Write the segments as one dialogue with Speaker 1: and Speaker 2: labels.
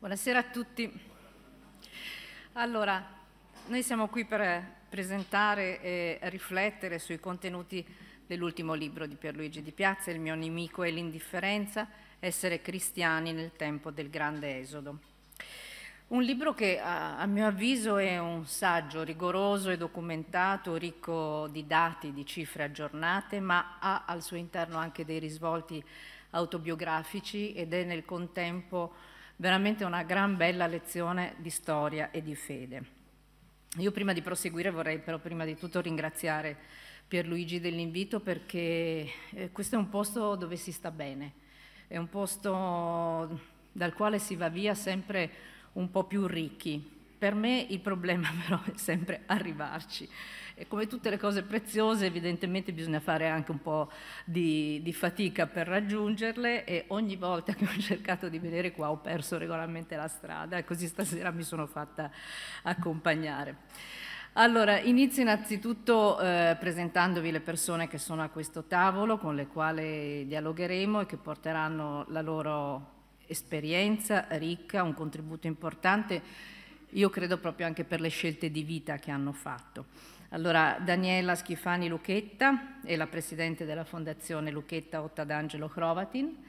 Speaker 1: Buonasera a tutti. Allora, noi siamo qui per presentare e riflettere sui contenuti dell'ultimo libro di Pierluigi Di Piazza, Il mio nemico è l'indifferenza, essere cristiani nel tempo del grande esodo. Un libro che a mio avviso è un saggio rigoroso e documentato, ricco di dati, di cifre aggiornate, ma ha al suo interno anche dei risvolti autobiografici ed è nel contempo veramente una gran bella lezione di storia e di fede. Io prima di proseguire vorrei però prima di tutto ringraziare Pierluigi dell'invito perché eh, questo è un posto dove si sta bene, è un posto dal quale si va via sempre un po' più ricchi. Per me il problema però è sempre arrivarci e come tutte le cose preziose, evidentemente bisogna fare anche un po' di, di, fatica per raggiungerle e ogni volta che ho cercato di venire qua ho perso regolarmente la strada e così stasera mi sono fatta accompagnare. Allora, inizio innanzitutto eh, presentandovi le persone che sono a questo tavolo, con le quali dialogheremo e che porteranno la loro esperienza ricca, un contributo importante, io credo proprio anche per le scelte di vita che hanno fatto. Allora, Daniela Schifani Lucchetta è la presidente della Fondazione Lucchetta d'Angelo Crovatin,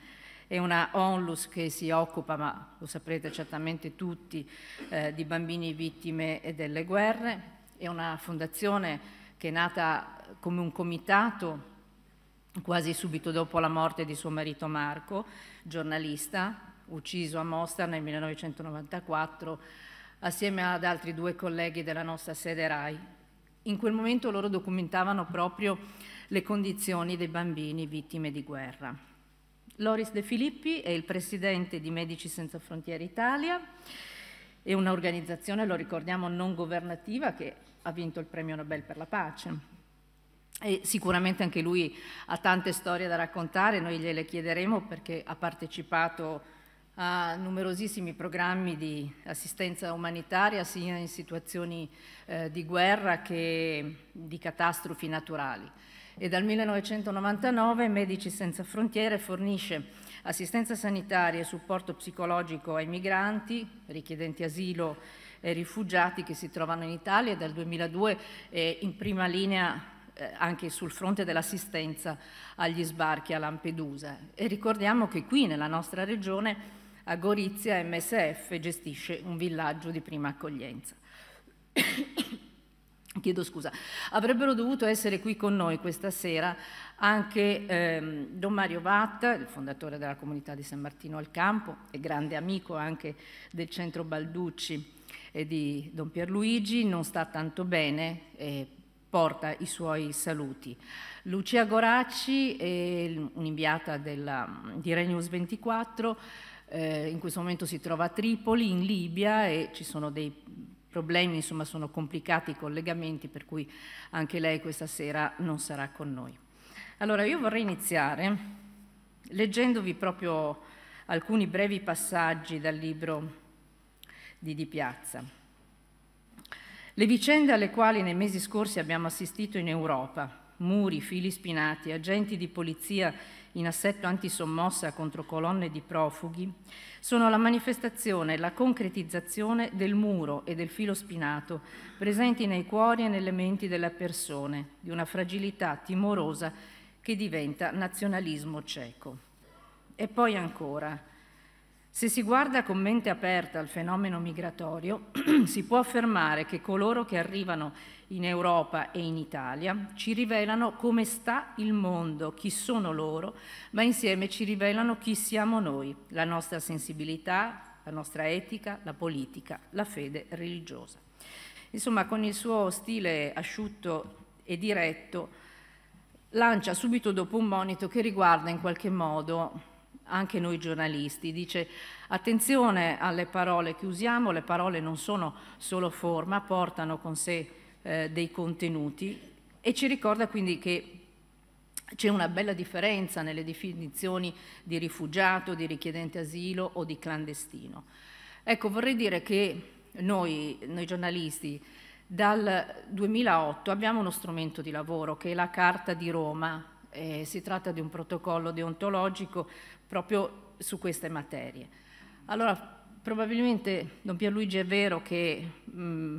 Speaker 1: è una onlus che si occupa, ma lo saprete certamente tutti, eh, di bambini vittime delle guerre, è una fondazione che è nata come un comitato quasi subito dopo la morte di suo marito Marco, giornalista, ucciso a Mostar nel 1994 assieme ad altri due colleghi della nostra sede RAI in quel momento loro documentavano proprio le condizioni dei bambini vittime di guerra. Loris De Filippi è il presidente di Medici Senza Frontiere Italia, è un'organizzazione, lo ricordiamo, non governativa che ha vinto il premio Nobel per la pace. E sicuramente anche lui ha tante storie da raccontare, noi gliele chiederemo perché ha partecipato a numerosissimi programmi di assistenza umanitaria sia in situazioni eh, di guerra che di catastrofi naturali. E dal 1999 Medici Senza Frontiere fornisce assistenza sanitaria e supporto psicologico ai migranti, richiedenti asilo e rifugiati che si trovano in Italia e dal 2002 è in prima linea eh, anche sul fronte dell'assistenza agli sbarchi a Lampedusa. E ricordiamo che qui nella nostra regione a Gorizia MSF gestisce un villaggio di prima accoglienza. Chiedo scusa. Avrebbero dovuto essere qui con noi questa sera anche ehm, Don Mario Vatta, il fondatore della comunità di San Martino al Campo e grande amico anche del centro Balducci e di Don Pierluigi, non sta tanto bene, e porta i suoi saluti. Lucia Goracci, un'inviata di Renews 24, eh, in questo momento si trova a Tripoli, in Libia, e ci sono dei problemi, insomma sono complicati i collegamenti, per cui anche lei questa sera non sarà con noi. Allora io vorrei iniziare leggendovi proprio alcuni brevi passaggi dal libro di Di Piazza. Le vicende alle quali nei mesi scorsi abbiamo assistito in Europa, muri, fili spinati, agenti di polizia in assetto antisommossa contro colonne di profughi, sono la manifestazione e la concretizzazione del muro e del filo spinato presenti nei cuori e nelle menti delle persone, di una fragilità timorosa che diventa nazionalismo cieco. E poi ancora, se si guarda con mente aperta al fenomeno migratorio, si può affermare che coloro che arrivano in Europa e in Italia ci rivelano come sta il mondo, chi sono loro, ma insieme ci rivelano chi siamo noi, la nostra sensibilità, la nostra etica, la politica, la fede religiosa. Insomma, con il suo stile asciutto e diretto, lancia subito dopo un monito che riguarda in qualche modo anche noi giornalisti. Dice attenzione alle parole che usiamo, le parole non sono solo forma, portano con sé eh, dei contenuti e ci ricorda quindi che c'è una bella differenza nelle definizioni di rifugiato, di richiedente asilo o di clandestino. Ecco, vorrei dire che noi, noi giornalisti, dal 2008 abbiamo uno strumento di lavoro che è la Carta di Roma, eh, si tratta di un protocollo deontologico proprio su queste materie. Allora, probabilmente Don Pierluigi è vero che mh,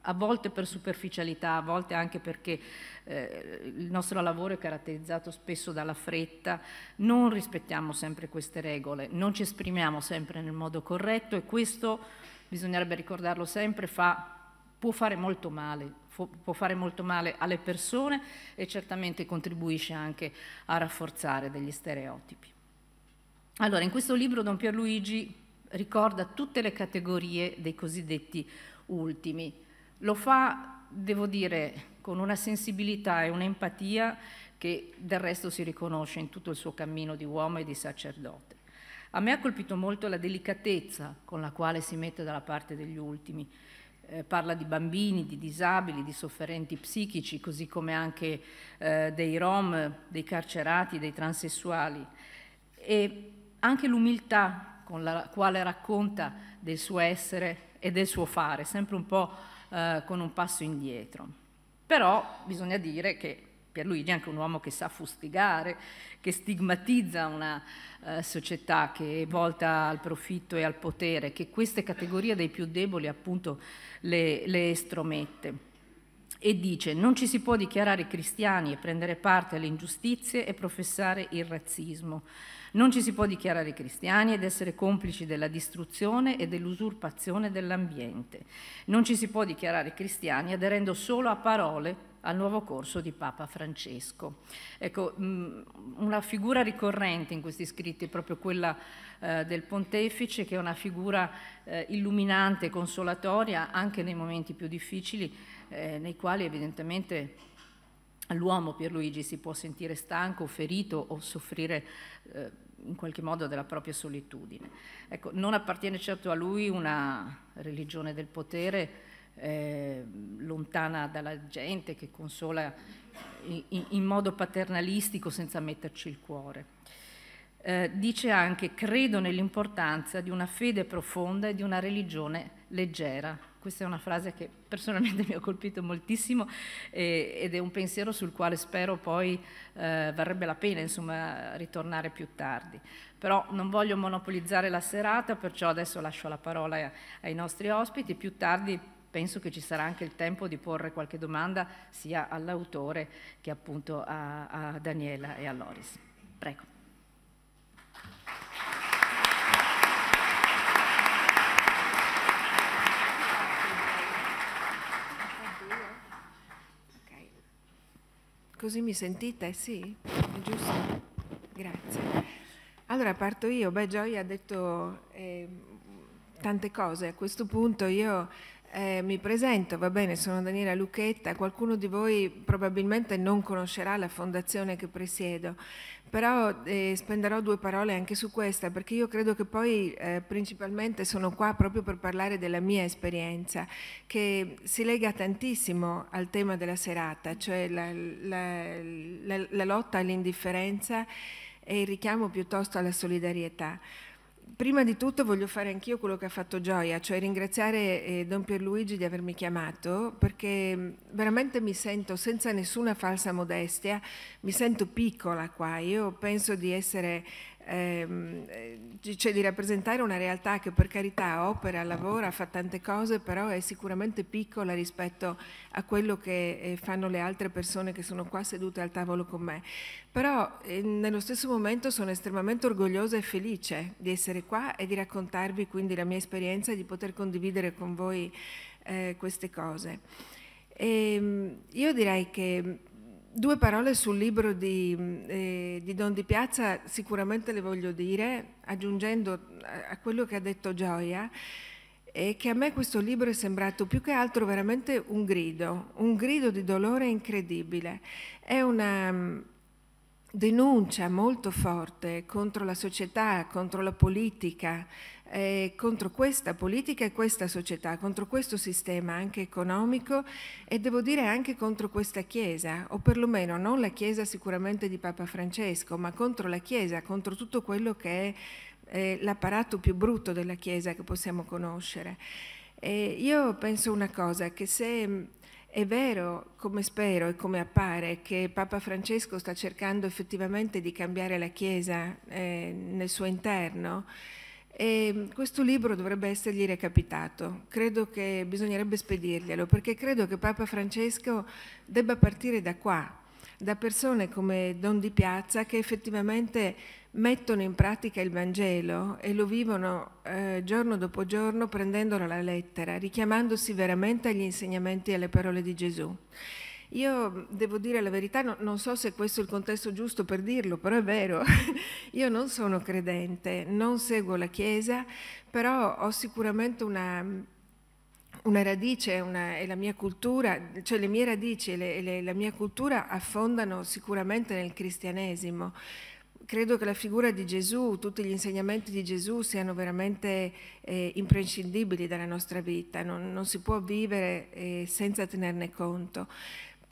Speaker 1: a volte per superficialità, a volte anche perché eh, il nostro lavoro è caratterizzato spesso dalla fretta, non rispettiamo sempre queste regole, non ci esprimiamo sempre nel modo corretto e questo, bisognerebbe ricordarlo sempre, fa, può fare molto male, può fare molto male alle persone e certamente contribuisce anche a rafforzare degli stereotipi. Allora, in questo libro Don Pierluigi ricorda tutte le categorie dei cosiddetti ultimi. Lo fa, devo dire, con una sensibilità e un'empatia che del resto si riconosce in tutto il suo cammino di uomo e di sacerdote. A me ha colpito molto la delicatezza con la quale si mette dalla parte degli ultimi. Eh, parla di bambini, di disabili, di sofferenti psichici, così come anche eh, dei rom, dei carcerati, dei transessuali. E anche l'umiltà con la quale racconta del suo essere e del suo fare, sempre un po' eh, con un passo indietro. Però bisogna dire che Pierluigi è anche un uomo che sa fustigare, che stigmatizza una eh, società che è volta al profitto e al potere, che queste categorie dei più deboli appunto le, le estromette. E dice, non ci si può dichiarare cristiani e prendere parte alle ingiustizie e professare il razzismo. Non ci si può dichiarare cristiani ed essere complici della distruzione e dell'usurpazione dell'ambiente. Non ci si può dichiarare cristiani aderendo solo a parole al nuovo corso di Papa Francesco. Ecco, mm, una figura ricorrente in questi scritti è proprio quella eh, del pontefice, che è una figura eh, illuminante e consolatoria anche nei momenti più difficili, eh, nei quali evidentemente L'uomo Pierluigi si può sentire stanco, ferito o soffrire eh, in qualche modo della propria solitudine. Ecco, non appartiene certo a lui una religione del potere eh, lontana dalla gente che consola in, in, modo paternalistico senza metterci il cuore. Eh, dice anche credo nell'importanza di una fede profonda e di una religione leggera, questa è una frase che personalmente mi ha colpito moltissimo eh, ed è un pensiero sul quale spero poi eh, varrebbe la pena insomma, ritornare più tardi. Però non voglio monopolizzare la serata, perciò adesso lascio la parola ai nostri ospiti. Più tardi penso che ci sarà anche il tempo di porre qualche domanda sia all'autore che appunto a, a Daniela e a Loris. Prego.
Speaker 2: Così mi sentite? Sì? È giusto? Grazie. Allora parto io. Beh, Gioia ha detto eh, tante cose. A questo punto io eh, mi presento, va bene, sono Daniela Lucchetta, qualcuno di voi probabilmente non conoscerà la fondazione che presiedo, però eh, spenderò due parole anche su questa perché io credo che poi eh, principalmente sono qua proprio per parlare della mia esperienza che si lega tantissimo al tema della serata, cioè la, la, la, la lotta all'indifferenza e il richiamo piuttosto alla solidarietà prima di tutto voglio fare anch'io quello che ha fatto Gioia, cioè ringraziare eh, Don Pierluigi di avermi chiamato perché veramente mi sento senza nessuna falsa modestia, mi sento piccola qua, io penso di essere ehm, eh, cioè di rappresentare una realtà che per carità opera, lavora, fa tante cose, però è sicuramente piccola rispetto a quello che eh, fanno le altre persone che sono qua sedute al tavolo con me. Però eh, nello stesso momento sono estremamente orgogliosa e felice di essere qua e di raccontarvi quindi la mia esperienza e di poter condividere con voi eh, queste cose. E, ehm, io direi che Due parole sul libro di, mm, eh, di, Don Di Piazza sicuramente le voglio dire, aggiungendo a, quello che ha detto Gioia, eh, che a me questo libro è sembrato più che altro veramente un grido, un grido di dolore incredibile. È una mm, denuncia molto forte contro la società, contro la politica, eh, contro questa politica e questa società, contro questo sistema anche economico e devo dire anche contro questa Chiesa, o perlomeno non la Chiesa sicuramente di Papa Francesco, ma contro la Chiesa, contro tutto quello che è eh, l'apparato più brutto della Chiesa che possiamo conoscere. E io penso una cosa, che se mm, è vero, come spero e come appare, che Papa Francesco sta cercando effettivamente di cambiare la Chiesa eh, nel suo interno, e questo libro dovrebbe essergli recapitato. Credo che bisognerebbe spedirglielo perché credo che Papa Francesco debba partire da qua, da persone come Don Di Piazza che effettivamente mettono in pratica il Vangelo e lo vivono eh, giorno dopo giorno prendendolo alla lettera, richiamandosi veramente agli insegnamenti e alle parole di Gesù. Io mm, devo dire la verità, no, non so se questo è il contesto giusto per dirlo, però è vero, io non sono credente, non seguo la Chiesa, però ho sicuramente una, mm, una radice una, e la mia cultura, cioè le mie radici e, la mia cultura affondano sicuramente nel cristianesimo credo che la figura di Gesù, tutti gli insegnamenti di Gesù siano veramente eh, imprescindibili dalla nostra vita, non, non si può vivere eh, senza tenerne conto.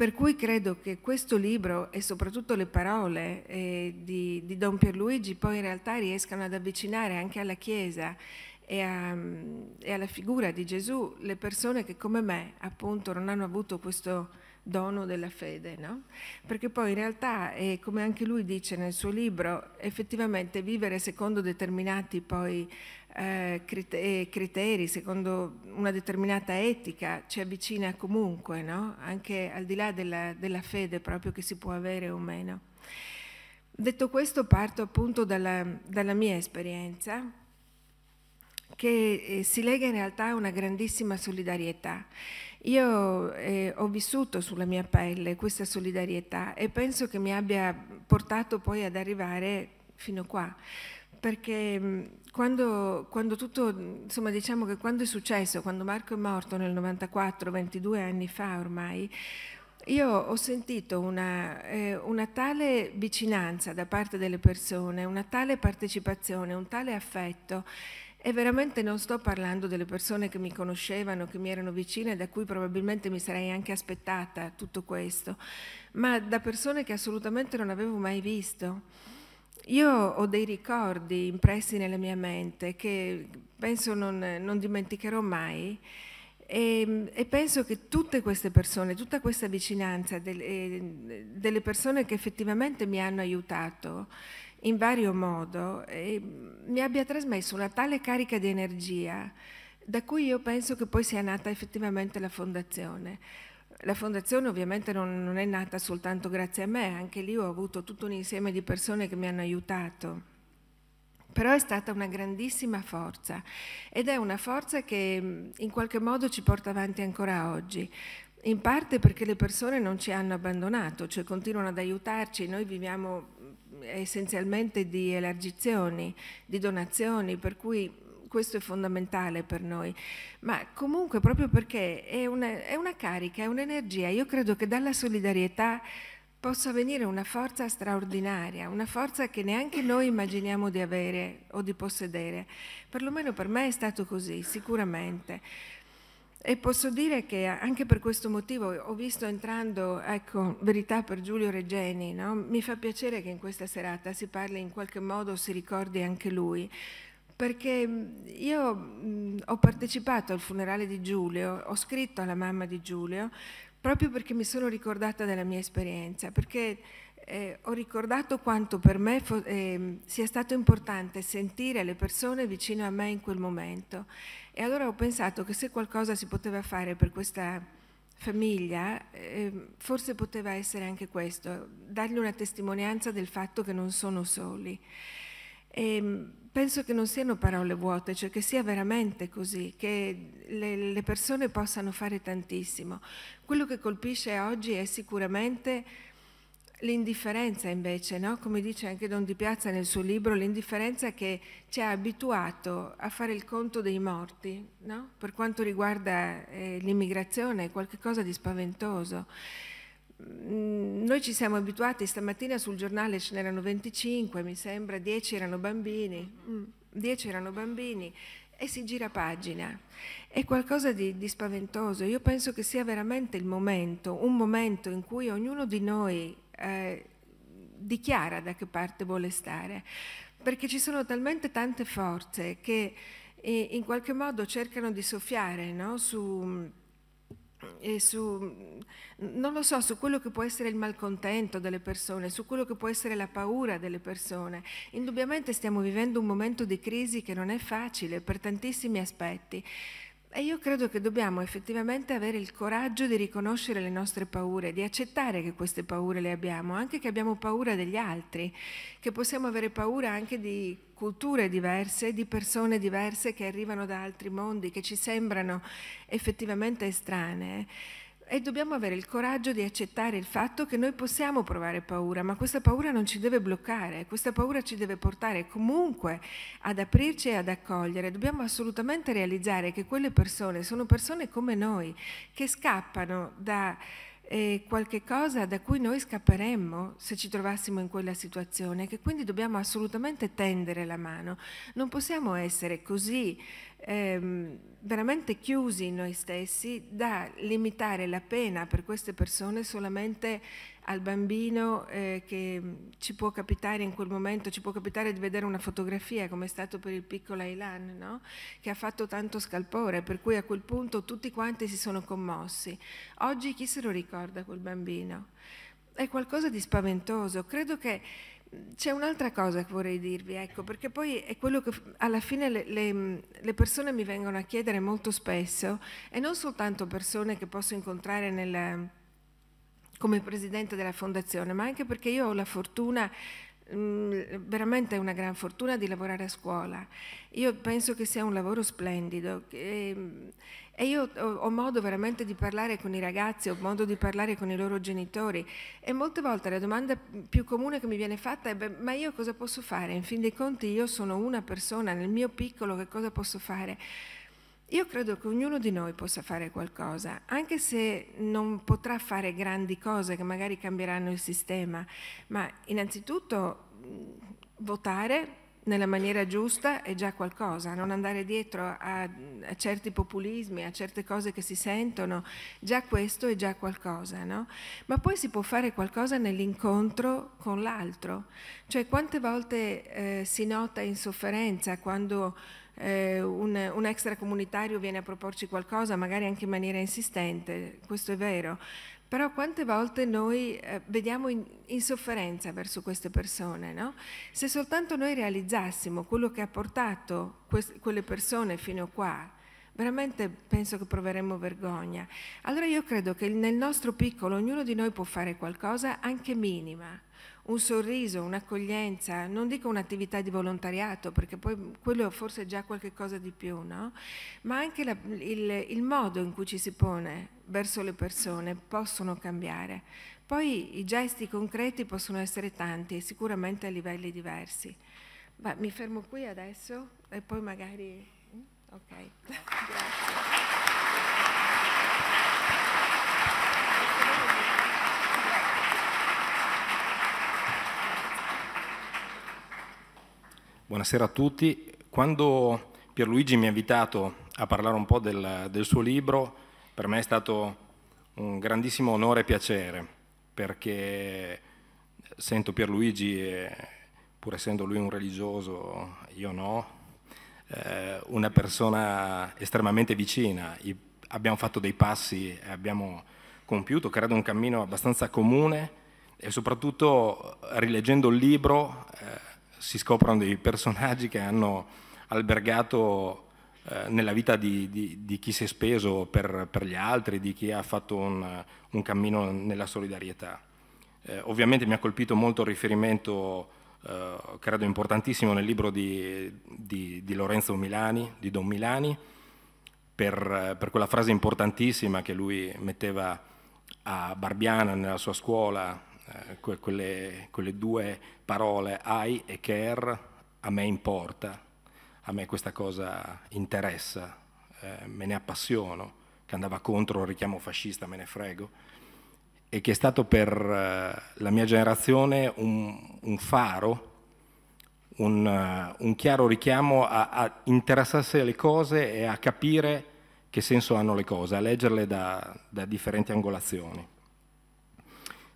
Speaker 2: Per cui credo che questo libro e soprattutto le parole eh, di, di Don Pierluigi poi in realtà riescano ad avvicinare anche alla Chiesa e, a, mm, e, alla figura di Gesù le persone che come me appunto non hanno avuto questo dono della fede, no? Perché poi in realtà, eh, come anche lui dice nel suo libro, effettivamente vivere secondo determinati poi eh, eh, criteri, secondo una determinata etica, ci avvicina comunque, no? anche al di là della, della fede proprio che si può avere o meno. Detto questo parto appunto dalla, dalla mia esperienza che eh, si lega in realtà a una grandissima solidarietà. Io eh, ho vissuto sulla mia pelle questa solidarietà e penso che mi abbia portato poi ad arrivare fino qua, perché mm, quando, quando, tutto, insomma diciamo che quando è successo, quando Marco è morto nel 94, 22 anni fa ormai, io ho sentito una, eh, una, tale vicinanza da parte delle persone, una tale partecipazione, un tale affetto. E veramente non sto parlando delle persone che mi conoscevano, che mi erano vicine, da cui probabilmente mi sarei anche aspettata tutto questo, ma da persone che assolutamente non avevo mai visto. Io ho dei ricordi impressi nella mia mente che penso non, non dimenticherò mai e, e, penso che tutte queste persone, tutta questa vicinanza del, eh, delle persone che effettivamente mi hanno aiutato in vario modo eh, mi abbia trasmesso una tale carica di energia da cui io penso che poi sia nata effettivamente la fondazione. La fondazione ovviamente non, non, è nata soltanto grazie a me, anche lì ho avuto tutto un insieme di persone che mi hanno aiutato. Però è stata una grandissima forza ed è una forza che mm, in qualche modo ci porta avanti ancora oggi. In parte perché le persone non ci hanno abbandonato, cioè continuano ad aiutarci, noi viviamo mm, essenzialmente di elargizioni, di donazioni, per cui questo è fondamentale per noi, ma comunque proprio perché è una, è una carica, è un'energia, io credo che dalla solidarietà possa venire una forza straordinaria, una forza che neanche noi immaginiamo di avere o di possedere. Perlomeno per me è stato così, sicuramente. E posso dire che anche per questo motivo ho visto entrando, ecco, verità per Giulio Regeni, no? mi fa piacere che in questa serata si parli in qualche modo, si ricordi anche lui, perché mm, io mh, mm, ho partecipato al funerale di Giulio, ho scritto alla mamma di Giulio, proprio perché mi sono ricordata della mia esperienza, perché eh, ho ricordato quanto per me eh, sia stato importante sentire le persone vicino a me in quel momento. E allora ho pensato che se qualcosa si poteva fare per questa famiglia, eh, forse poteva essere anche questo, dargli una testimonianza del fatto che non sono soli. E, ehm, penso che non siano parole vuote, cioè che sia veramente così, che le, le persone possano fare tantissimo. Quello che colpisce oggi è sicuramente l'indifferenza invece, no? come dice anche Don Di Piazza nel suo libro, l'indifferenza che ci ha abituato a fare il conto dei morti, no? per quanto riguarda eh, l'immigrazione, è qualcosa di spaventoso. Mm, noi ci siamo abituati, stamattina sul giornale ce n'erano 25, mi sembra, 10 erano bambini, 10 mm-hmm. mm, erano bambini e si gira pagina. È qualcosa di, di, spaventoso. Io penso che sia veramente il momento, un momento in cui ognuno di noi eh, dichiara da che parte vuole stare, perché ci sono talmente tante forze che eh, in qualche modo cercano di soffiare no? su mm, e su, non lo so, su quello che può essere il malcontento delle persone, su quello che può essere la paura delle persone. Indubbiamente stiamo vivendo un momento di crisi che non è facile per tantissimi aspetti. E io credo che dobbiamo effettivamente avere il coraggio di riconoscere le nostre paure, di accettare che queste paure le abbiamo, anche che abbiamo paura degli altri, che possiamo avere paura anche di culture diverse, di persone diverse che arrivano da altri mondi, che ci sembrano effettivamente estranee. E dobbiamo avere il coraggio di accettare il fatto che noi possiamo provare paura, ma questa paura non ci deve bloccare, questa paura ci deve portare comunque ad aprirci e ad accogliere. Dobbiamo assolutamente realizzare che quelle persone sono persone come noi, che scappano da è qualcosa da cui noi scapperemmo se ci trovassimo in quella situazione, che quindi dobbiamo assolutamente tendere la mano. Non possiamo essere così ehm, veramente chiusi in noi stessi da limitare la pena per queste persone solamente al bambino eh, che mm, ci può capitare in quel momento, ci può capitare di vedere una fotografia come è stato per il piccolo Ailan, no? che ha fatto tanto scalpore, per cui a quel punto tutti quanti si sono commossi. Oggi chi se lo ricorda quel bambino? È qualcosa di spaventoso. Credo che mm, c'è un'altra cosa che vorrei dirvi, ecco, perché poi è quello che alla fine le, le, mm, le, persone mi vengono a chiedere molto spesso, e non soltanto persone che posso incontrare nel come presidente della fondazione, ma anche perché io ho la fortuna mm, veramente una gran fortuna di lavorare a scuola. Io penso che sia un lavoro splendido mm, e, io ho, ho, modo veramente di parlare con i ragazzi, ho modo di parlare con i loro genitori e molte volte la domanda più comune che mi viene fatta è beh, ma io cosa posso fare? In fin dei conti io sono una persona, nel mio piccolo che cosa posso fare? Io credo che ognuno di noi possa fare qualcosa, anche se non potrà fare grandi cose che magari cambieranno il sistema, ma innanzitutto votare nella maniera giusta è già qualcosa, non andare dietro a, a certi populismi, a certe cose che si sentono, già questo è già qualcosa, no? Ma poi si può fare qualcosa nell'incontro con l'altro, cioè quante volte eh, si nota insofferenza quando eh, un, un extracomunitario viene a proporci qualcosa, magari anche in maniera insistente, questo è vero, però quante volte noi eh, vediamo in, sofferenza verso queste persone, no? Se soltanto noi realizzassimo quello che ha portato quelle persone fino a qua, veramente penso che proveremmo vergogna. Allora io credo che nel nostro piccolo ognuno di noi può fare qualcosa anche minima, un sorriso, un'accoglienza, non dico un'attività di volontariato, perché poi quello forse è già qualcosa di più, no? ma anche la, il, il modo in cui ci si pone verso le persone possono cambiare. Poi i gesti concreti possono essere tanti, e sicuramente a livelli diversi. Ma mi fermo qui adesso e poi magari... Mm, ok, grazie.
Speaker 3: Buonasera a tutti. Quando Pierluigi mi ha invitato a parlare un po' del, del suo libro, per me è stato un grandissimo onore e piacere, perché sento Pierluigi, pur essendo lui un religioso, io no, eh, una persona estremamente vicina. I, abbiamo fatto dei passi, abbiamo compiuto, credo, un cammino abbastanza comune e soprattutto rileggendo il libro eh, si scoprono dei personaggi che hanno albergato eh, nella vita di, di, di, chi si è speso per, per, gli altri, di chi ha fatto un, un cammino nella solidarietà. Eh, ovviamente mi ha colpito molto il riferimento, eh, credo importantissimo, nel libro di, di, Lorenzo Milani, di Don Milani, per, per quella frase importantissima che lui metteva a Barbiana nella sua scuola que quelle, quelle, due parole, I e care, a me importa, a me questa cosa interessa, eh, me ne appassiono, che andava contro il richiamo fascista, me ne frego, e che è stato per eh, la mia generazione un, un faro, un, uh, un, chiaro richiamo a, a interessarsi alle cose e a capire che senso hanno le cose, a leggerle da, da differenti angolazioni.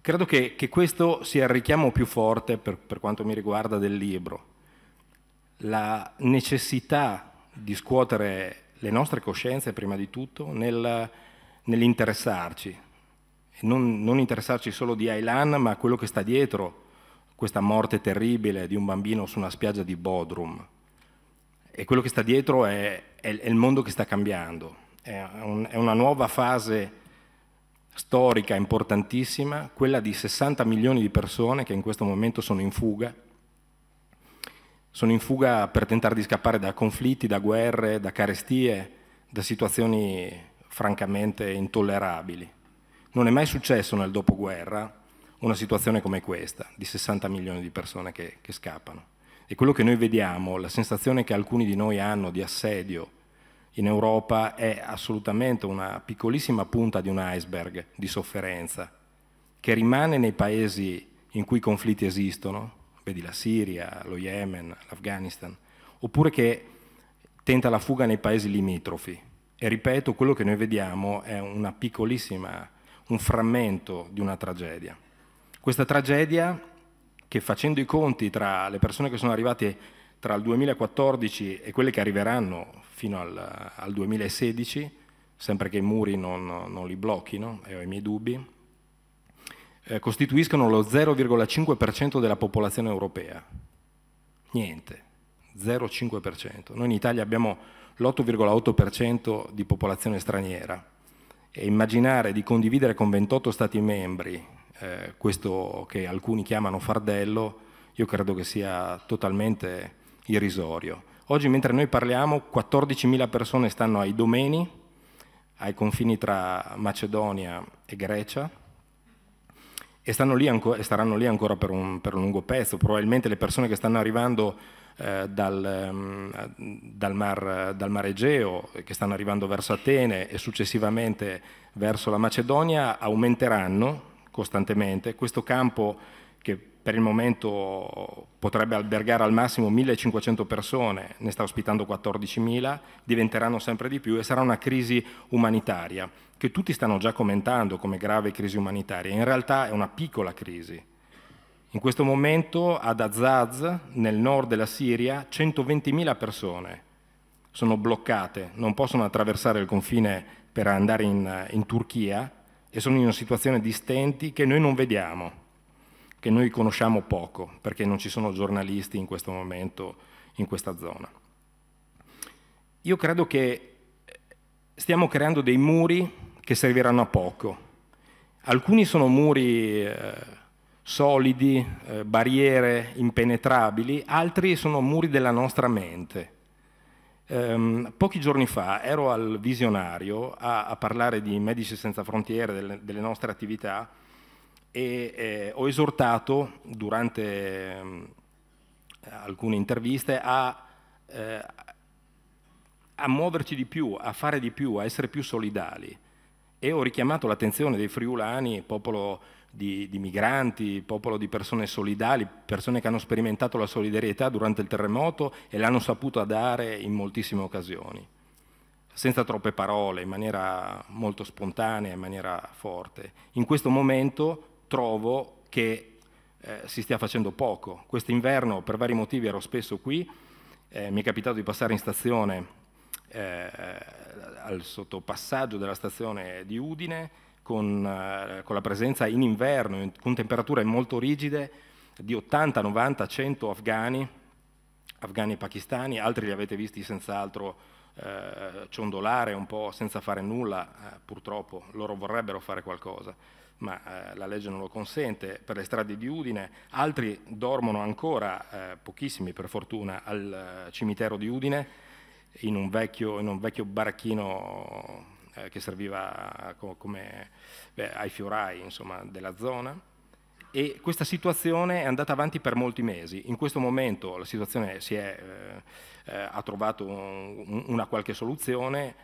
Speaker 3: Credo che, che, questo sia il richiamo più forte per, per quanto mi riguarda del libro. La necessità di scuotere le nostre coscienze prima di tutto nel, nell'interessarci, non, non, interessarci solo di Aylan ma a quello che sta dietro questa morte terribile di un bambino su una spiaggia di Bodrum. E quello che sta dietro è, è, è il mondo che sta cambiando, è, un, è una nuova fase storica importantissima, quella di 60 milioni di persone che in questo momento sono in fuga, sono in fuga per tentare di scappare da conflitti, da guerre, da carestie, da situazioni francamente intollerabili. Non è mai successo nel dopoguerra una situazione come questa, di 60 milioni di persone che, che scappano. E quello che noi vediamo, la sensazione che alcuni di noi hanno di assedio, in Europa è assolutamente una piccolissima punta di un iceberg di sofferenza che rimane nei paesi in cui i conflitti esistono, vedi la Siria, lo Yemen, l'Afghanistan, oppure che tenta la fuga nei paesi limitrofi. E ripeto, quello che noi vediamo è una piccolissima, un frammento di una tragedia. Questa tragedia che facendo i conti tra le persone che sono arrivate tra il 2014 e quelle che arriveranno fino al, al 2016, sempre che i muri non, non li blocchino, e ho i miei dubbi, eh, costituiscono lo 0,5% della popolazione europea. Niente, 0,5%. Noi in Italia abbiamo l'8,8% di popolazione straniera e immaginare di condividere con 28 Stati membri eh, questo che alcuni chiamano fardello, io credo che sia totalmente irrisorio. Oggi mentre noi parliamo 14.000 persone stanno ai domeni, ai confini tra Macedonia e Grecia, e, lì anco, e staranno lì ancora per un, per un, lungo pezzo. Probabilmente le persone che stanno arrivando eh, dal, ehm, dal, mar, dal, mar, Egeo, che stanno arrivando verso Atene e successivamente verso la Macedonia, aumenteranno costantemente. Questo campo che per il momento potrebbe albergare al massimo 1500 persone, ne sta ospitando 14.000, diventeranno sempre di più e sarà una crisi umanitaria che tutti stanno già commentando come grave crisi umanitaria, in realtà è una piccola crisi. In questo momento ad Azaz, nel nord della Siria, 120.000 persone sono bloccate, non possono attraversare il confine per andare in, in Turchia e sono in una situazione di stenti che noi non vediamo che noi conosciamo poco, perché non ci sono giornalisti in questo momento in questa zona. Io credo che stiamo creando dei muri che serviranno a poco. Alcuni sono muri eh, solidi, eh, barriere impenetrabili, altri sono muri della nostra mente. Um, pochi giorni fa ero al visionario a, a parlare di Medici Senza Frontiere, delle, delle nostre attività, e eh, ho esortato durante eh, alcune interviste a, eh, a, muoverci di più, a fare di più, a essere più solidali e ho richiamato l'attenzione dei friulani, popolo di, di, migranti, popolo di persone solidali, persone che hanno sperimentato la solidarietà durante il terremoto e l'hanno saputa dare in moltissime occasioni, senza troppe parole, in maniera molto spontanea, in maniera forte. In questo momento trovo che eh, si stia facendo poco. Quest'inverno per vari motivi ero spesso qui, eh, mi è capitato di passare in stazione eh, al sottopassaggio della stazione di Udine con, eh, con la presenza in inverno, in, con temperature molto rigide, di 80, 90, 100 afghani, afghani e pakistani, altri li avete visti senz'altro eh, ciondolare un po' senza fare nulla, eh, purtroppo loro vorrebbero fare qualcosa ma eh, la legge non lo consente, per le strade di Udine, altri dormono ancora, eh, pochissimi per fortuna, al eh, cimitero di Udine, in un vecchio, in un vecchio baracchino eh, che serviva co come, beh, ai fiorai insomma, della zona. E questa situazione è andata avanti per molti mesi. In questo momento la situazione è, eh, eh, ha trovato un, una qualche soluzione,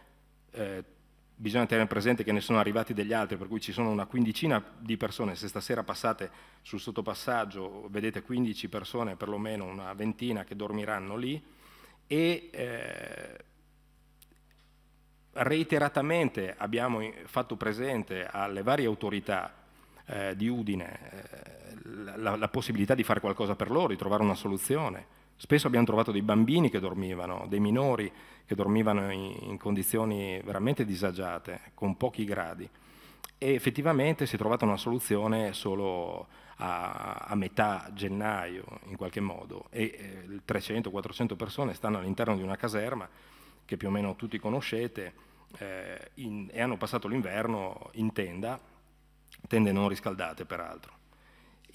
Speaker 3: bisogna tenere presente che ne sono arrivati degli altri, per cui ci sono una quindicina di persone, se stasera passate sul sottopassaggio vedete 15 persone, perlomeno una ventina che dormiranno lì, e eh, reiteratamente abbiamo fatto presente alle varie autorità eh, di Udine eh, la, la possibilità di fare qualcosa per loro, di trovare una soluzione. Spesso abbiamo trovato dei bambini che dormivano, dei minori che dormivano in condizioni veramente disagiate, con pochi gradi. E effettivamente si è trovata una soluzione solo a, a metà gennaio, in qualche modo, e eh, 300-400 persone stanno all'interno di una caserma che più o meno tutti conoscete eh, in, e hanno passato l'inverno in tenda, tende non riscaldate peraltro.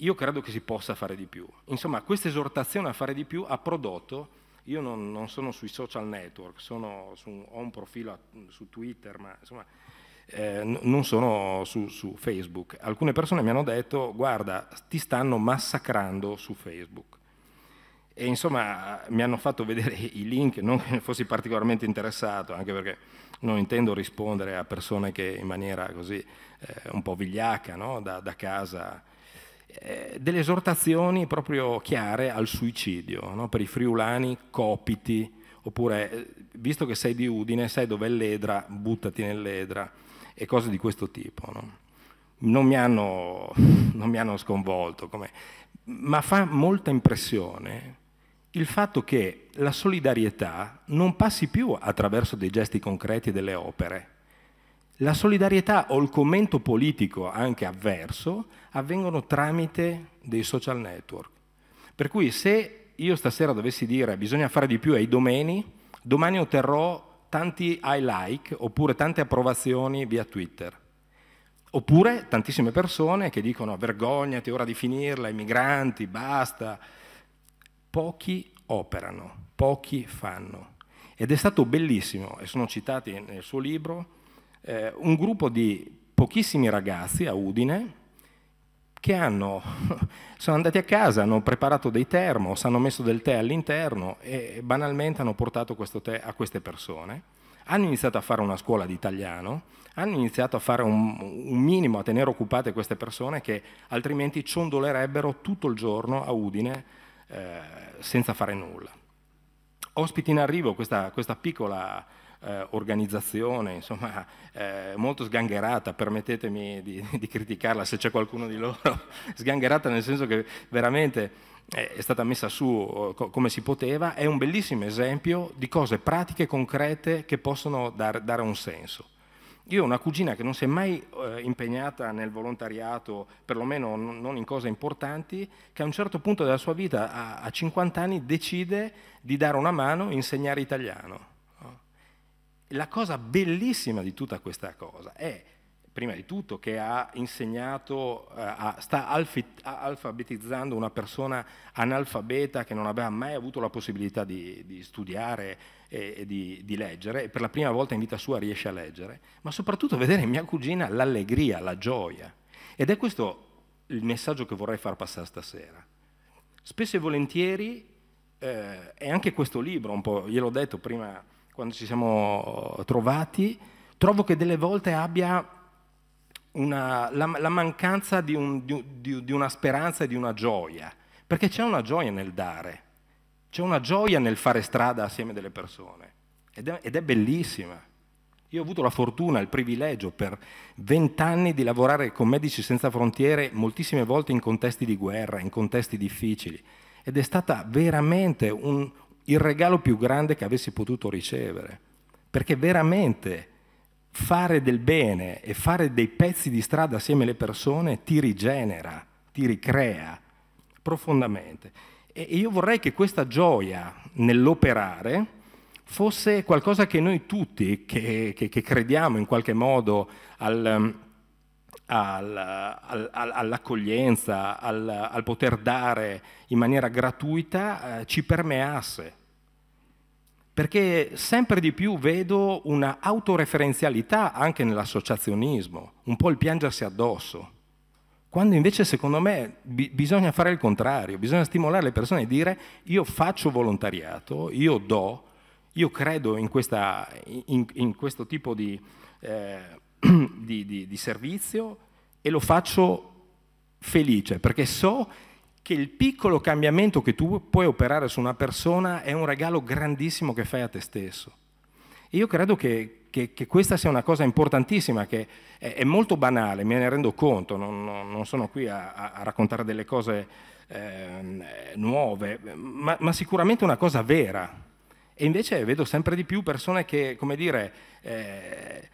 Speaker 3: Io credo che si possa fare di più. Insomma, questa esortazione a fare di più ha prodotto io non, non sono sui social network, sono su, ho un profilo a, su Twitter, ma insomma eh, non sono su, su, Facebook. Alcune persone mi hanno detto guarda ti stanno massacrando su Facebook. E insomma mi hanno fatto vedere i link, non che ne fossi particolarmente interessato, anche perché non intendo rispondere a persone che in maniera così eh, un po' vigliaca, no? da, da casa eh, delle esortazioni proprio chiare al suicidio, no? per i friulani copiti, oppure eh, visto che sei di Udine, sai dov'è l'edra, buttati nell'edra e cose di questo tipo. No? Non, mi hanno, non, mi hanno, sconvolto, ma fa molta impressione il fatto che la solidarietà non passi più attraverso dei gesti concreti e delle opere. La solidarietà o il commento politico anche avverso avvengono tramite dei social network. Per cui se io stasera dovessi dire bisogna fare di più ai domeni, domani otterrò tanti I like oppure tante approvazioni via Twitter. Oppure tantissime persone che dicono vergognati, ora di finirla, i migranti, basta. Pochi operano, pochi fanno. Ed è stato bellissimo, e sono citati nel suo libro, eh, un gruppo di pochissimi ragazzi a Udine, che hanno, sono andati a casa, hanno preparato dei termos, hanno messo del tè all'interno e banalmente hanno portato questo tè a queste persone. Hanno iniziato a fare una scuola di italiano, hanno iniziato a fare un, un minimo, a tenere occupate queste persone che altrimenti ciondolerebbero tutto il giorno a Udine eh, senza fare nulla. Ospiti in arrivo questa, questa piccola eh, organizzazione, insomma, eh, molto sgangherata, permettetemi di, di criticarla se c'è qualcuno di loro, sgangherata nel senso che veramente eh, è stata messa su eh, come si poteva, è un bellissimo esempio di cose pratiche, concrete, che possono dar, dare un senso. Io ho una cugina che non si è mai eh, impegnata nel volontariato, perlomeno non in cose importanti, che a un certo punto della sua vita, a, a 50 anni, decide di dare una mano e insegnare italiano la cosa bellissima di tutta questa cosa è, prima di tutto, che ha insegnato, uh, sta alfit- alfabetizzando una persona analfabeta che non aveva mai avuto la possibilità di, di studiare e, e di, di, leggere, e per la prima volta in vita sua riesce a leggere, ma soprattutto vedere in mia cugina l'allegria, la gioia. Ed è questo il messaggio che vorrei far passare stasera. Spesso e volentieri, eh, è anche questo libro, un po', gliel'ho detto prima quando ci siamo trovati, trovo che delle volte abbia una, la, la, mancanza di, un, di, di, una speranza e di una gioia, perché c'è una gioia nel dare, c'è una gioia nel fare strada assieme delle persone ed è, ed è bellissima. Io ho avuto la fortuna, il privilegio per vent'anni di lavorare con Medici Senza Frontiere moltissime volte in contesti di guerra, in contesti difficili ed è stata veramente un, il regalo più grande che avessi potuto ricevere, perché veramente fare del bene e fare dei pezzi di strada assieme alle persone ti rigenera, ti ricrea profondamente. E io vorrei che questa gioia nell'operare fosse qualcosa che noi tutti, che, che, che crediamo in qualche modo al al, al, all'accoglienza, al, al, poter dare in maniera gratuita, eh, ci permeasse. Perché sempre di più vedo una autoreferenzialità anche nell'associazionismo, un po' il piangersi addosso. Quando invece secondo me bi- bisogna fare il contrario, bisogna stimolare le persone a dire io faccio volontariato, io do, io credo in, questa, in, in questo tipo di... Eh, di, di, di servizio e lo faccio felice perché so che il piccolo cambiamento che tu puoi operare su una persona è un regalo grandissimo che fai a te stesso. E io credo che, che, che, questa sia una cosa importantissima, che è, è molto banale, me ne rendo conto, non, non, non sono qui a, a, raccontare delle cose eh, nuove, ma, ma, sicuramente una cosa vera. E invece vedo sempre di più persone che, come dire, eh,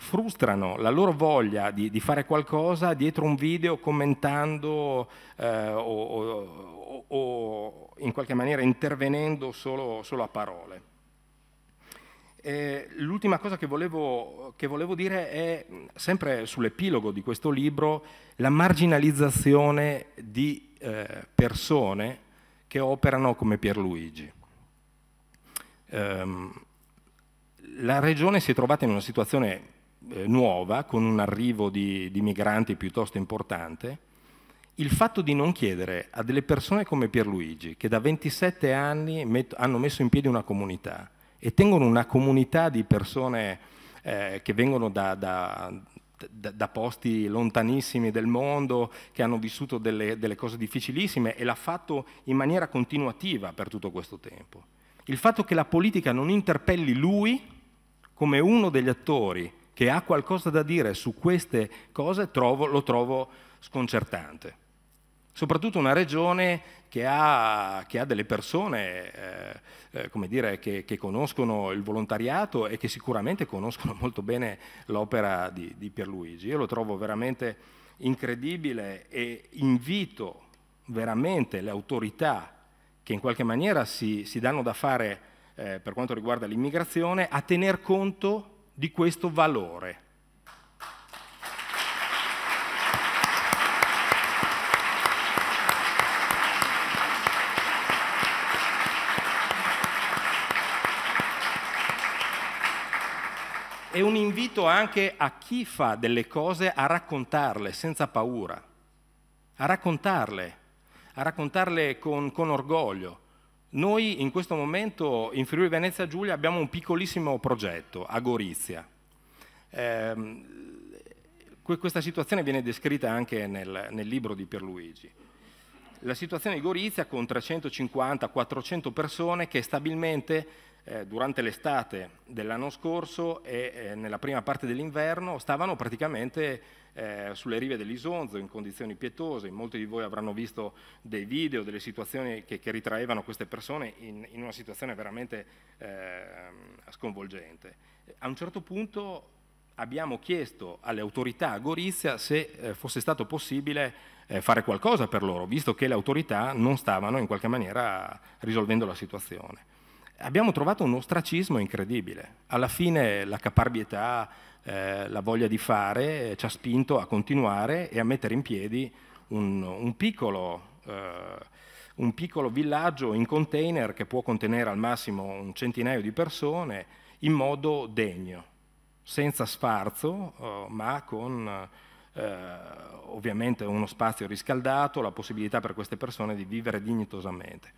Speaker 3: frustrano la loro voglia di, di, fare qualcosa dietro un video commentando eh, o, o, o, in qualche maniera intervenendo solo, solo a parole. E l'ultima cosa che volevo, che volevo dire è, sempre sull'epilogo di questo libro, la marginalizzazione di eh, persone che operano come Pierluigi. Ehm, la regione si è trovata in una situazione eh, nuova, con un arrivo di, di migranti piuttosto importante, il fatto di non chiedere a delle persone come Pierluigi, che da 27 anni met hanno messo in piedi una comunità e tengono una comunità di persone eh, che vengono da, da, da, da, posti lontanissimi del mondo, che hanno vissuto delle, delle cose difficilissime e l'ha fatto in maniera continuativa per tutto questo tempo. Il fatto che la politica non interpelli lui come uno degli attori che ha qualcosa da dire su queste cose trovo, lo trovo sconcertante. Soprattutto una regione che ha, che ha delle persone eh, eh, come dire, che, che, conoscono il volontariato e che sicuramente conoscono molto bene l'opera di, di Pierluigi. Io lo trovo veramente incredibile e invito veramente le autorità che in qualche maniera si, si danno da fare eh, per quanto riguarda l'immigrazione a tener conto di questo valore. È un invito anche a chi fa delle cose a raccontarle senza paura, a raccontarle, a raccontarle con, con orgoglio, noi in questo momento in Friuli Venezia Giulia abbiamo un piccolissimo progetto a Gorizia. Eh, questa situazione viene descritta anche nel, nel libro di Pierluigi. La situazione di Gorizia con 350-400 persone che stabilmente eh, durante l'estate dell'anno scorso e eh, nella prima parte dell'inverno stavano praticamente eh, sulle rive dell'Isonzo in condizioni pietose. Molti di voi avranno visto dei video, delle situazioni che, che ritraevano queste persone in, in una situazione veramente ehm, sconvolgente. A un certo punto abbiamo chiesto alle autorità a Gorizia se eh, fosse stato possibile eh, fare qualcosa per loro, visto che le autorità non stavano in qualche maniera risolvendo la situazione abbiamo trovato un ostracismo incredibile. Alla fine la caparbietà, eh, la voglia di fare eh, ci ha spinto a continuare e a mettere in piedi un, un, piccolo, eh, un, piccolo, villaggio in container che può contenere al massimo un centinaio di persone in modo degno, senza sfarzo, eh, ma con... Eh, ovviamente uno spazio riscaldato, la possibilità per queste persone di vivere dignitosamente.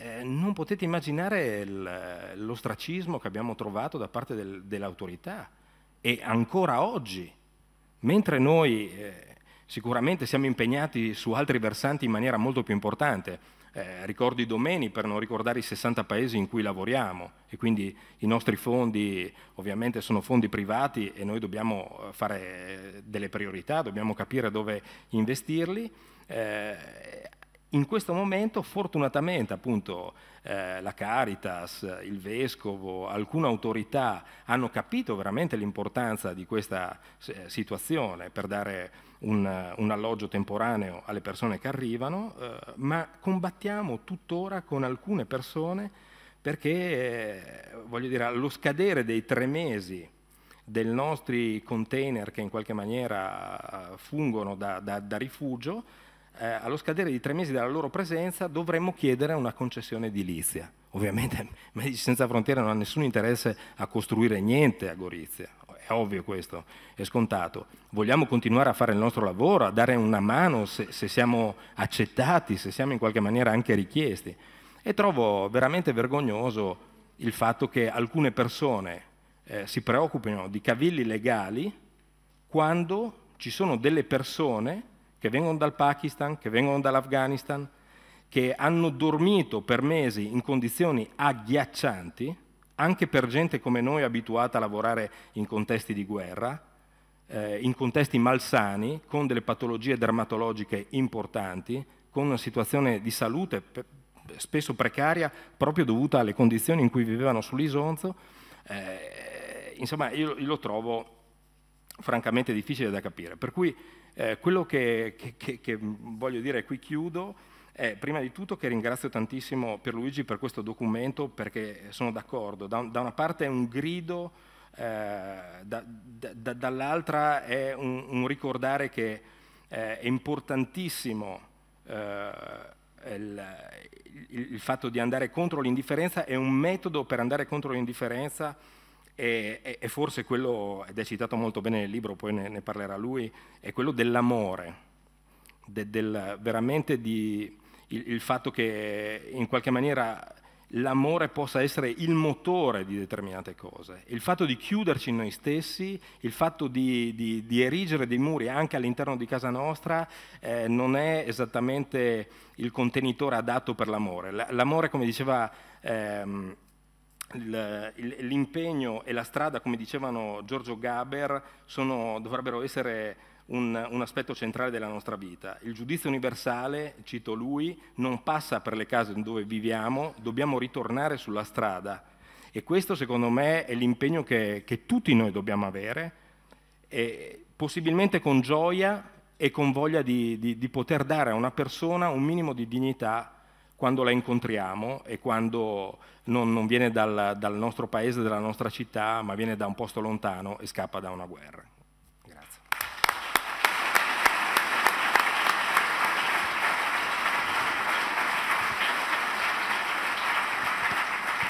Speaker 3: Eh, non potete immaginare il, l'ostracismo che abbiamo trovato da parte del, dell'autorità e ancora oggi, mentre noi eh, sicuramente siamo impegnati su altri versanti in maniera molto più importante, eh, ricordo i domeni per non ricordare i 60 paesi in cui lavoriamo e quindi i nostri fondi ovviamente sono fondi privati e noi dobbiamo eh, fare delle priorità, dobbiamo capire dove investirli. Eh, in questo momento fortunatamente appunto eh, la Caritas, il Vescovo, alcune autorità hanno capito veramente l'importanza di questa eh, situazione per dare un, un, alloggio temporaneo alle persone che arrivano, eh, ma combattiamo tuttora con alcune persone perché, eh, voglio dire, allo scadere dei tre mesi dei nostri container che in qualche maniera eh, fungono da, da, da rifugio, eh, allo scadere di tre mesi dalla loro presenza dovremmo chiedere una concessione edilizia. Ovviamente Medici Senza Frontiere non ha nessun interesse a costruire niente a Gorizia, è ovvio questo, è scontato. Vogliamo continuare a fare il nostro lavoro, a dare una mano se, se siamo accettati, se siamo in qualche maniera anche richiesti. E trovo veramente vergognoso il fatto che alcune persone eh, si preoccupino di cavilli legali quando ci sono delle persone che vengono dal Pakistan, che vengono dall'Afghanistan, che hanno dormito per mesi in condizioni agghiaccianti, anche per gente come noi abituata a lavorare in contesti di guerra, eh, in contesti malsani, con delle patologie dermatologiche importanti, con una situazione di salute spesso precaria proprio dovuta alle condizioni in cui vivevano sull'Isonzo. Eh, insomma, io, io lo trovo francamente difficile da capire. Per cui eh, quello che, che, che, che, voglio dire, qui chiudo, è prima di tutto che ringrazio tantissimo Pierluigi per questo documento perché sono d'accordo, da, da, una parte è un grido, eh, da, da, dall'altra è un, un, ricordare che eh, è importantissimo eh, il, il, il fatto di andare contro l'indifferenza, è un metodo per andare contro l'indifferenza e, e, forse quello, ed è citato molto bene nel libro, poi ne, ne parlerà lui, è quello dell'amore, de, del, veramente di, il, il, fatto che in qualche maniera l'amore possa essere il motore di determinate cose, il fatto di chiuderci in noi stessi, il fatto di, di, di erigere dei muri anche all'interno di casa nostra eh, non è esattamente il contenitore adatto per l'amore. L'amore, come diceva... Ehm, l'impegno e la strada, come dicevano Giorgio Gaber, sono, dovrebbero essere un, un, aspetto centrale della nostra vita. Il giudizio universale, cito lui, non passa per le case dove viviamo, dobbiamo ritornare sulla strada. E questo secondo me è l'impegno che, che tutti noi dobbiamo avere, possibilmente con gioia e con voglia di, di, di poter dare a una persona un minimo di dignità quando la incontriamo e quando non, non viene dal, dal, nostro paese, dalla nostra città, ma viene da un posto lontano e scappa da una guerra. Grazie.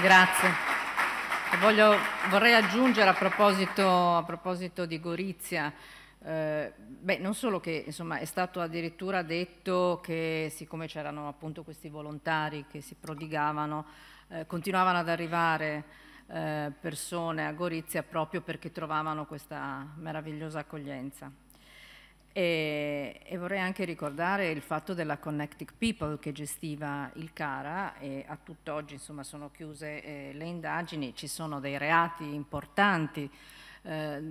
Speaker 1: Grazie. Voglio, vorrei aggiungere a proposito, a proposito di Gorizia, eh, beh, non solo che insomma, è stato addirittura detto che siccome c'erano appunto questi volontari che si prodigavano, eh, continuavano ad arrivare eh, persone a Gorizia proprio perché trovavano questa meravigliosa accoglienza. E, e, vorrei anche ricordare il fatto della Connected People che gestiva il CARA e a tutt'oggi insomma, sono chiuse eh, le indagini, ci sono dei reati importanti eh,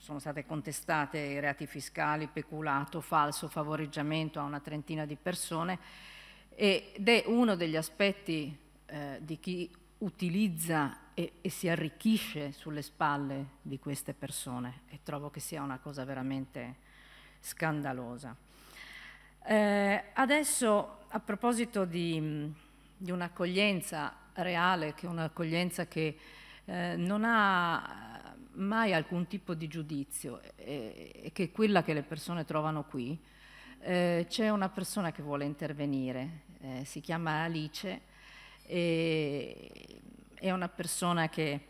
Speaker 1: sono state contestate i reati fiscali, peculato, falso, favoreggiamento a una trentina di persone ed è uno degli aspetti eh, di chi utilizza e, e, si arricchisce sulle spalle di queste persone e trovo che sia una cosa veramente scandalosa. Eh, adesso a proposito di, di un'accoglienza reale, che è un'accoglienza che eh, non ha mai alcun tipo di giudizio e, eh, e che quella che le persone trovano qui, eh, c'è una persona che vuole intervenire, eh, si chiama Alice, e è una persona che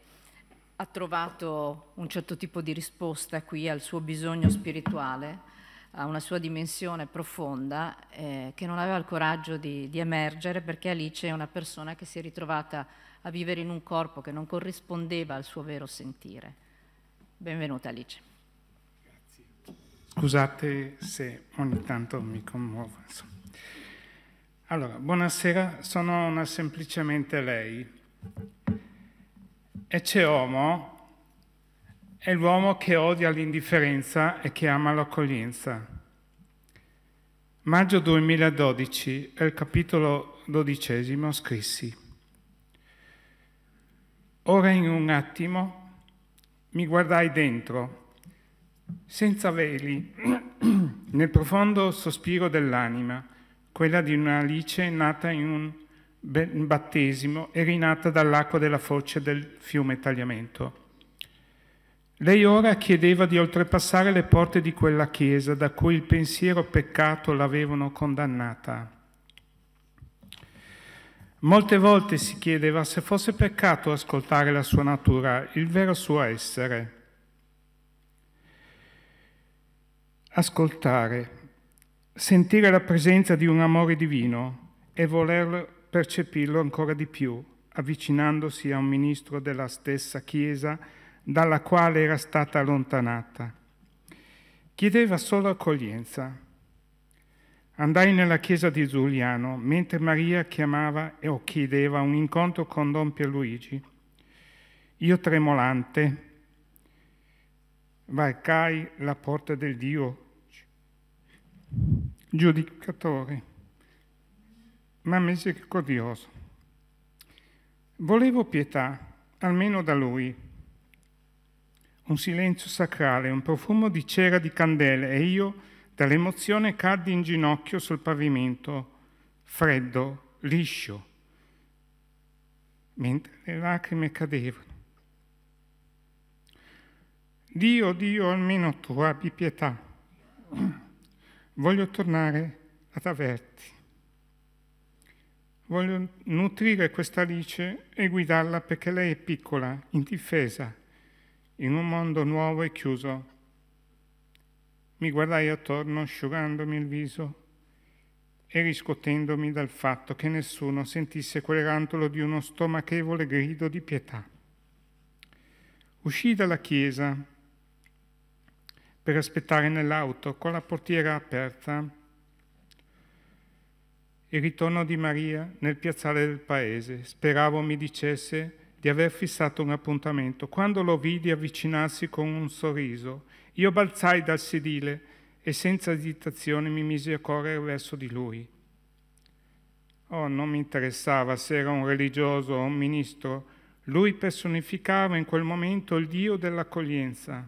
Speaker 1: ha trovato un certo tipo di risposta qui al suo bisogno spirituale, a una sua dimensione profonda eh, che non aveva il coraggio di, di, emergere perché Alice è una persona che si è ritrovata a vivere in un corpo che non corrispondeva al suo vero sentire. Benvenuta Alice.
Speaker 4: Grazie. Scusate se ogni tanto mi commuovo. Allora, buonasera, sono una semplicemente lei. Ecce Homo è l'uomo che odia l'indifferenza e che ama l'accoglienza. Maggio 2012, al capitolo dodicesimo, scrissi. Ora in un attimo mi guardai dentro, senza veli, nel profondo sospiro dell'anima, quella di una Alice nata in un battesimo e rinata dall'acqua della foce del fiume Tagliamento. Lei ora chiedeva di oltrepassare le porte di quella chiesa da cui il pensiero peccato l'avevano condannata. Molte volte si chiedeva se fosse peccato ascoltare la sua natura, il vero suo essere. Ascoltare, sentire la presenza di un amore divino e voler percepirlo ancora di più, avvicinandosi a un ministro della stessa Chiesa dalla quale era stata allontanata. Chiedeva solo accoglienza Andai nella chiesa di Giuliano mentre Maria chiamava o chiedeva un incontro con Don Pierluigi. Io tremolante varcai la porta del Dio giudicatore, ma misericordioso. Volevo pietà, almeno da lui. Un silenzio sacrale, un profumo di cera di candele e io Dall'emozione caddi in ginocchio sul pavimento freddo, liscio, mentre le lacrime cadevano. Dio, Dio, almeno tu abbi pietà. Voglio tornare ad averti. Voglio nutrire questa alice e guidarla perché lei è piccola, indifesa, in un mondo nuovo e chiuso mi guardai attorno asciugandomi il viso e riscotendomi dal fatto che nessuno sentisse quel rantolo di uno stomachevole grido di pietà. Uscii dalla chiesa per aspettare nell'auto con la portiera aperta il ritorno di Maria nel piazzale del paese. Speravo mi dicesse di aver fissato un appuntamento. Quando lo vidi avvicinarsi con un sorriso io balzai dal sedile e senza esitazione mi misi a correre verso di lui. Oh, non mi interessava se era un religioso o un ministro, lui personificava in quel momento il Dio dell'accoglienza.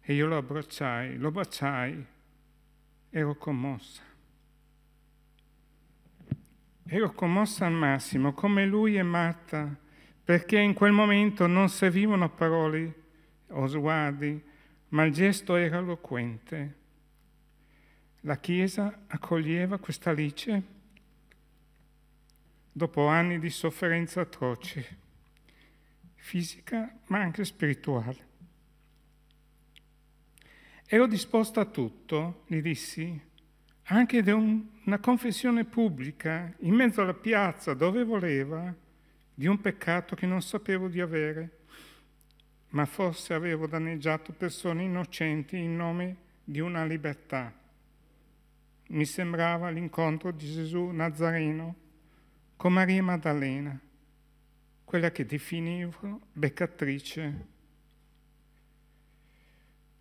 Speaker 4: E io lo abbracciai, lo baciai, ero commossa. Ero commossa al massimo, come lui e Marta, perché in quel momento non servivano parole, o sguardi, ma il gesto era eloquente. La Chiesa accoglieva questa Alice dopo anni di sofferenza atroce, fisica ma anche spirituale. Ero disposta a tutto, gli dissi, anche di un, una confessione pubblica, in mezzo alla piazza, dove voleva, di un peccato che non sapevo di avere ma forse avevo danneggiato persone innocenti in nome di una libertà. Mi sembrava l'incontro di Gesù Nazareno con Maria Maddalena, quella che definivo beccatrice.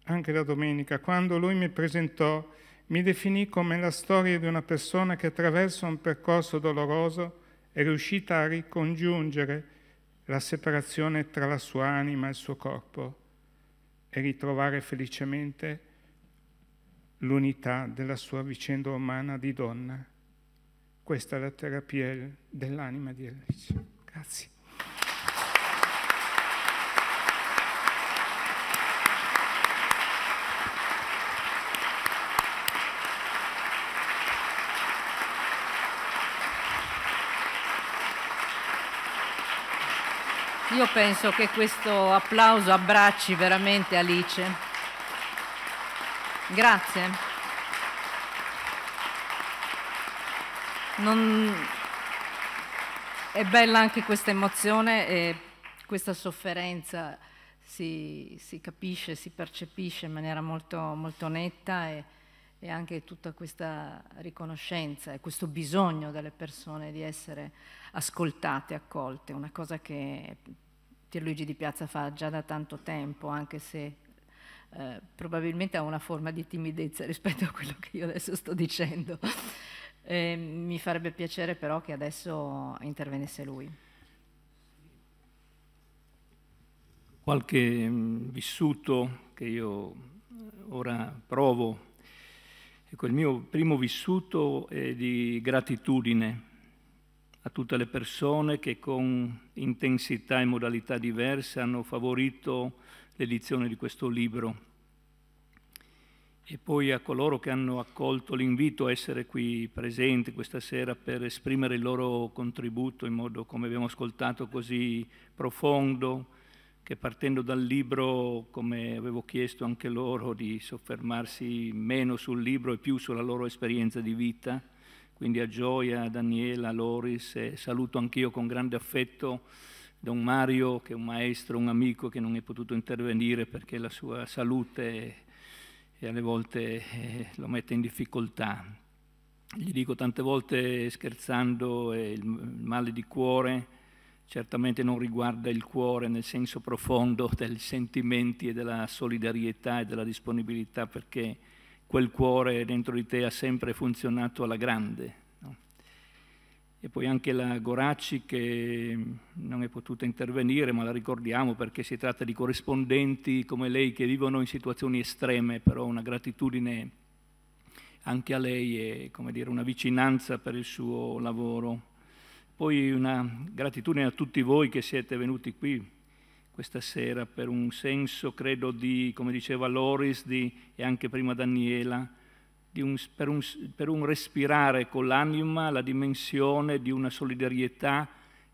Speaker 4: Anche la domenica, quando lui mi presentò, mi definì come la storia di una persona che attraverso un percorso doloroso è riuscita a ricongiungere la separazione tra la sua anima e il suo corpo e ritrovare felicemente l'unità della sua vicenda umana di donna. Questa è la terapia dell'anima di Alice. Grazie.
Speaker 1: Io penso che questo applauso abbracci veramente Alice. Grazie. Non... È bella anche questa emozione e questa sofferenza si, si, capisce, si percepisce in maniera molto, molto netta. E e anche tutta questa riconoscenza e questo bisogno delle persone di essere ascoltate, accolte, una cosa che Pierluigi di Piazza fa già da tanto tempo, anche se eh, probabilmente ha una forma di timidezza rispetto a quello che io adesso sto dicendo. Eh, mi farebbe piacere però che adesso intervenisse lui.
Speaker 5: Qualche mm, vissuto che io eh, ora provo Ecco, il mio primo vissuto è di gratitudine a tutte le persone che con intensità e modalità diverse hanno favorito l'edizione di questo libro e poi a coloro che hanno accolto l'invito a essere qui presenti questa sera per esprimere il loro contributo in modo, come abbiamo ascoltato, così profondo, che partendo dal libro, come avevo chiesto anche loro, di soffermarsi meno sul libro e più sulla loro esperienza di vita, quindi a Gioia, a Daniela, a Loris, e saluto anch'io con grande affetto Don Mario, che è un maestro, un amico che non è potuto intervenire perché la sua salute e alle volte eh, lo mette in difficoltà. Gli dico tante volte scherzando, eh, il male di cuore, certamente non riguarda il cuore nel senso profondo dei sentimenti e della solidarietà e della disponibilità perché quel cuore dentro di te ha sempre funzionato alla grande. No? E poi anche la Goracci che non è potuta intervenire, ma la ricordiamo perché si tratta di corrispondenti come lei che vivono in situazioni estreme, però una gratitudine anche a lei e come dire, una vicinanza per il suo lavoro. Poi una gratitudine a tutti voi che siete venuti qui questa sera per un senso, credo, di, come diceva Loris di, e anche prima Daniela, un, per, un, per un respirare con l'anima la dimensione di una solidarietà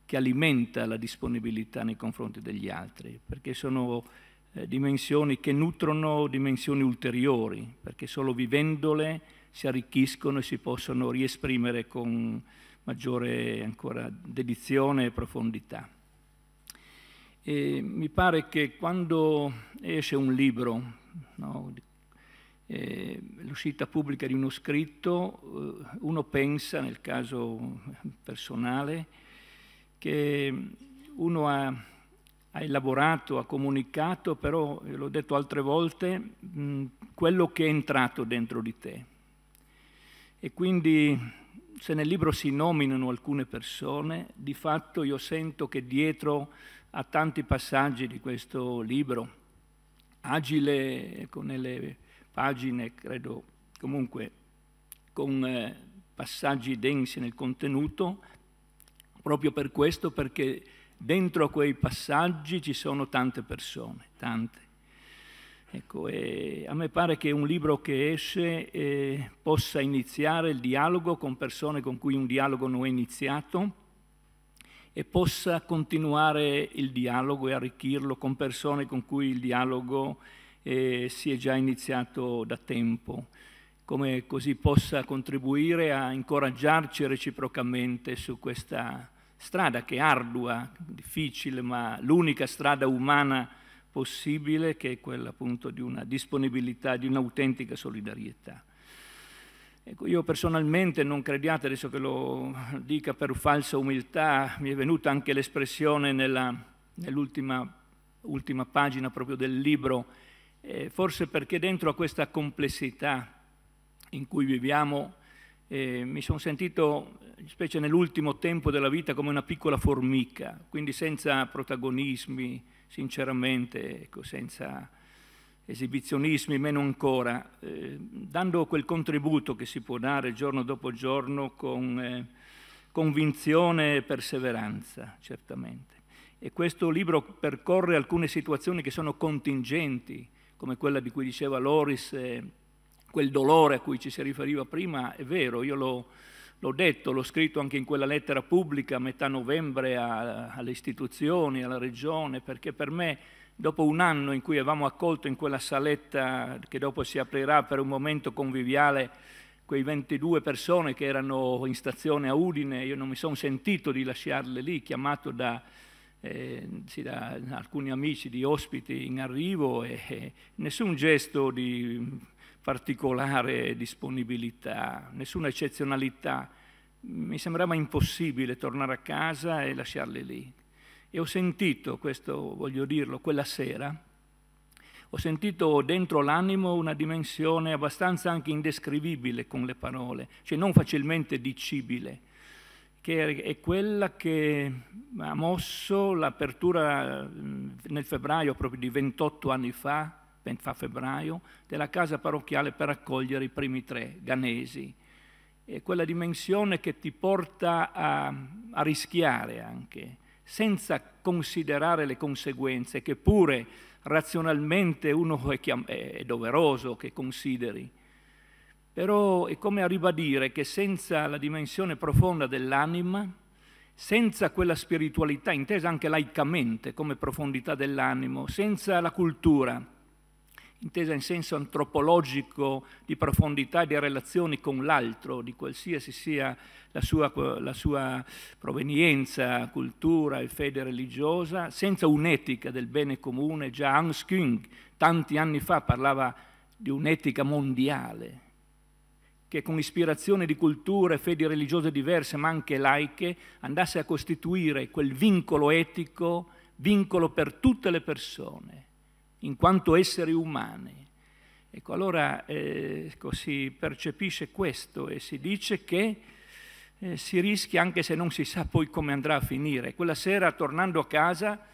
Speaker 5: che alimenta la disponibilità nei confronti degli altri, perché sono eh, dimensioni che nutrono dimensioni ulteriori, perché solo vivendole si arricchiscono e si possono riesprimere con maggiore ancora dedizione e profondità. E mi pare che quando esce un libro, no, eh, l'uscita pubblica di uno scritto, eh, uno pensa, nel caso personale, che uno ha, ha elaborato, ha comunicato, però, l'ho detto altre volte, mh, quello che è entrato dentro di te. E quindi se nel libro si nominano alcune persone, di fatto io sento che dietro a tanti passaggi di questo libro, agile ecco, nelle pagine, credo comunque con eh, passaggi densi nel contenuto, proprio per questo perché dentro a quei passaggi ci sono tante persone, tante. Ecco, a me pare che un libro che esce eh, possa iniziare il dialogo con persone con cui un dialogo non è iniziato e possa continuare il dialogo e arricchirlo con persone con cui il dialogo eh, si è già iniziato da tempo, come così possa contribuire a incoraggiarci reciprocamente su questa strada che è ardua, difficile, ma l'unica strada umana possibile, che è quella appunto di una disponibilità, di un'autentica solidarietà. Ecco, io personalmente, non crediate adesso che lo dica per falsa umiltà, mi è venuta anche l'espressione nell'ultima nell pagina proprio del libro, eh, forse perché dentro a questa complessità in cui viviamo eh, mi sono sentito, specie nell'ultimo tempo della vita, come una piccola formica, quindi senza protagonismi, sinceramente, ecco, senza esibizionismi, meno ancora, eh, dando quel contributo che si può dare giorno dopo giorno con eh, convinzione e perseveranza, certamente. E questo libro percorre alcune situazioni che sono contingenti, come quella di cui diceva Loris, eh, quel dolore a cui ci si riferiva prima, è vero, io l'ho L'ho detto, l'ho scritto anche in quella lettera pubblica a metà novembre a, alle istituzioni, alla regione, perché per me dopo un anno in cui avevamo accolto in quella saletta che dopo si aprirà per un momento conviviale quei 22 persone che erano in stazione a Udine, io non mi sono sentito di lasciarle lì, chiamato da, eh, sì, da alcuni amici di ospiti in arrivo e, e nessun gesto di particolare disponibilità, nessuna eccezionalità. Mi sembrava impossibile tornare a casa e lasciarli lì. E ho sentito, questo voglio dirlo, quella sera, ho sentito dentro l'animo una dimensione abbastanza anche indescrivibile con le parole, cioè non facilmente dicibile, che è quella che ha mosso l'apertura nel febbraio proprio di 28 anni fa fa febbraio, della casa parrocchiale per accogliere i primi tre ganesi. È quella dimensione che ti porta a, a rischiare anche, senza considerare le conseguenze, che pure razionalmente uno è, è doveroso che consideri. Però è come a ribadire che senza la dimensione profonda dell'anima, senza quella spiritualità, intesa anche laicamente come profondità dell'animo, senza la cultura, intesa in senso antropologico di profondità e di relazioni con l'altro, di qualsiasi sia la sua, la sua provenienza, cultura e fede religiosa, senza un'etica del bene comune. Già Hans Küng tanti anni fa parlava di un'etica mondiale, che con ispirazione di culture e fedi religiose diverse, ma anche laiche, andasse a costituire quel vincolo etico, vincolo per tutte le persone in quanto esseri umani. Ecco, allora eh, ecco, si percepisce questo e si dice che eh, si rischia anche se non si sa poi come andrà a finire. Quella sera, tornando a casa,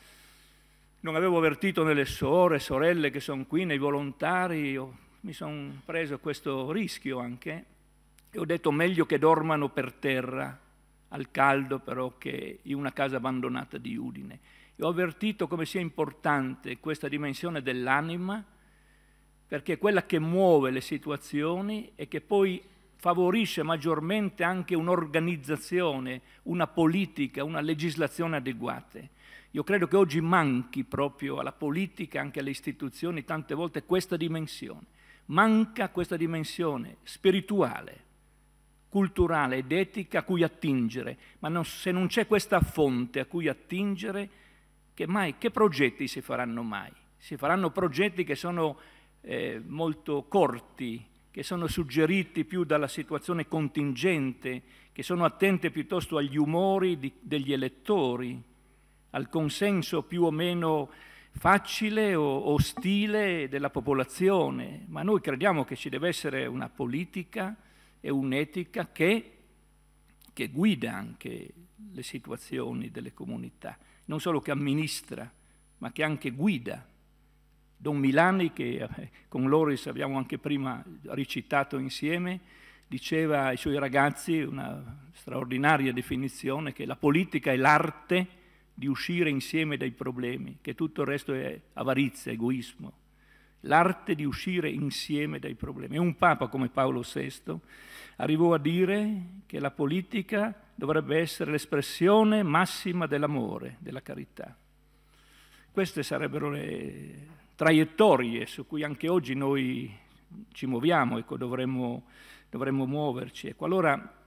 Speaker 5: non avevo avvertito nelle suore, sorelle che sono qui, nei volontari, mi sono preso questo rischio anche e ho detto meglio che dormano per terra, al caldo però, che in una casa abbandonata di Udine. Io ho avvertito come sia importante questa dimensione dell'anima perché è quella che muove le situazioni e che poi favorisce maggiormente anche un'organizzazione, una politica, una legislazione adeguate. Io credo che oggi manchi proprio alla politica, anche alle istituzioni, tante volte questa dimensione. Manca questa dimensione spirituale, culturale ed etica a cui attingere, ma non, se non c'è questa fonte a cui attingere, che, mai, che progetti si faranno mai? Si faranno progetti che sono eh, molto corti, che sono suggeriti più dalla situazione contingente, che sono attente piuttosto agli umori di, degli elettori, al consenso più o meno facile o ostile della popolazione, ma noi crediamo che ci deve essere una politica e un'etica che, che guida anche le situazioni delle comunità non solo che amministra, ma che anche guida. Don Milani, che eh, con Loris abbiamo anche prima recitato insieme, diceva ai suoi ragazzi una straordinaria definizione che la politica è l'arte di uscire insieme dai problemi, che tutto il resto è avarizia, egoismo. L'arte di uscire insieme dai problemi. E un Papa come Paolo VI arrivò a dire che la politica dovrebbe essere l'espressione massima dell'amore, della carità. Queste sarebbero le traiettorie su cui anche oggi noi ci muoviamo, ecco, dovremmo, dovremmo muoverci. E ecco, qualora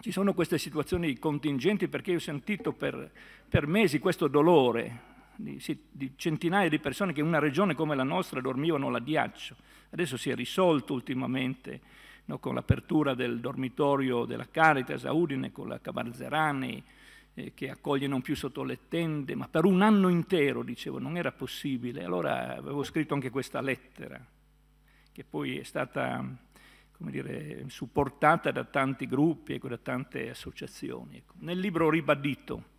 Speaker 5: ci sono queste situazioni contingenti perché io ho sentito per, per mesi questo dolore di, di, centinaia di persone che in una regione come la nostra dormivano la ghiaccio. Adesso si è risolto ultimamente no, con l'apertura del dormitorio della Caritas a Udine, con la Cabalzerani eh, che accoglie non più sotto le tende, ma per un anno intero, dicevo, non era possibile. Allora avevo scritto anche questa lettera, che poi è stata come dire, supportata da tanti gruppi, ecco, da tante associazioni. Ecco. Nel libro ho ribadito,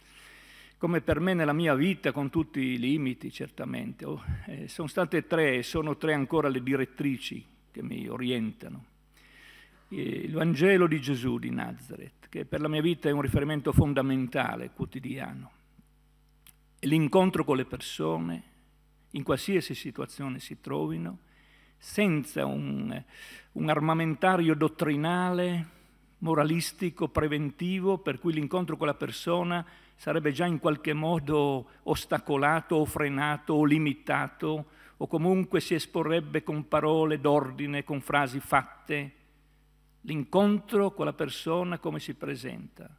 Speaker 5: come per me nella mia vita, con tutti i limiti certamente, oh, eh, sono state tre e sono tre ancora le direttrici che mi orientano il Vangelo di Gesù di Nazareth, che per la mia vita è un riferimento fondamentale, quotidiano. L'incontro con le persone, in qualsiasi situazione si trovino, senza un, un armamentario dottrinale, moralistico, preventivo, per cui l'incontro con la persona sarebbe già in qualche modo ostacolato o frenato o limitato o comunque si esporrebbe con parole d'ordine, con frasi fatte, l'incontro con la persona come si presenta.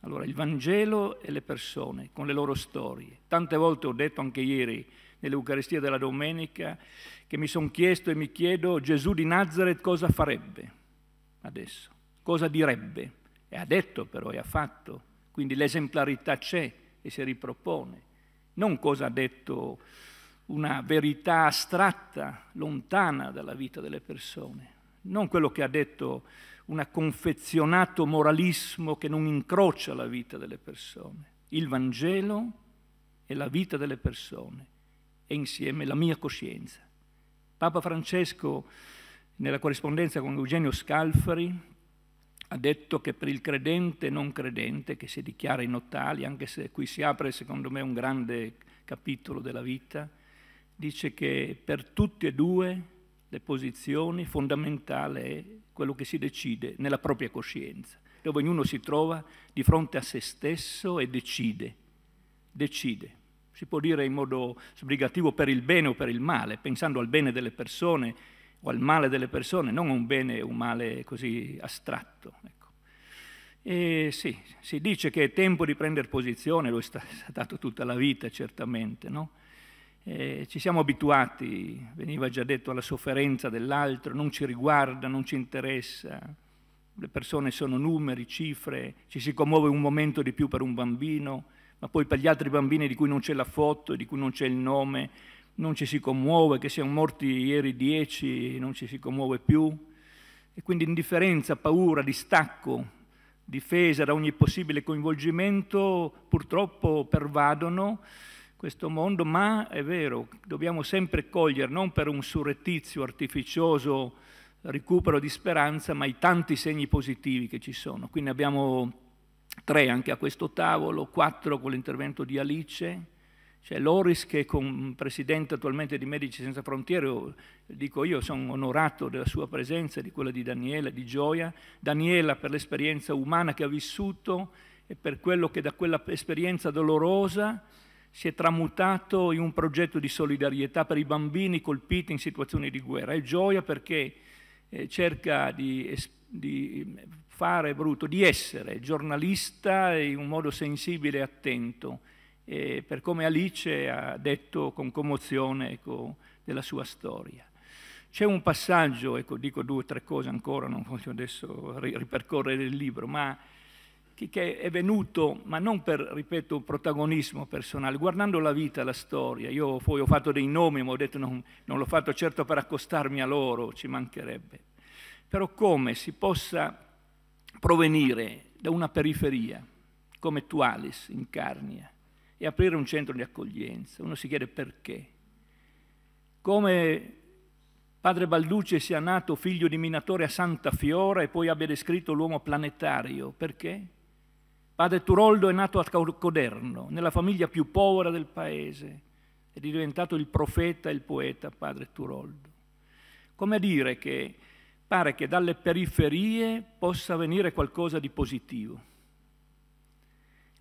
Speaker 5: Allora, il Vangelo e le persone con le loro storie. Tante volte ho detto anche ieri nell'Eucaristia della domenica che mi sono chiesto e mi chiedo Gesù di Nazareth cosa farebbe adesso, cosa direbbe. E ha detto però e ha fatto, quindi l'esemplarità c'è e si ripropone. Non cosa ha detto una verità astratta, lontana dalla vita delle persone non quello che ha detto un confezionato moralismo che non incrocia la vita delle persone. Il Vangelo è la vita delle persone e insieme la mia coscienza. Papa Francesco, nella corrispondenza con Eugenio Scalfari, ha detto che per il credente non credente, che si dichiara in tali, anche se qui si apre secondo me un grande capitolo della vita, dice che per tutti e due le posizioni, fondamentale è quello che si decide nella propria coscienza, dove ognuno si trova di fronte a se stesso e decide, decide. Si può dire in modo sbrigativo per il bene o per il male, pensando al bene delle persone o al male delle persone, non un bene o un male così astratto. Ecco. E sì, si dice che è tempo di prendere posizione, lo è stato tutta la vita certamente, no? Eh, ci siamo abituati, veniva già detto, alla sofferenza dell'altro, non ci riguarda, non ci interessa. Le persone sono numeri, cifre, ci si commuove un momento di più per un bambino, ma poi per gli altri bambini di cui non c'è la foto, di cui non c'è il nome, non ci si commuove, che siano morti ieri dieci, non ci si commuove più. E quindi indifferenza, paura, distacco, difesa da ogni possibile coinvolgimento purtroppo pervadono questo mondo, ma è vero, dobbiamo sempre cogliere, non per un surrettizio, artificioso recupero di speranza, ma i tanti segni positivi che ci sono. Quindi abbiamo tre anche a questo tavolo, quattro con l'intervento di Alice, c'è Loris che è con presidente attualmente di Medici Senza Frontiere, dico io, sono onorato della sua presenza, di quella di Daniela, di Gioia. Daniela per l'esperienza umana che ha vissuto e per quello che da quella esperienza dolorosa si è tramutato in un progetto di solidarietà per i bambini colpiti in situazioni di guerra e gioia perché eh, cerca di, di mm, fare brutto, di essere giornalista in un modo sensibile e attento, eh, per come Alice ha detto con commozione ecco, della sua storia. C'è un passaggio, ecco, dico due o tre cose ancora, non voglio adesso ripercorrere il libro, ma che è venuto, ma non per, ripeto, un protagonismo personale, guardando la vita, la storia. Io poi ho fatto dei nomi, ma ho detto non, non l'ho fatto certo per accostarmi a loro, ci mancherebbe. Però come si possa provenire da una periferia come Tualis in Carnia e aprire un centro di accoglienza. Uno si chiede perché. Come padre Balduce sia nato figlio di minatore a Santa Fiora e poi abbia descritto l'uomo planetario, perché? Padre Turoldo è nato a Coderno, nella famiglia più povera del paese, è diventato il profeta e il poeta Padre Turoldo. Come a dire che pare che dalle periferie possa venire qualcosa di positivo.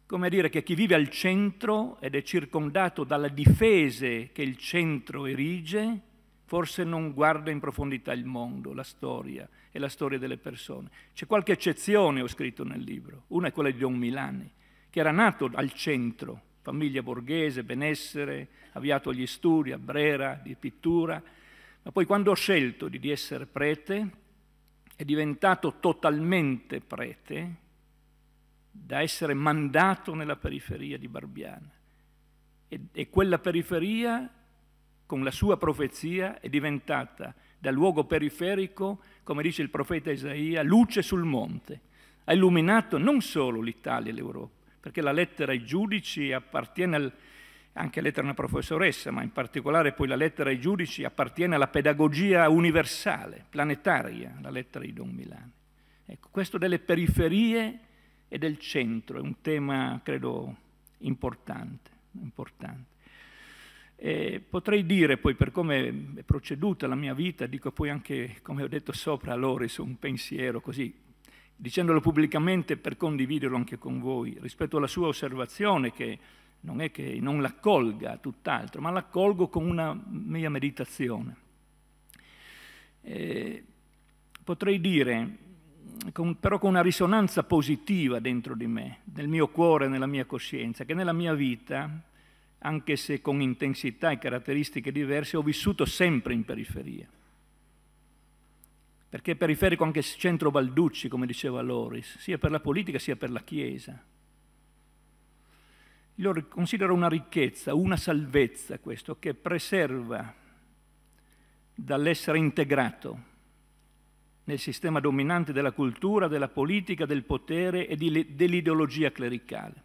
Speaker 5: Come a dire che chi vive al centro ed è circondato dalle difese che il centro erige, forse non guarda in profondità il mondo, la storia e la storia delle persone. C'è qualche eccezione, ho scritto nel libro. Una è quella di Don Milani, che era nato al centro, famiglia borghese, benessere, avviato agli studi a Brera di pittura, ma poi quando ho scelto di, di essere prete, è diventato totalmente prete da essere mandato nella periferia di Barbiana. e, e quella periferia con la sua profezia è diventata da luogo periferico, come dice il profeta Isaia, luce sul monte. Ha illuminato non solo l'Italia e l'Europa, perché la lettera ai giudici appartiene al, anche lettera a una professoressa, ma in particolare poi la lettera ai giudici appartiene alla pedagogia universale, planetaria, la lettera di Don Milano. Ecco, questo delle periferie e del centro è un tema, credo, importante. importante. E potrei dire poi per come è proceduta la mia vita, dico poi anche, come ho detto sopra a Loris, un pensiero così, dicendolo pubblicamente per condividerlo anche con voi, rispetto alla sua osservazione che non è che non l'accolga tutt'altro, ma l'accolgo con una mia meditazione. E potrei dire, con, però con una risonanza positiva dentro di me, nel mio cuore, nella mia coscienza, che nella mia vita anche se con intensità e caratteristiche diverse, ho vissuto sempre in periferia. Perché è periferico anche il centro Balducci, come diceva Loris, sia per la politica sia per la Chiesa. Io lo considero una ricchezza, una salvezza questo, che preserva dall'essere integrato nel sistema dominante della cultura, della politica, del potere e dell'ideologia clericale.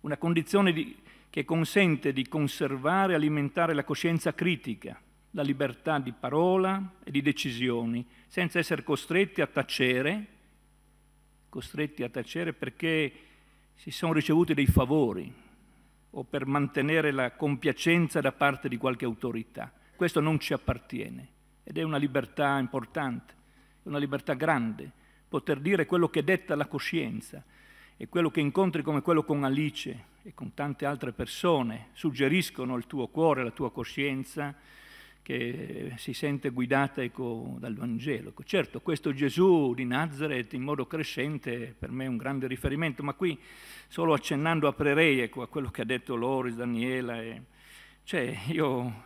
Speaker 5: Una condizione di che consente di conservare e alimentare la coscienza critica, la libertà di parola e di decisioni, senza essere costretti a tacere, costretti a tacere perché si sono ricevuti dei favori o per mantenere la compiacenza da parte di qualche autorità. Questo non ci appartiene ed è una libertà importante, una libertà grande, poter dire quello che detta la coscienza e quello che incontri come quello con Alice e con tante altre persone suggeriscono il tuo cuore, la tua coscienza, che si sente guidata ecco, dal Vangelo. Ecco, certo, questo Gesù di Nazareth in modo crescente per me è un grande riferimento, ma qui solo accennando aprirei ecco, a quello che ha detto Loris, Daniela, e... cioè io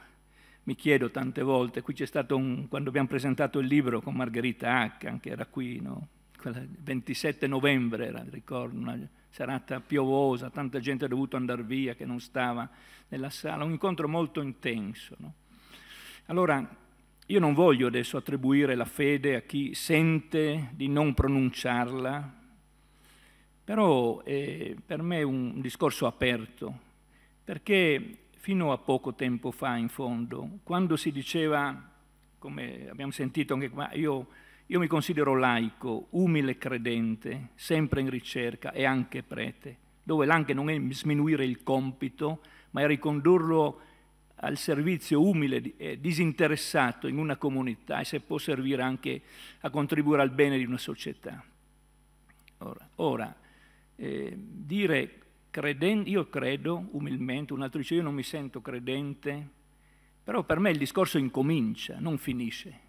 Speaker 5: mi chiedo tante volte, qui c'è stato un, quando abbiamo presentato il libro con Margherita H, che era qui, no? quella, 27 novembre era, ricordo, una serata piovosa, tanta gente ha dovuto andare via che non stava nella sala, un incontro molto intenso. No? Allora, io non voglio adesso attribuire la fede a chi sente di non pronunciarla, però è eh, per me è un discorso aperto, perché fino a poco tempo fa, in fondo, quando si diceva, come abbiamo sentito anche qua, io io mi considero laico, umile credente, sempre in ricerca e anche prete, dove l'anche non è sminuire il compito, ma è ricondurlo al servizio umile e eh, disinteressato in una comunità e se può servire anche a contribuire al bene di una società. Ora, ora eh, dire credente, io credo umilmente, un altro dice io non mi sento credente, però per me il discorso incomincia, non finisce.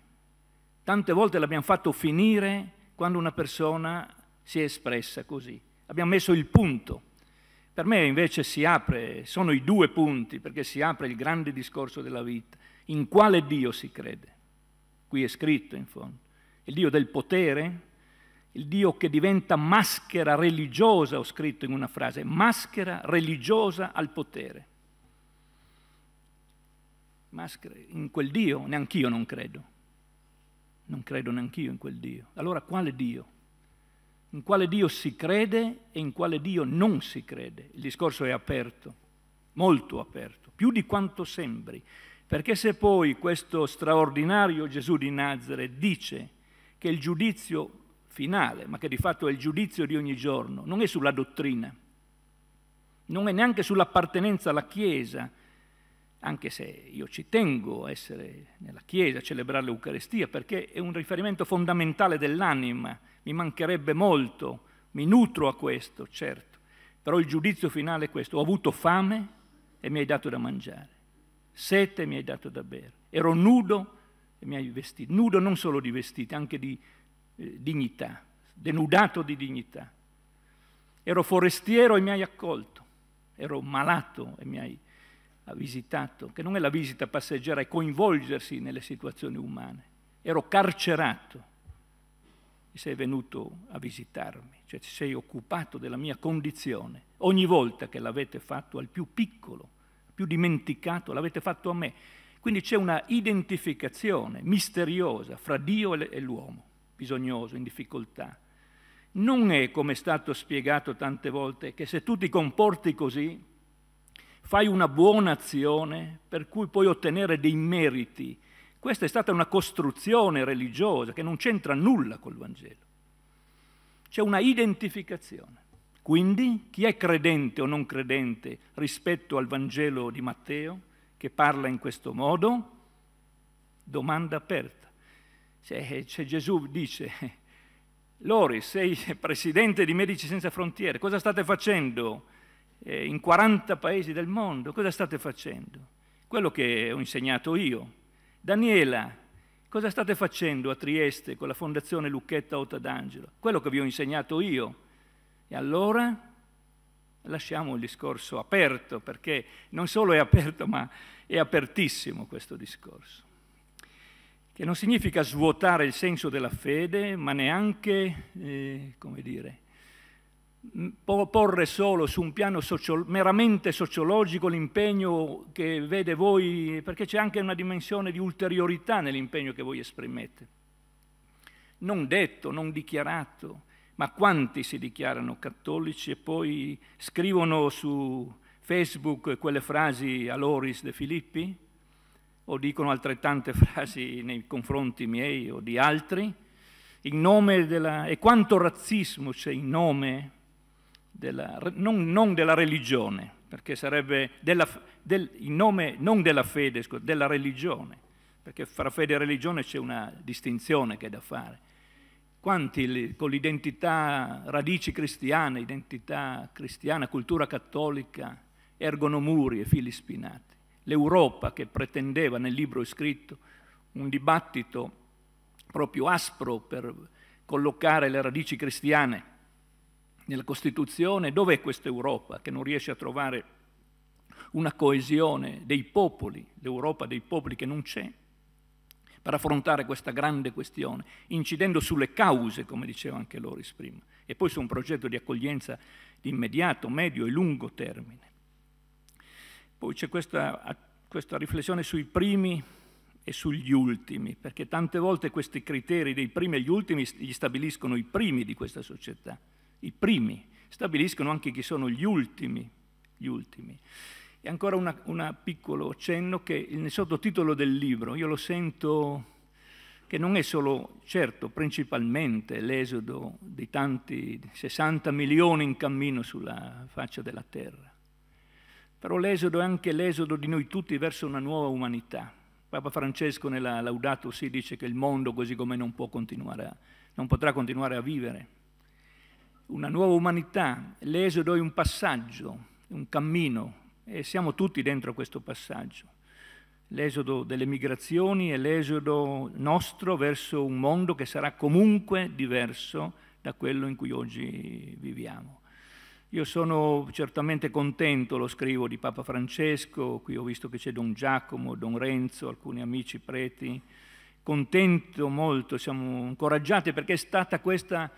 Speaker 5: Tante volte l'abbiamo fatto finire quando una persona si è espressa così. Abbiamo messo il punto. Per me invece si apre, sono i due punti, perché si apre il grande discorso della vita. In quale Dio si crede? Qui è scritto in fondo. Il Dio del potere, il Dio che diventa maschera religiosa, ho scritto in una frase, maschera religiosa al potere. Maschera, in quel Dio neanch'io non credo. Non credo neanch'io in quel Dio. Allora quale Dio? In quale Dio si crede e in quale Dio non si crede? Il discorso è aperto, molto aperto, più di quanto sembri. Perché se poi questo straordinario Gesù di Nazareth dice che il giudizio finale, ma che di fatto è il giudizio di ogni giorno, non è sulla dottrina, non è neanche sull'appartenenza alla Chiesa, anche se io ci tengo a essere nella Chiesa, a celebrare l'Eucarestia, perché è un riferimento fondamentale dell'anima, mi mancherebbe molto, mi nutro a questo, certo, però il giudizio finale è questo, ho avuto fame e mi hai dato da mangiare, sete e mi hai dato da bere, ero nudo e mi hai vestito, nudo non solo di vestiti, anche di eh, dignità, denudato di dignità, ero forestiero e mi hai accolto, ero malato e mi hai ha visitato, che non è la visita passeggera, è coinvolgersi nelle situazioni umane. Ero carcerato e sei venuto a visitarmi, cioè ci sei occupato della mia condizione. Ogni volta che l'avete fatto al più piccolo, al più dimenticato, l'avete fatto a me. Quindi c'è una identificazione misteriosa fra Dio e l'uomo, bisognoso, in difficoltà. Non è, come è stato spiegato tante volte, che se tu ti comporti così, fai una buona azione per cui puoi ottenere dei meriti. Questa è stata una costruzione religiosa che non c'entra nulla col Vangelo. C'è una identificazione. Quindi chi è credente o non credente rispetto al Vangelo di Matteo, che parla in questo modo? Domanda aperta. Cioè, cioè Gesù dice, Lori, sei presidente di Medici Senza Frontiere, cosa state facendo? eh, in 40 paesi del mondo, cosa state facendo? Quello che ho insegnato io. Daniela, cosa state facendo a Trieste con la Fondazione Lucchetta Otta d'Angelo? Quello che vi ho insegnato io. E allora lasciamo il discorso aperto, perché non solo è aperto, ma è apertissimo questo discorso, che non significa svuotare il senso della fede, ma neanche, eh, come dire, porre solo su un piano socio meramente sociologico l'impegno che vede voi, perché c'è anche una dimensione di ulteriorità nell'impegno che voi esprimete. Non detto, non dichiarato, ma quanti si dichiarano cattolici e poi scrivono su Facebook quelle frasi a Loris De Filippi o dicono altrettante frasi nei confronti miei o di altri in nome della... e quanto razzismo c'è in nome della, non, non, della religione, perché sarebbe della, del, in nome non della fede, della religione, perché fra fede e religione c'è una distinzione che è da fare. Quanti con l'identità, radici cristiane, identità cristiana, cultura cattolica, ergono muri e fili spinati. L'Europa che pretendeva nel libro scritto un dibattito proprio aspro per collocare le radici cristiane nella Costituzione, dov'è questa Europa che non riesce a trovare una coesione dei popoli, l'Europa dei popoli che non c'è, per affrontare questa grande questione, incidendo sulle cause, come diceva anche Loris prima, e poi su un progetto di accoglienza di immediato, medio e lungo termine. Poi c'è questa, questa riflessione sui primi e sugli ultimi, perché tante volte questi criteri dei primi e gli ultimi gli stabiliscono i primi di questa società i primi, stabiliscono anche chi sono gli ultimi, gli ultimi. E ancora un piccolo accenno che nel sottotitolo del libro io lo sento che non è solo, certo, principalmente l'esodo di tanti 60 milioni in cammino sulla faccia della terra, però l'esodo è anche l'esodo di noi tutti verso una nuova umanità. Papa Francesco nella Laudato si dice che il mondo così come non, può continuare a, non potrà continuare a vivere, una nuova umanità, l'esodo è un passaggio, un cammino e siamo tutti dentro questo passaggio. L'esodo delle migrazioni è l'esodo nostro verso un mondo che sarà comunque diverso da quello in cui oggi viviamo. Io sono certamente contento, lo scrivo, di Papa Francesco, qui ho visto che c'è Don Giacomo, Don Renzo, alcuni amici preti, contento molto, siamo incoraggiati perché è stata questa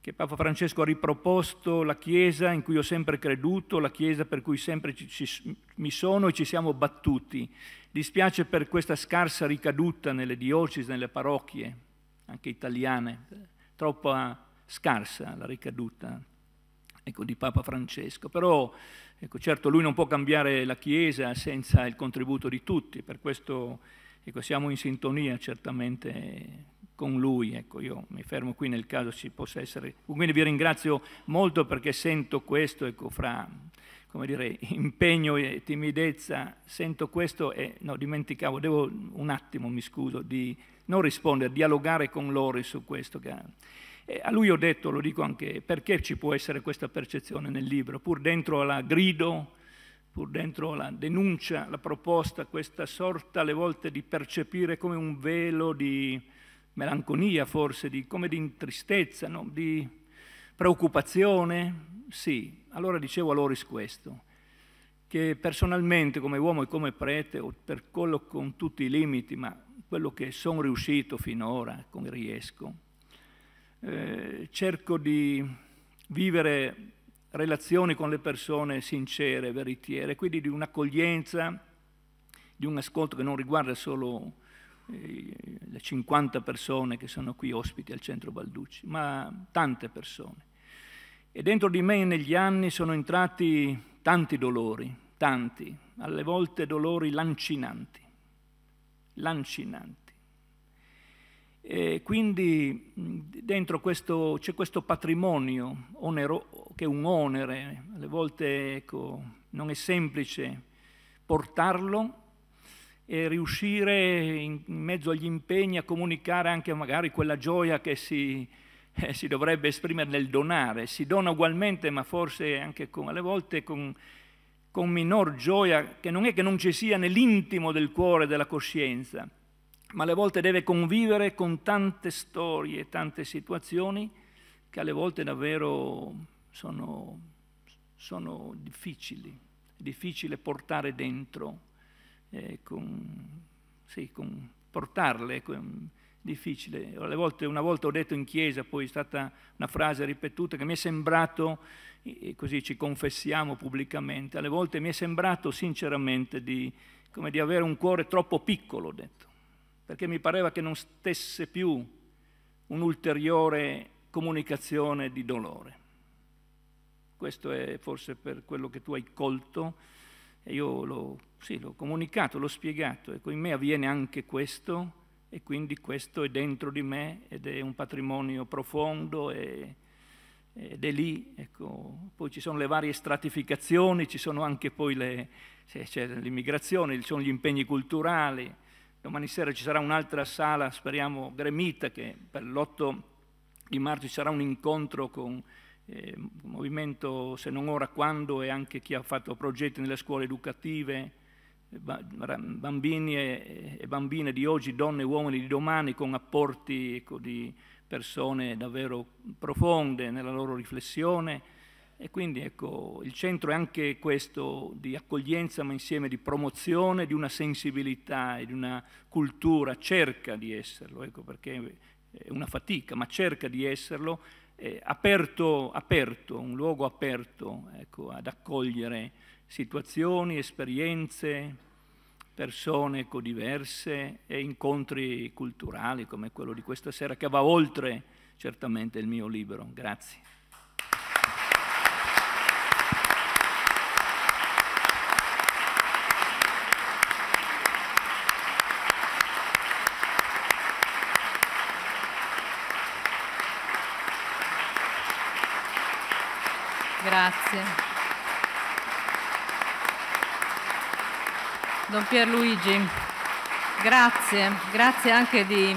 Speaker 5: che Papa Francesco ha riproposto la Chiesa in cui ho sempre creduto, la Chiesa per cui sempre ci, ci, mi sono e ci siamo battuti. Dispiace per questa scarsa ricaduta nelle diocesi, nelle parrocchie, anche italiane, troppa eh, scarsa la ricaduta ecco, di Papa Francesco. Però ecco, certo lui non può cambiare la Chiesa senza il contributo di tutti, per questo ecco, siamo in sintonia certamente con lui. Ecco, io mi fermo qui nel caso ci possa essere. Quindi vi ringrazio molto perché sento questo, ecco, fra come dire, impegno e timidezza, sento questo e no, dimenticavo, devo un attimo, mi scuso, di non rispondere, dialogare con Lori su questo. E a lui ho detto, lo dico anche, perché ci può essere questa percezione nel libro, pur dentro alla grido, pur dentro la denuncia, la proposta, questa sorta alle volte di percepire come un velo di melanconia forse, di, come di tristezza, no? di preoccupazione. Sì, allora dicevo a Loris questo, che personalmente come uomo e come prete, per quello con tutti i limiti, ma quello che sono riuscito finora, come riesco, eh, cerco di vivere relazioni con le persone sincere, veritiere, quindi di un'accoglienza, di un ascolto che non riguarda solo le 50 persone che sono qui ospiti al centro Balducci, ma tante persone. E dentro di me negli anni sono entrati tanti dolori, tanti, alle volte dolori lancinanti, lancinanti. E quindi dentro questo, c'è questo patrimonio onero, che è un onere, alle volte ecco, non è semplice portarlo e riuscire in mezzo agli impegni a comunicare anche magari quella gioia che si, eh, si dovrebbe esprimere nel donare. Si dona ugualmente, ma forse anche con, alle volte con, con minor gioia, che non è che non ci sia nell'intimo del cuore, della coscienza, ma alle volte deve convivere con tante storie, tante situazioni che alle volte davvero sono, sono difficili, è difficile portare dentro eh, con, sì, con portarle, ecco, è difficile. Volte, una volta ho detto in chiesa, poi è stata una frase ripetuta che mi è sembrato, così ci confessiamo pubblicamente, alle volte mi è sembrato sinceramente di, come di avere un cuore troppo piccolo, ho detto, perché mi pareva che non stesse più un'ulteriore comunicazione di dolore. Questo è forse per quello che tu hai colto e io lo sì, l'ho comunicato, l'ho spiegato, ecco, in me avviene anche questo e quindi questo è dentro di me ed è un patrimonio profondo e, ed è lì. Ecco. Poi ci sono le varie stratificazioni, ci sono anche poi le, c'è l'immigrazione, ci sono gli impegni culturali. Domani sera ci sarà un'altra sala, speriamo, gremita, che per l'8 di marzo ci sarà un incontro con eh, un movimento, se non ora quando, e anche chi ha fatto progetti nelle scuole educative, bambini e bambine di oggi, donne e uomini di domani, con apporti ecco, di persone davvero profonde nella loro riflessione. E quindi ecco, il centro è anche questo di accoglienza, ma insieme di promozione di una sensibilità e di una cultura, cerca di esserlo, ecco, perché è una fatica, ma cerca di esserlo, eh, aperto, aperto, un luogo aperto ecco, ad accogliere situazioni, esperienze, persone codiverse e incontri culturali come quello di questa sera che va oltre certamente il mio libro. Grazie.
Speaker 1: Grazie. Don Pierluigi, grazie, grazie anche di,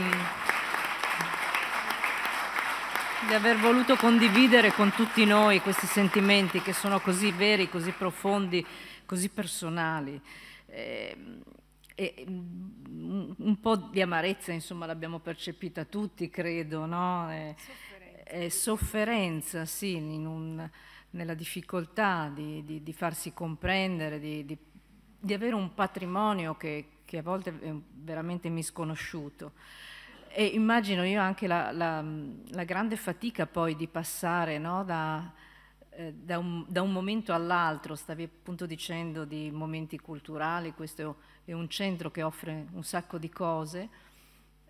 Speaker 1: di aver voluto condividere con tutti noi questi sentimenti che sono così veri, così profondi, così personali. Eh, e mm, un po' di amarezza, insomma, l'abbiamo percepita tutti, credo, no? E, eh, sofferenza. E eh, sofferenza, sì, un, nella difficoltà di, di, di farsi comprendere, di, di di avere un patrimonio che, che a volte è veramente misconosciuto. E immagino io anche la, la, la grande fatica poi di passare no, da, eh, da, un, da, un, momento all'altro, stavi appunto dicendo di momenti culturali, questo è un centro che offre un sacco di cose,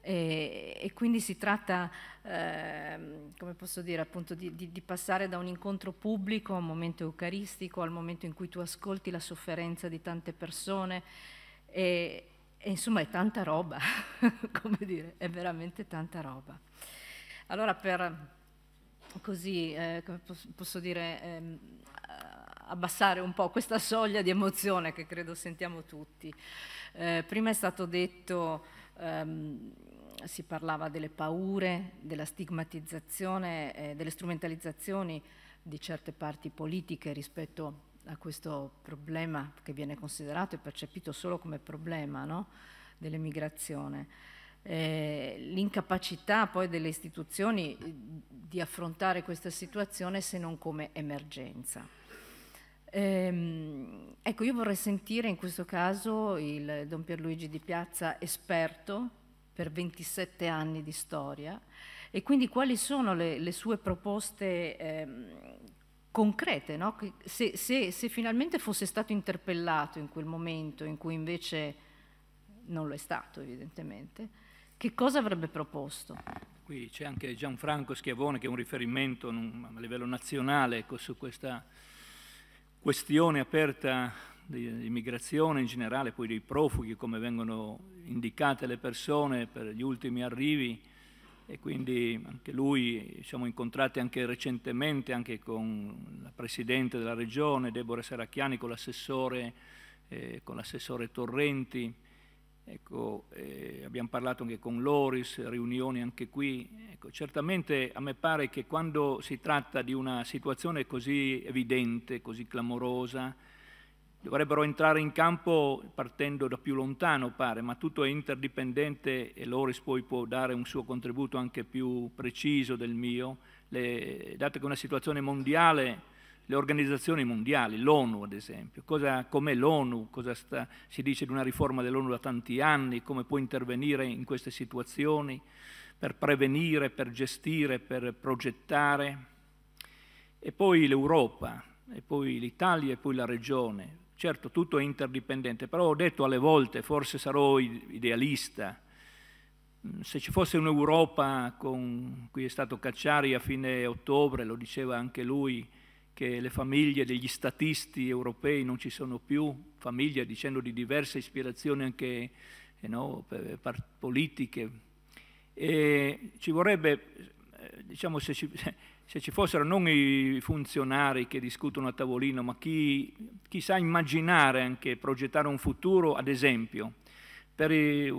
Speaker 1: e, e, quindi si tratta, eh, come posso dire, appunto di, di, di, passare da un incontro pubblico a un momento eucaristico, al momento in cui tu ascolti la sofferenza di tante persone e, e insomma è tanta roba, come dire, è veramente tanta roba. Allora per così, eh, come posso dire, eh, abbassare un po' questa soglia di emozione che credo sentiamo tutti. Eh, prima è stato detto... Um, si parlava delle paure, della stigmatizzazione, eh, delle strumentalizzazioni di certe parti politiche rispetto a questo problema che viene considerato e percepito solo come problema no? dell'emigrazione. Eh, l'incapacità poi delle istituzioni di affrontare questa situazione se non come emergenza. Ehm, ecco, io vorrei sentire in questo caso il Don Pierluigi Di Piazza esperto per 27 anni di storia e quindi quali sono le, le sue proposte ehm, concrete, no? se, se, se, finalmente fosse stato interpellato in quel momento in cui invece non lo è stato evidentemente, che cosa avrebbe proposto?
Speaker 5: Qui c'è anche Gianfranco Schiavone che è un riferimento a livello nazionale ecco, su questa questione aperta di immigrazione in generale, poi dei profughi, come vengono indicate le persone per gli ultimi arrivi e quindi anche lui ci siamo incontrati anche recentemente anche con la Presidente della Regione, Deborah Seracchiani, con l'assessore, eh, con l'assessore Torrenti. Ecco, eh, abbiamo parlato anche con Loris, riunioni anche qui. Ecco, certamente a me pare che quando si tratta di una situazione così evidente, così clamorosa, dovrebbero entrare in campo partendo da più lontano, pare, ma tutto è interdipendente e Loris poi può dare un suo contributo anche più preciso del mio, le, dato che è una situazione mondiale, le organizzazioni mondiali, l'ONU ad esempio, com'è l'ONU, cosa sta, si dice di una riforma dell'ONU da tanti anni, come può intervenire in queste situazioni per prevenire, per gestire, per progettare. E poi l'Europa, e poi l'Italia e poi la regione. Certo, tutto è interdipendente, però ho detto alle volte, forse sarò idealista, mm, se ci fosse un'Europa con cui è stato Cacciari a fine ottobre, lo diceva anche lui, che le famiglie degli statisti europei non ci sono più, famiglie dicendo di diverse ispirazioni anche eh no, politiche. E ci vorrebbe, eh, diciamo, se ci, se ci fossero non i funzionari che discutono a tavolino, ma chi, chi sa immaginare anche, progettare un futuro, ad esempio, per i,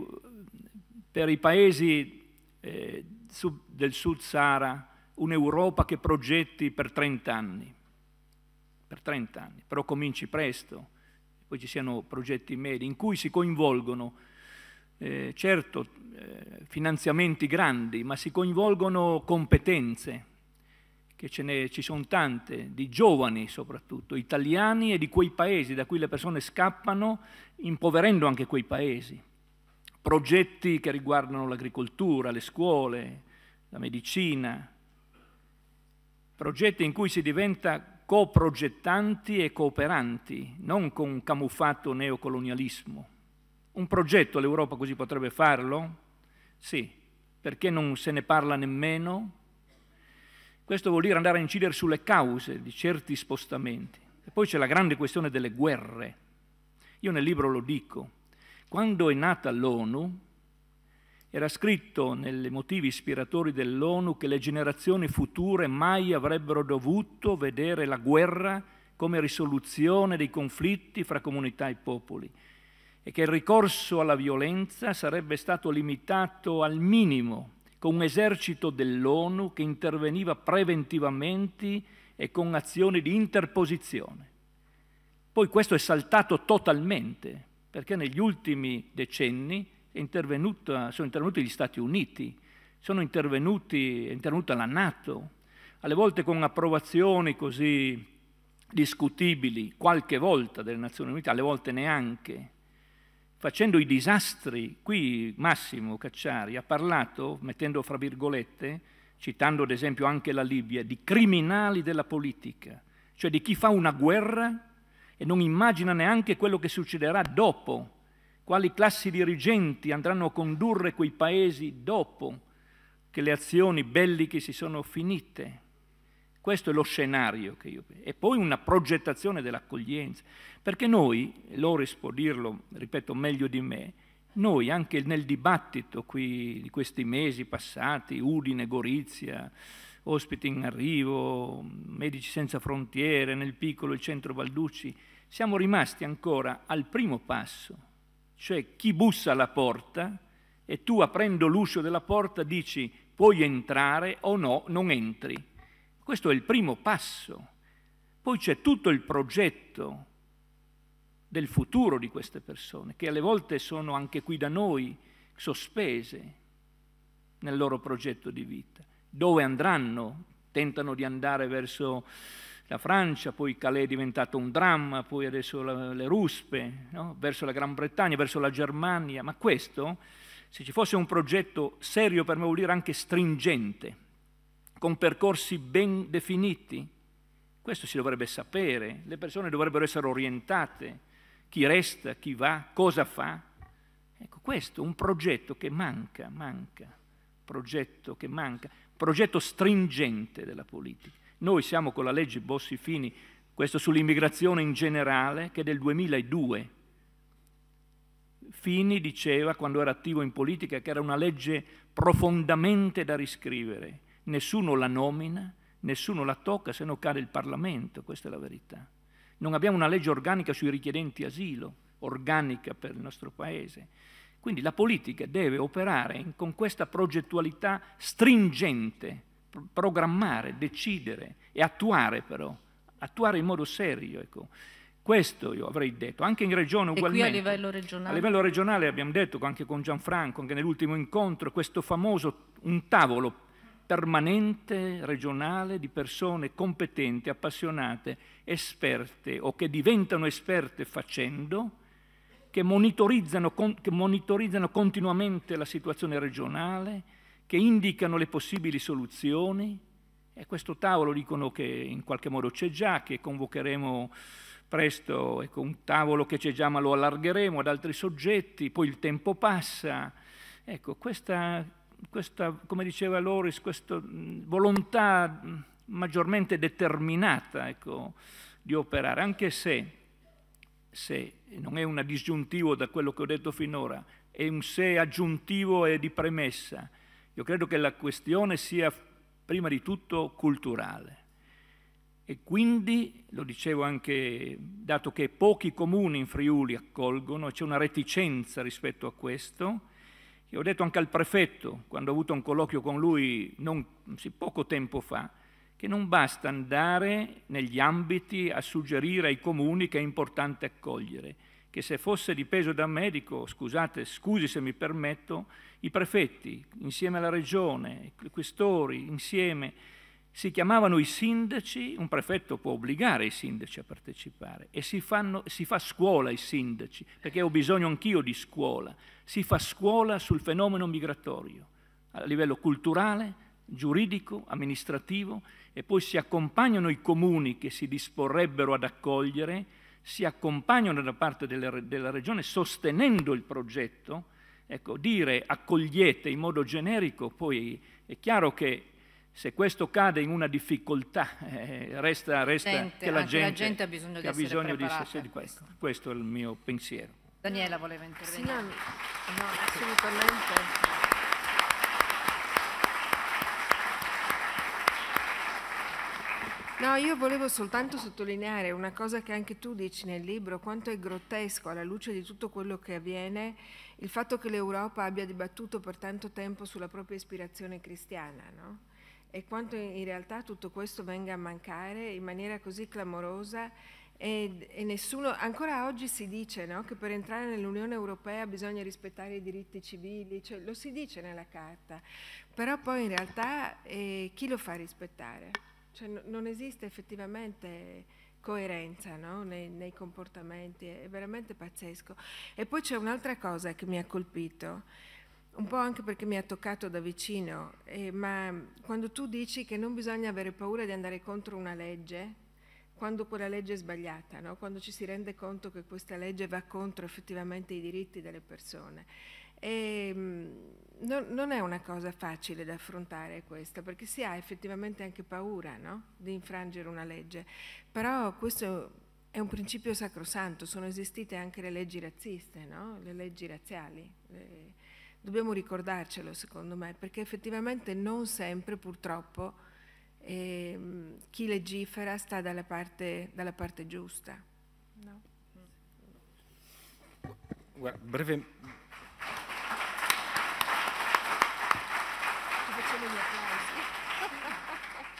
Speaker 5: per i paesi eh, sub, del Sud Sahara, un'Europa che progetti per 30 anni, per 30 anni, però cominci presto, poi ci siano progetti medi in cui si coinvolgono eh, certo eh, finanziamenti grandi, ma si coinvolgono competenze, che ce ne, ci sono tante, di giovani soprattutto, italiani e di quei paesi da cui le persone scappano, impoverendo anche quei paesi. Progetti che riguardano l'agricoltura, le scuole, la medicina, progetti in cui si diventa coprogettanti e cooperanti, non con un camuffato neocolonialismo. Un progetto l'Europa così potrebbe farlo? Sì, perché non se ne parla nemmeno? Questo vuol dire andare a incidere sulle cause di certi spostamenti. E poi c'è la grande questione delle guerre. Io nel libro lo dico. Quando è nata l'ONU, era scritto nei motivi ispiratori dell'ONU che le generazioni future mai avrebbero dovuto vedere la guerra come risoluzione dei conflitti fra comunità e popoli e che il ricorso alla violenza sarebbe stato limitato al minimo con un esercito dell'ONU che interveniva preventivamente e con azioni di interposizione. Poi questo è saltato totalmente, perché negli ultimi decenni sono intervenuti gli Stati Uniti, sono intervenuti, è intervenuta la Nato, alle volte con approvazioni così discutibili, qualche volta delle Nazioni Unite, alle volte neanche facendo i disastri, qui Massimo Cacciari ha parlato, mettendo fra virgolette, citando ad esempio anche la Libia, di criminali della politica, cioè di chi fa una guerra e non immagina neanche quello che succederà dopo, quali classi dirigenti andranno a condurre quei paesi dopo che le azioni belliche si sono finite. Questo è lo scenario che io penso. E poi una progettazione dell'accoglienza, perché noi, Loris può dirlo, ripeto, meglio di me, noi anche nel dibattito qui di questi mesi passati, Udine, Gorizia, ospiti in arrivo, Medici Senza Frontiere, nel piccolo il centro Balducci, siamo rimasti ancora al primo passo, cioè chi bussa alla porta e tu aprendo l'uscio della porta dici puoi entrare o no, non entri. Questo è il primo passo. Poi c'è tutto il progetto del futuro di queste persone, che alle volte sono anche qui da noi sospese nel loro progetto di vita. Dove andranno? Tentano di andare verso la Francia, poi Calais è diventato un dramma, poi adesso la, le ruspe, no? verso la Gran Bretagna, verso la Germania, ma questo, se ci fosse un progetto serio per me, vuol dire anche stringente, con percorsi ben definiti. Questo si dovrebbe sapere, le persone dovrebbero essere orientate, chi resta, chi va, cosa fa. Ecco, questo è un progetto che manca, manca, progetto che manca, progetto stringente della politica. Noi siamo con la legge Bossi-Fini, questo sull'immigrazione in generale, che è del 2002. Fini diceva, quando era attivo in politica, che era una legge profondamente da riscrivere, nessuno la nomina, nessuno la tocca se non cade il Parlamento, questa è la verità. Non abbiamo una legge organica sui richiedenti asilo, organica per il nostro Paese. Quindi la politica deve operare con questa progettualità stringente, programmare, decidere e attuare però, attuare in modo serio. Ecco. Questo io avrei detto, anche in regione ugualmente. E qui a
Speaker 1: livello regionale? A livello
Speaker 5: regionale abbiamo detto anche con Gianfranco, anche nell'ultimo incontro, questo famoso un tavolo permanente regionale di persone competenti, appassionate, esperte o che diventano esperte facendo, che monitorizzano, che monitorizzano continuamente la situazione regionale, che indicano le possibili soluzioni. E questo tavolo dicono che in qualche modo c'è già, che convocheremo presto ecco, un tavolo che c'è già ma lo allargheremo ad altri soggetti, poi il tempo passa. Ecco, questa questa, come diceva Loris, questa mm, volontà mm, maggiormente determinata ecco, di operare, anche se, se non è un disgiuntivo da quello che ho detto finora, è un se aggiuntivo e di premessa. Io credo che la questione sia prima di tutto culturale. E quindi, lo dicevo anche, dato che pochi comuni in Friuli accolgono, c'è una reticenza rispetto a questo, io ho detto anche al prefetto, quando ho avuto un colloquio con lui non, poco tempo fa, che non basta andare negli ambiti a suggerire ai comuni che è importante accogliere, che se fosse di peso da medico, scusate, scusi se mi permetto, i prefetti insieme alla regione, i questori insieme si chiamavano i sindaci, un prefetto può obbligare i sindaci a partecipare e si, fanno, si fa scuola ai sindaci, perché ho bisogno anch'io di scuola, si fa scuola sul fenomeno migratorio a livello culturale, giuridico, amministrativo e poi si accompagnano i comuni che si disporrebbero ad accogliere, si accompagnano da parte delle, della regione sostenendo il progetto. Ecco, dire accogliete in modo generico, poi è chiaro che se questo cade in una difficoltà, eh, resta, resta gente, che la gente, la gente, ha bisogno, di, ha bisogno di, se, di questo. questo. Questo è il mio pensiero.
Speaker 1: Daniela voleva intervenire. Sì, no,
Speaker 2: no, assolutamente. No, io volevo soltanto sottolineare una cosa che anche tu dici nel libro, quanto è grottesco alla luce di tutto quello che avviene il fatto che l'Europa abbia dibattuto per tanto tempo sulla propria ispirazione cristiana, no? e quanto in realtà tutto questo venga a mancare in maniera così clamorosa e, e nessuno, ancora oggi si dice no, che per entrare nell'Unione Europea bisogna rispettare i diritti civili, cioè, lo si dice nella carta, però poi in realtà eh, chi lo fa rispettare? Cioè, no, non esiste effettivamente coerenza no? nei, nei, comportamenti, è veramente pazzesco. E poi c'è un'altra cosa che mi ha colpito un po' anche perché mi ha toccato da vicino, eh, ma quando tu dici che non bisogna avere paura di andare contro una legge, quando quella legge è sbagliata, no? quando ci si rende conto che questa legge va contro effettivamente i diritti delle persone. E, ehm, non, non, è una cosa facile da affrontare questa, perché si ha effettivamente anche paura no? di infrangere una legge, però questo è un principio sacrosanto, sono esistite anche le leggi razziste, no? le leggi razziali. Le, dobbiamo ricordarcelo secondo me, perché effettivamente non sempre purtroppo eh, chi legifera sta dalla parte, dalla parte giusta. No?
Speaker 3: Guarda, breve...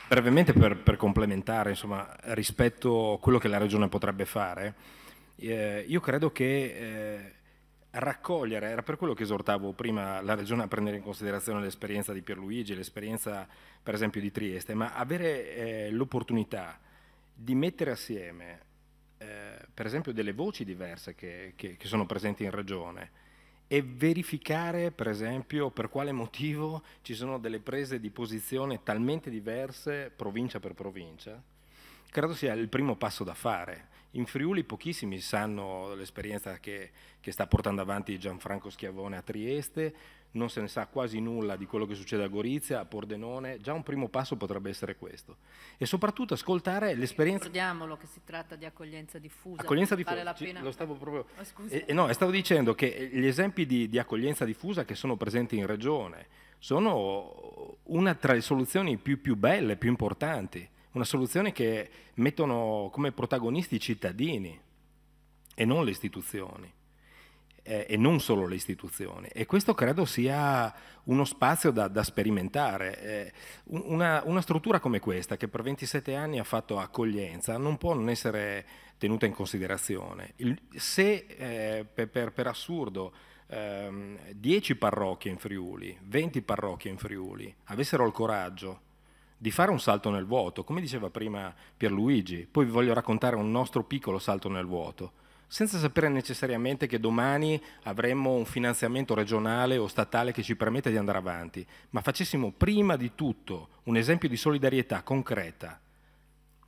Speaker 3: Brevemente per, per complementare insomma, rispetto a quello che la Regione potrebbe fare, eh, io credo che eh, raccogliere, era per quello che esortavo prima la Regione a prendere in considerazione l'esperienza di Pierluigi, l'esperienza per esempio di Trieste, ma avere eh, l'opportunità di mettere assieme eh, per esempio delle voci diverse che, che, che sono presenti in Regione e verificare per esempio per quale motivo ci sono delle prese di posizione talmente diverse provincia per provincia, credo sia il primo passo da fare in Friuli pochissimi sanno l'esperienza che, che, sta portando avanti Gianfranco Schiavone a Trieste, non se ne sa quasi nulla di quello che succede a Gorizia, a Pordenone, già un primo passo potrebbe essere questo. E soprattutto ascoltare l'esperienza...
Speaker 1: Ricordiamolo che si tratta di accoglienza diffusa. Accoglienza diffusa, vale la pena... lo stavo eh, proprio... Oh, eh, no,
Speaker 3: stavo dicendo che eh, gli esempi di, di accoglienza diffusa che sono presenti in Regione sono una tra le soluzioni più, più belle, più importanti una soluzione che mettono come protagonisti i cittadini e non le istituzioni, eh, e non solo le istituzioni. E questo credo sia uno spazio da, da sperimentare. Eh, una, una, struttura come questa, che per 27 anni ha fatto accoglienza, non può non essere tenuta in considerazione. Il, se eh, per, per, per assurdo 10 ehm, parrocchie in Friuli, 20 parrocchie in Friuli avessero il coraggio di fare un salto nel vuoto, come diceva prima Pierluigi, poi vi voglio raccontare un nostro piccolo salto nel vuoto, senza sapere necessariamente che domani avremmo un finanziamento regionale o statale che ci permette di andare avanti, ma facessimo prima di tutto un esempio di solidarietà concreta,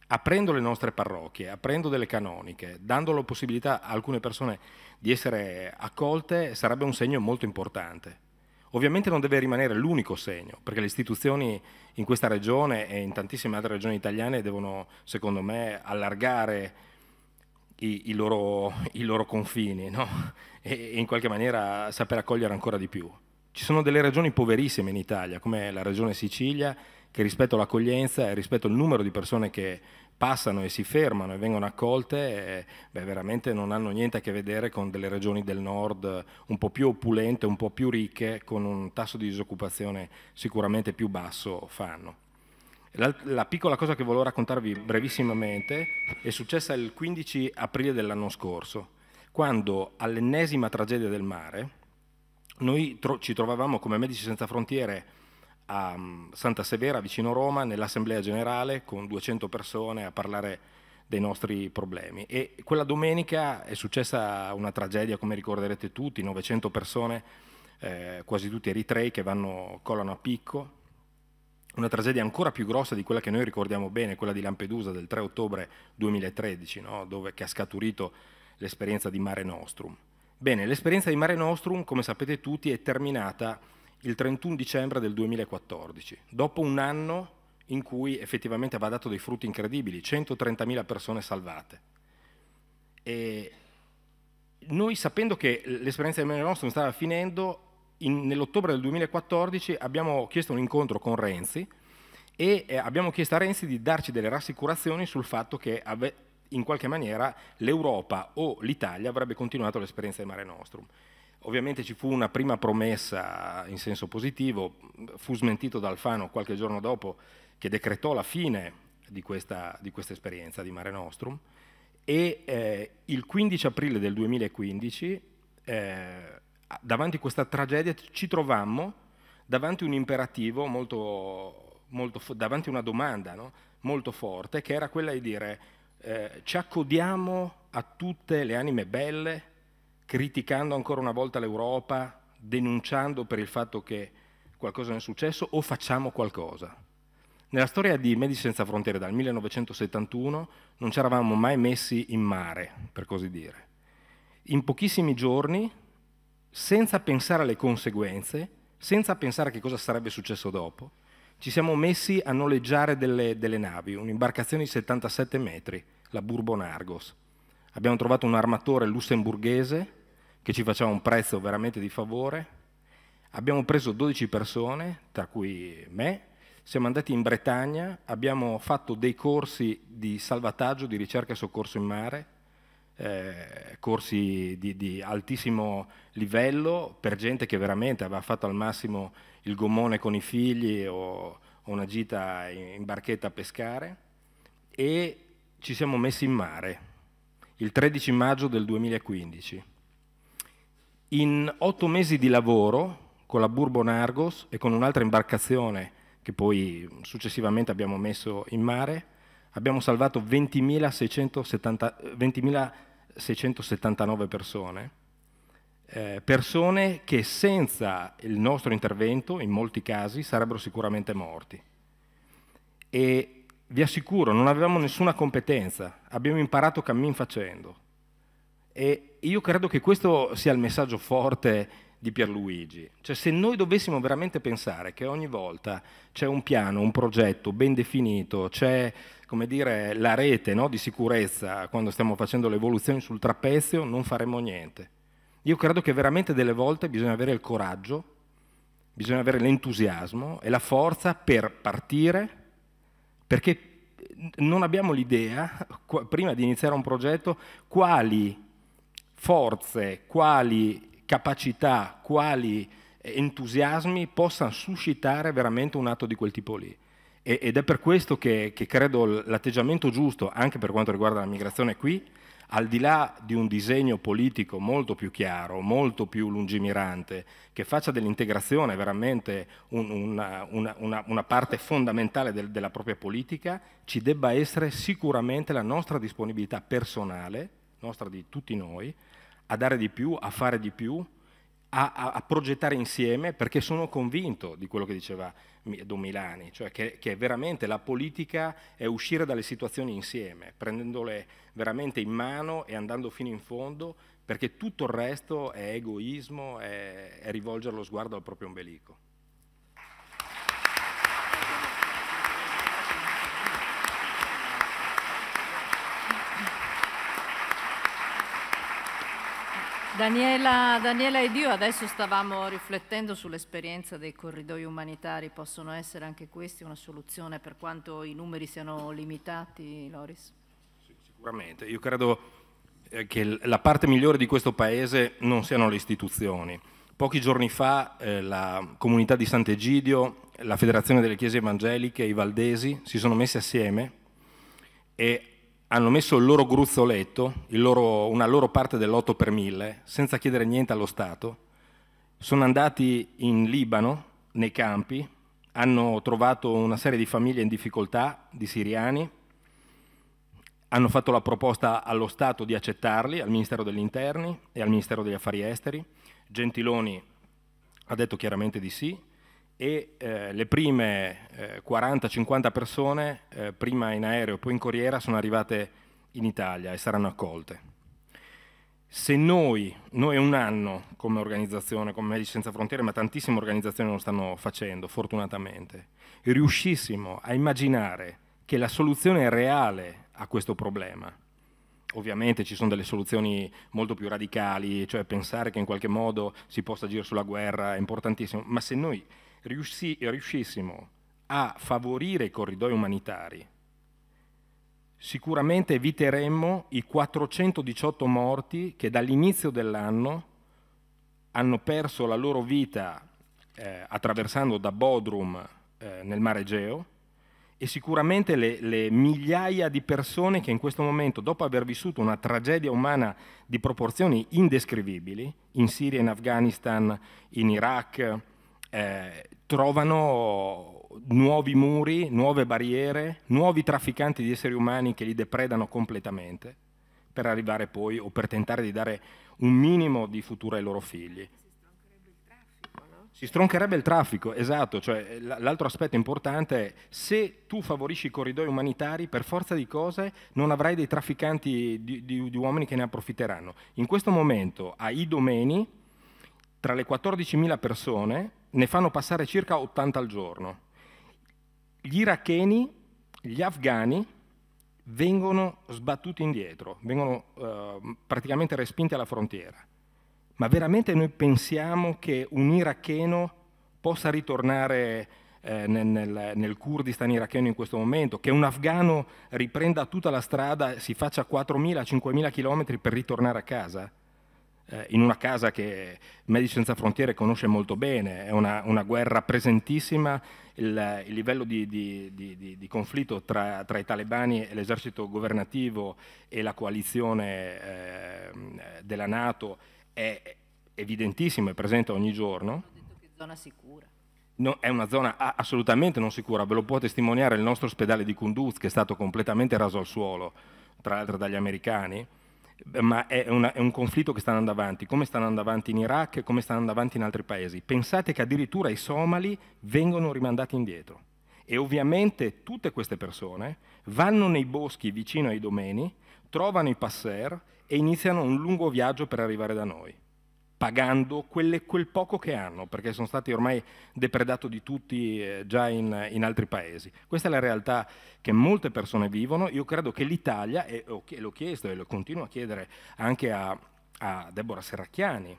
Speaker 3: aprendo le nostre parrocchie, aprendo delle canoniche, dando la possibilità a alcune persone di essere accolte, sarebbe un segno molto importante. Ovviamente non deve rimanere l'unico segno, perché le istituzioni in questa regione e in tantissime altre regioni italiane devono, secondo me, allargare i, i, loro, i loro, confini no? e, e in qualche maniera saper accogliere ancora di più. Ci sono delle regioni poverissime in Italia, come la regione Sicilia, che rispetto all'accoglienza e rispetto al numero di persone che passano e si fermano e vengono accolte, eh, beh, veramente non hanno niente a che vedere con delle regioni del nord eh, un po' più opulente, un po' più ricche, con un tasso di disoccupazione sicuramente più basso fanno. La, la piccola cosa che volevo raccontarvi brevissimamente è successa il 15 aprile dell'anno scorso, quando all'ennesima tragedia del mare noi tro ci trovavamo come Medici Senza Frontiere a mm, Santa Severa, vicino Roma, nell'Assemblea Generale con 200 persone a parlare dei nostri problemi. E quella domenica è successa una tragedia, come ricorderete tutti, 900 persone, eh, quasi tutti eritrei, che vanno, colano a picco. Una tragedia ancora più grossa di quella che noi ricordiamo bene, quella di Lampedusa del 3 ottobre 2013, no? Dove, che ha scaturito l'esperienza di Mare Nostrum. Bene, l'esperienza di Mare Nostrum, come sapete tutti, è terminata il 31 dicembre del 2014, dopo un anno in cui effettivamente aveva dato dei frutti incredibili, 130.000 persone salvate. E noi sapendo che l'esperienza di Mare Nostrum stava finendo, nell'ottobre del 2014 abbiamo chiesto un incontro con Renzi e eh, abbiamo chiesto a Renzi di darci delle rassicurazioni sul fatto che in qualche maniera l'Europa o l'Italia avrebbe continuato l'esperienza di Mare Nostrum. Ovviamente ci fu una prima promessa in senso positivo, fu smentito da Alfano qualche giorno dopo che decretò la fine di questa, di questa esperienza di Mare Nostrum e eh, il 15 aprile del 2015 eh, davanti a questa tragedia ci trovammo davanti a un imperativo molto, molto davanti a una domanda no? molto forte che era quella di dire eh, ci accodiamo a tutte le anime belle criticando ancora una volta l'Europa, denunciando per il fatto che qualcosa non è successo o facciamo qualcosa. Nella storia di Medici Senza Frontiere dal 1971 non ci eravamo mai messi in mare, per così dire. In pochissimi giorni, senza pensare alle conseguenze, senza pensare a che cosa sarebbe successo dopo, ci siamo messi a noleggiare delle, delle navi, un'imbarcazione di 77 metri, la Bourbon Argos. Abbiamo trovato un armatore lussemburghese che ci faceva un prezzo veramente di favore. Abbiamo preso 12 persone, tra cui me, siamo andati in Bretagna, abbiamo fatto dei corsi di salvataggio, di ricerca e soccorso in mare, eh, corsi di, di, altissimo livello per gente che veramente aveva fatto al massimo il gommone con i figli o, o una gita in, in barchetta a pescare e ci siamo messi in mare il 13 maggio del 2015. In otto mesi di lavoro con la Bourbon Argos e con un'altra imbarcazione che poi successivamente abbiamo messo in mare, abbiamo salvato 20.679 persone, eh, persone che senza il nostro intervento, in molti casi, sarebbero sicuramente morti. E vi assicuro, non avevamo nessuna competenza, abbiamo imparato cammin facendo. E io credo che questo sia il messaggio forte di Pierluigi. Cioè se noi dovessimo veramente pensare che ogni volta c'è un piano, un progetto ben definito, c'è come dire, la rete no, di sicurezza quando stiamo facendo le evoluzioni sul trapezio, non faremmo niente. Io credo che veramente delle volte bisogna avere il coraggio, bisogna avere l'entusiasmo e la forza per partire, perché non abbiamo l'idea, prima di iniziare un progetto, quali forze, quali capacità, quali entusiasmi possano suscitare veramente un atto di quel tipo lì. ed è per questo che, che credo l'atteggiamento giusto, anche per quanto riguarda la migrazione qui, al di là di un disegno politico molto più chiaro, molto più lungimirante, che faccia dell'integrazione veramente un, una, una, una, una, parte fondamentale del, della propria politica, ci debba essere sicuramente la nostra disponibilità personale nostra di tutti noi, a dare di più, a fare di più, a, a, a progettare insieme, perché sono convinto di quello che diceva Don Milani, cioè che, che veramente la politica è uscire dalle situazioni insieme, prendendole veramente in mano e andando fino in fondo, perché tutto il resto è egoismo, è, è rivolgere lo sguardo al proprio ombelico.
Speaker 1: Daniela, Daniela ed io adesso stavamo riflettendo sull'esperienza dei corridoi umanitari, possono essere anche questi una soluzione per quanto i numeri siano limitati, Loris? Sì, sicuramente,
Speaker 3: io credo eh, che la parte migliore di questo paese non siano le istituzioni. Pochi giorni fa eh, la comunità di Sant'Egidio, la Federazione delle Chiese Evangeliche e i Valdesi si sono messi assieme e hanno messo il loro gruzzoletto, il loro, una loro parte dell'otto per mille, senza chiedere niente allo Stato, sono andati in Libano, nei campi, hanno trovato una serie di famiglie in difficoltà, di siriani, hanno fatto la proposta allo Stato di accettarli, al Ministero degli Interni e al Ministero degli Affari Esteri. Gentiloni ha detto chiaramente di sì, e eh, le prime eh, 40-50 persone, eh, prima in aereo e poi in corriera, sono arrivate in Italia e saranno accolte. Se noi, noi un anno come organizzazione, come Medici Senza Frontiere, ma tantissime organizzazioni lo stanno facendo, fortunatamente, riuscissimo a immaginare che la soluzione reale a questo problema, ovviamente ci sono delle soluzioni molto più radicali, cioè pensare che in qualche modo si possa agire sulla guerra è importantissimo, ma se noi riusci, riuscissimo a favorire i corridoi umanitari, sicuramente eviteremmo i 418 morti che dall'inizio dell'anno hanno perso la loro vita eh, attraversando da Bodrum eh, nel mare Egeo e sicuramente le, le, migliaia di persone che in questo momento, dopo aver vissuto una tragedia umana di proporzioni indescrivibili, in Siria, in Afghanistan, in Iraq, eh, trovano nuovi muri, nuove barriere, nuovi trafficanti di esseri umani che li depredano completamente per arrivare poi o per tentare di dare un minimo di futuro ai loro figli. Si stroncherebbe il traffico, esatto, cioè, eh, l'altro aspetto importante è se tu favorisci i corridoi umanitari, per forza di cose non avrai dei trafficanti di, di, di uomini che ne approfitteranno. In questo momento a Idomeni, tra le 14.000 persone, ne fanno passare circa 80 al giorno. Gli iracheni, gli afghani vengono sbattuti indietro, vengono eh, praticamente respinti alla frontiera. Ma veramente noi pensiamo che un iracheno possa ritornare eh, nel, nel, nel, Kurdistan iracheno in questo momento, che un afgano riprenda tutta la strada, si faccia 4.000-5.000 km per ritornare a casa? eh, in una casa che Medici Senza Frontiere conosce molto bene, è una, una guerra presentissima, il, il livello di, di, di, di conflitto tra, tra, i talebani e l'esercito governativo e la coalizione eh, della Nato è evidentissimo, è presente ogni giorno. Ho detto
Speaker 1: che zona sicura.
Speaker 3: No, è una zona assolutamente non sicura, ve lo può testimoniare il nostro ospedale di Kunduz che è stato completamente raso al suolo, tra l'altro dagli americani ma è, una, è, un conflitto che sta andando avanti, come sta andando avanti in Iraq, e come sta andando avanti in altri paesi. Pensate che addirittura i somali vengono rimandati indietro e ovviamente tutte queste persone vanno nei boschi vicino ai domeni, trovano i passer e iniziano un lungo viaggio per arrivare da noi pagando quelle, quel poco che hanno, perché sono stati ormai depredati di tutti eh, già in, in, altri paesi. Questa è la realtà che molte persone vivono. Io credo che l'Italia, e l'ho chiesto e lo continuo a chiedere anche a, a Deborah Serracchiani,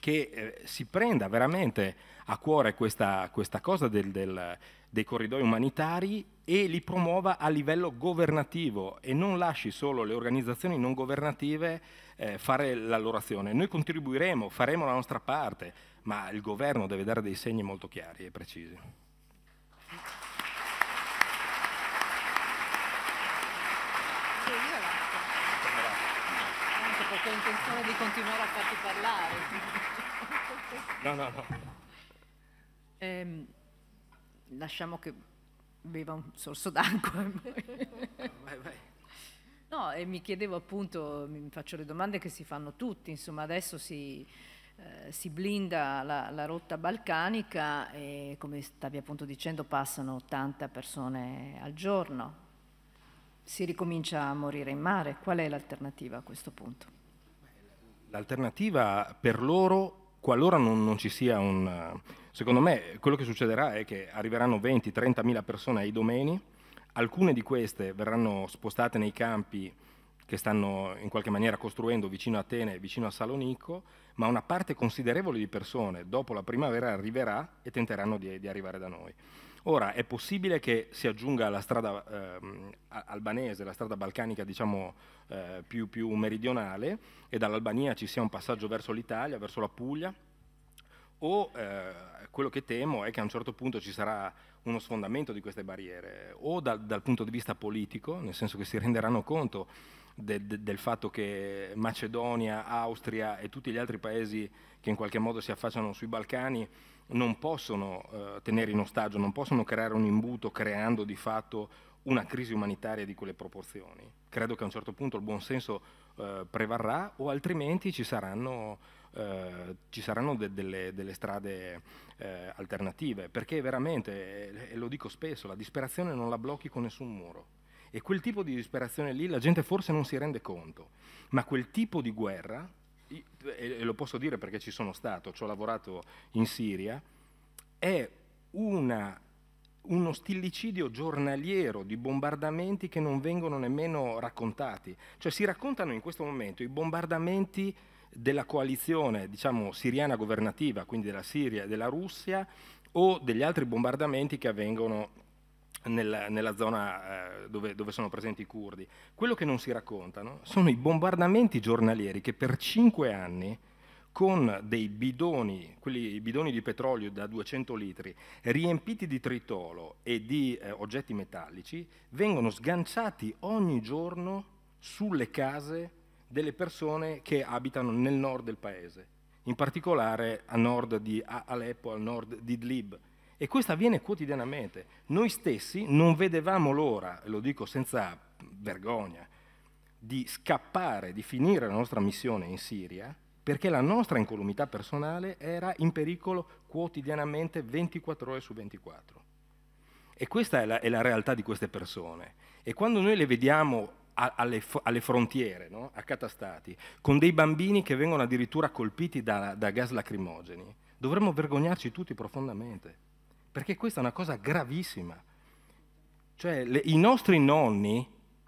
Speaker 3: che eh, si prenda veramente a cuore questa, questa cosa del, del dei corridoi umanitari e li promuova a livello governativo e non lasci solo le organizzazioni non governative eh, fare la loro azione. Noi contribuiremo, faremo la nostra parte, ma il governo deve dare dei segni molto chiari e precisi.
Speaker 1: ho intenzione di continuare a farti parlare. No, no, no. Eh, lasciamo che beva un sorso d'acqua. vai, vai. No, e mi chiedevo appunto, mi faccio le domande che si fanno tutti, insomma adesso si, eh, si blinda la, la, rotta balcanica e come stavi appunto dicendo passano 80 persone al giorno, si ricomincia a morire in mare, qual è l'alternativa a questo punto?
Speaker 3: L'alternativa per loro qualora non, non ci sia un... Secondo me quello che succederà è che arriveranno 20-30 mila persone ai domeni, alcune di queste verranno spostate nei campi che stanno in qualche maniera costruendo vicino a Atene e vicino a Salonico, ma una parte considerevole di persone dopo la primavera arriverà e tenteranno di, di arrivare da noi. Ora è possibile che si aggiunga la strada eh, albanese, la strada balcanica diciamo eh, più, più meridionale e dall'Albania ci sia un passaggio verso l'Italia, verso la Puglia, o eh, quello che temo è che a un certo punto ci sarà uno sfondamento di queste barriere, o dal, dal punto di vista politico, nel senso che si renderanno conto de, de, del fatto che Macedonia, Austria e tutti gli altri paesi che in qualche modo si affacciano sui Balcani non possono eh, tenere in ostaggio, non possono creare un imbuto creando di fatto una crisi umanitaria di quelle proporzioni. Credo che a un certo punto il buonsenso eh, prevarrà o altrimenti ci saranno, eh, ci saranno de delle, delle, strade eh, alternative, perché veramente, eh, e lo dico spesso, la disperazione non la blocchi con nessun muro. E quel tipo di disperazione lì la gente forse non si rende conto, ma quel tipo di guerra e lo posso dire perché ci sono stato, ci ho lavorato in Siria, è una, uno stillicidio giornaliero di bombardamenti che non vengono nemmeno raccontati. Cioè si raccontano in questo momento i bombardamenti della coalizione diciamo, siriana governativa, quindi della Siria e della Russia, o degli altri bombardamenti che avvengono nella, nella zona eh, dove, dove, sono presenti i curdi. Quello che non si raccontano sono i bombardamenti giornalieri che per cinque anni con dei bidoni, quelli, bidoni di petrolio da 200 litri riempiti di tritolo e di eh, oggetti metallici, vengono sganciati ogni giorno sulle case delle persone che abitano nel nord del paese, in particolare a nord di Aleppo, al nord di Idlib e questo avviene quotidianamente. Noi stessi non vedevamo l'ora, lo dico senza vergogna, di scappare, di finire la nostra missione in Siria, perché la nostra incolumità personale era in pericolo quotidianamente 24 ore su 24. E questa è la, è la realtà di queste persone. E quando noi le vediamo a, alle, alle, frontiere, no? accatastati, con dei bambini che vengono addirittura colpiti da, da gas lacrimogeni, dovremmo vergognarci tutti profondamente perché questa è una cosa gravissima. Cioè le, i nostri nonni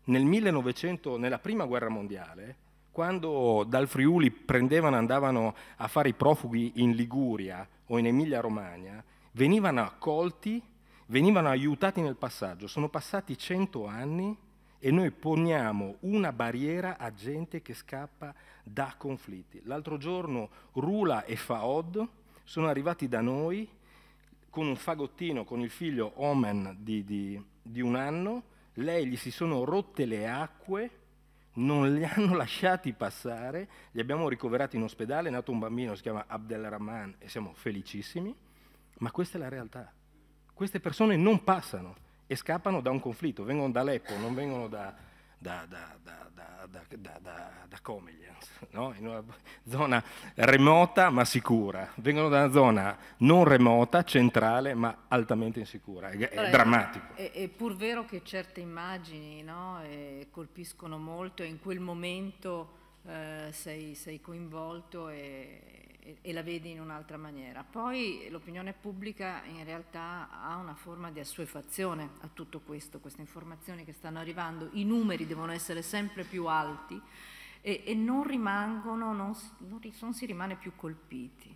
Speaker 3: nel 1900, nella prima guerra mondiale, quando dal Friuli prendevano, andavano a fare i profughi in Liguria o in Emilia Romagna, venivano accolti, venivano aiutati nel passaggio. Sono passati cento anni e noi poniamo una barriera a gente che scappa da conflitti. L'altro giorno Rula e Faod sono arrivati da noi con un fagottino, con il figlio Omen di, di, di un anno, lei gli si sono rotte le acque, non li hanno lasciati passare, li abbiamo ricoverati in ospedale, è nato un bambino, si chiama Abdelrahman e siamo felicissimi, ma questa è la realtà. Queste persone non passano e scappano da un conflitto, vengono da Aleppo, non vengono da, da, da, da Comelians, no? in una zona remota ma sicura. Vengono da una zona non remota, centrale, ma altamente insicura. È, è drammatico.
Speaker 1: È, è, pur vero che certe immagini no? Eh, colpiscono molto e in quel momento eh, sei, sei, coinvolto e, e, e, la vedi in un'altra maniera. Poi l'opinione pubblica in realtà ha una forma di assuefazione a tutto questo, queste informazioni che stanno arrivando, i numeri devono essere sempre più alti e, e non rimangono, non, non, non, si rimane più colpiti.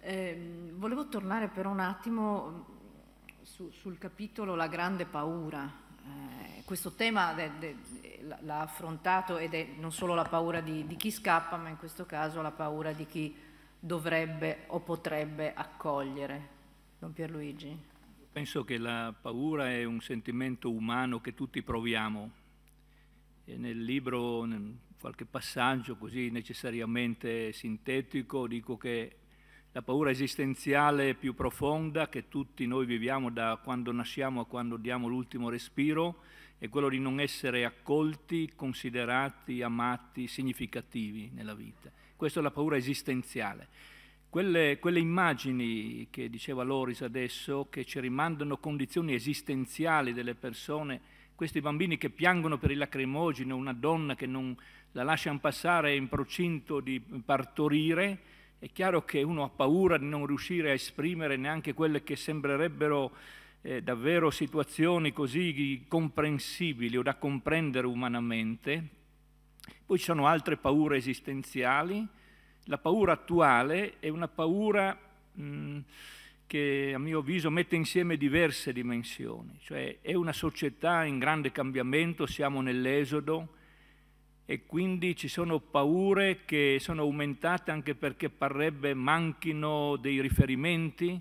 Speaker 1: Eh, volevo tornare però un attimo mm, su, sul capitolo La grande paura, eh, questo tema l'ha affrontato ed è non solo la paura di, di chi scappa, ma in questo caso la paura di chi dovrebbe o potrebbe accogliere. Don Pierluigi.
Speaker 5: Penso che la paura è un sentimento umano che tutti proviamo. E nel libro, in qualche passaggio così necessariamente sintetico, dico che la paura esistenziale più profonda che tutti noi viviamo da quando nasciamo a quando diamo l'ultimo respiro è quello di non essere accolti, considerati, amati, significativi nella vita. Questa è la paura esistenziale. Quelle, quelle immagini che diceva Loris adesso, che ci rimandano condizioni esistenziali delle persone, questi bambini che piangono per il lacrimogeno, una donna che non la lasciano passare in procinto di partorire, è chiaro che uno ha paura di non riuscire a esprimere neanche quelle che sembrerebbero eh, davvero situazioni così comprensibili o da comprendere umanamente. Poi ci sono altre paure esistenziali. La paura attuale è una paura mh, mm, che a mio avviso mette insieme diverse dimensioni, cioè è una società in grande cambiamento, siamo nell'esodo, e quindi ci sono paure che sono aumentate anche perché parrebbe manchino dei riferimenti.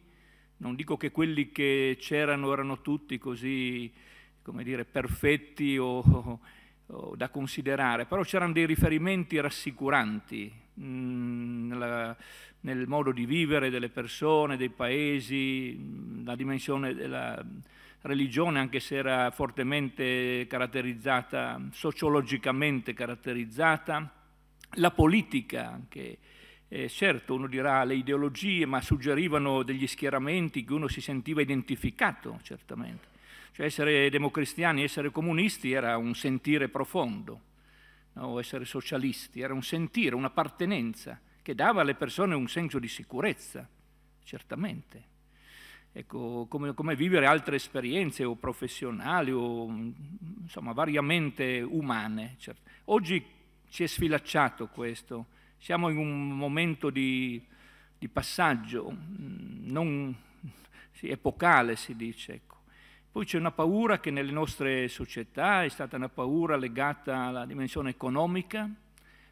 Speaker 5: Non dico che quelli che c'erano erano tutti così, come dire, perfetti o, o da considerare, però c'erano dei riferimenti rassicuranti mh, mm, nella, nel modo di vivere delle persone, dei paesi, la dimensione della religione, anche se era fortemente caratterizzata, sociologicamente caratterizzata, la politica anche. Eh, certo, uno dirà le ideologie, ma suggerivano degli schieramenti che uno si sentiva identificato, certamente. Cioè essere democristiani, essere comunisti era un sentire profondo, no? essere socialisti, era un sentire, un'appartenenza che dava alle persone un senso di sicurezza, certamente ecco, come, come, vivere altre esperienze o professionali o insomma variamente umane. Certo. Oggi ci è sfilacciato questo, siamo in un momento di, di passaggio, mm, non, sì, epocale si dice. Ecco. Poi c'è una paura che nelle nostre società è stata una paura legata alla dimensione economica,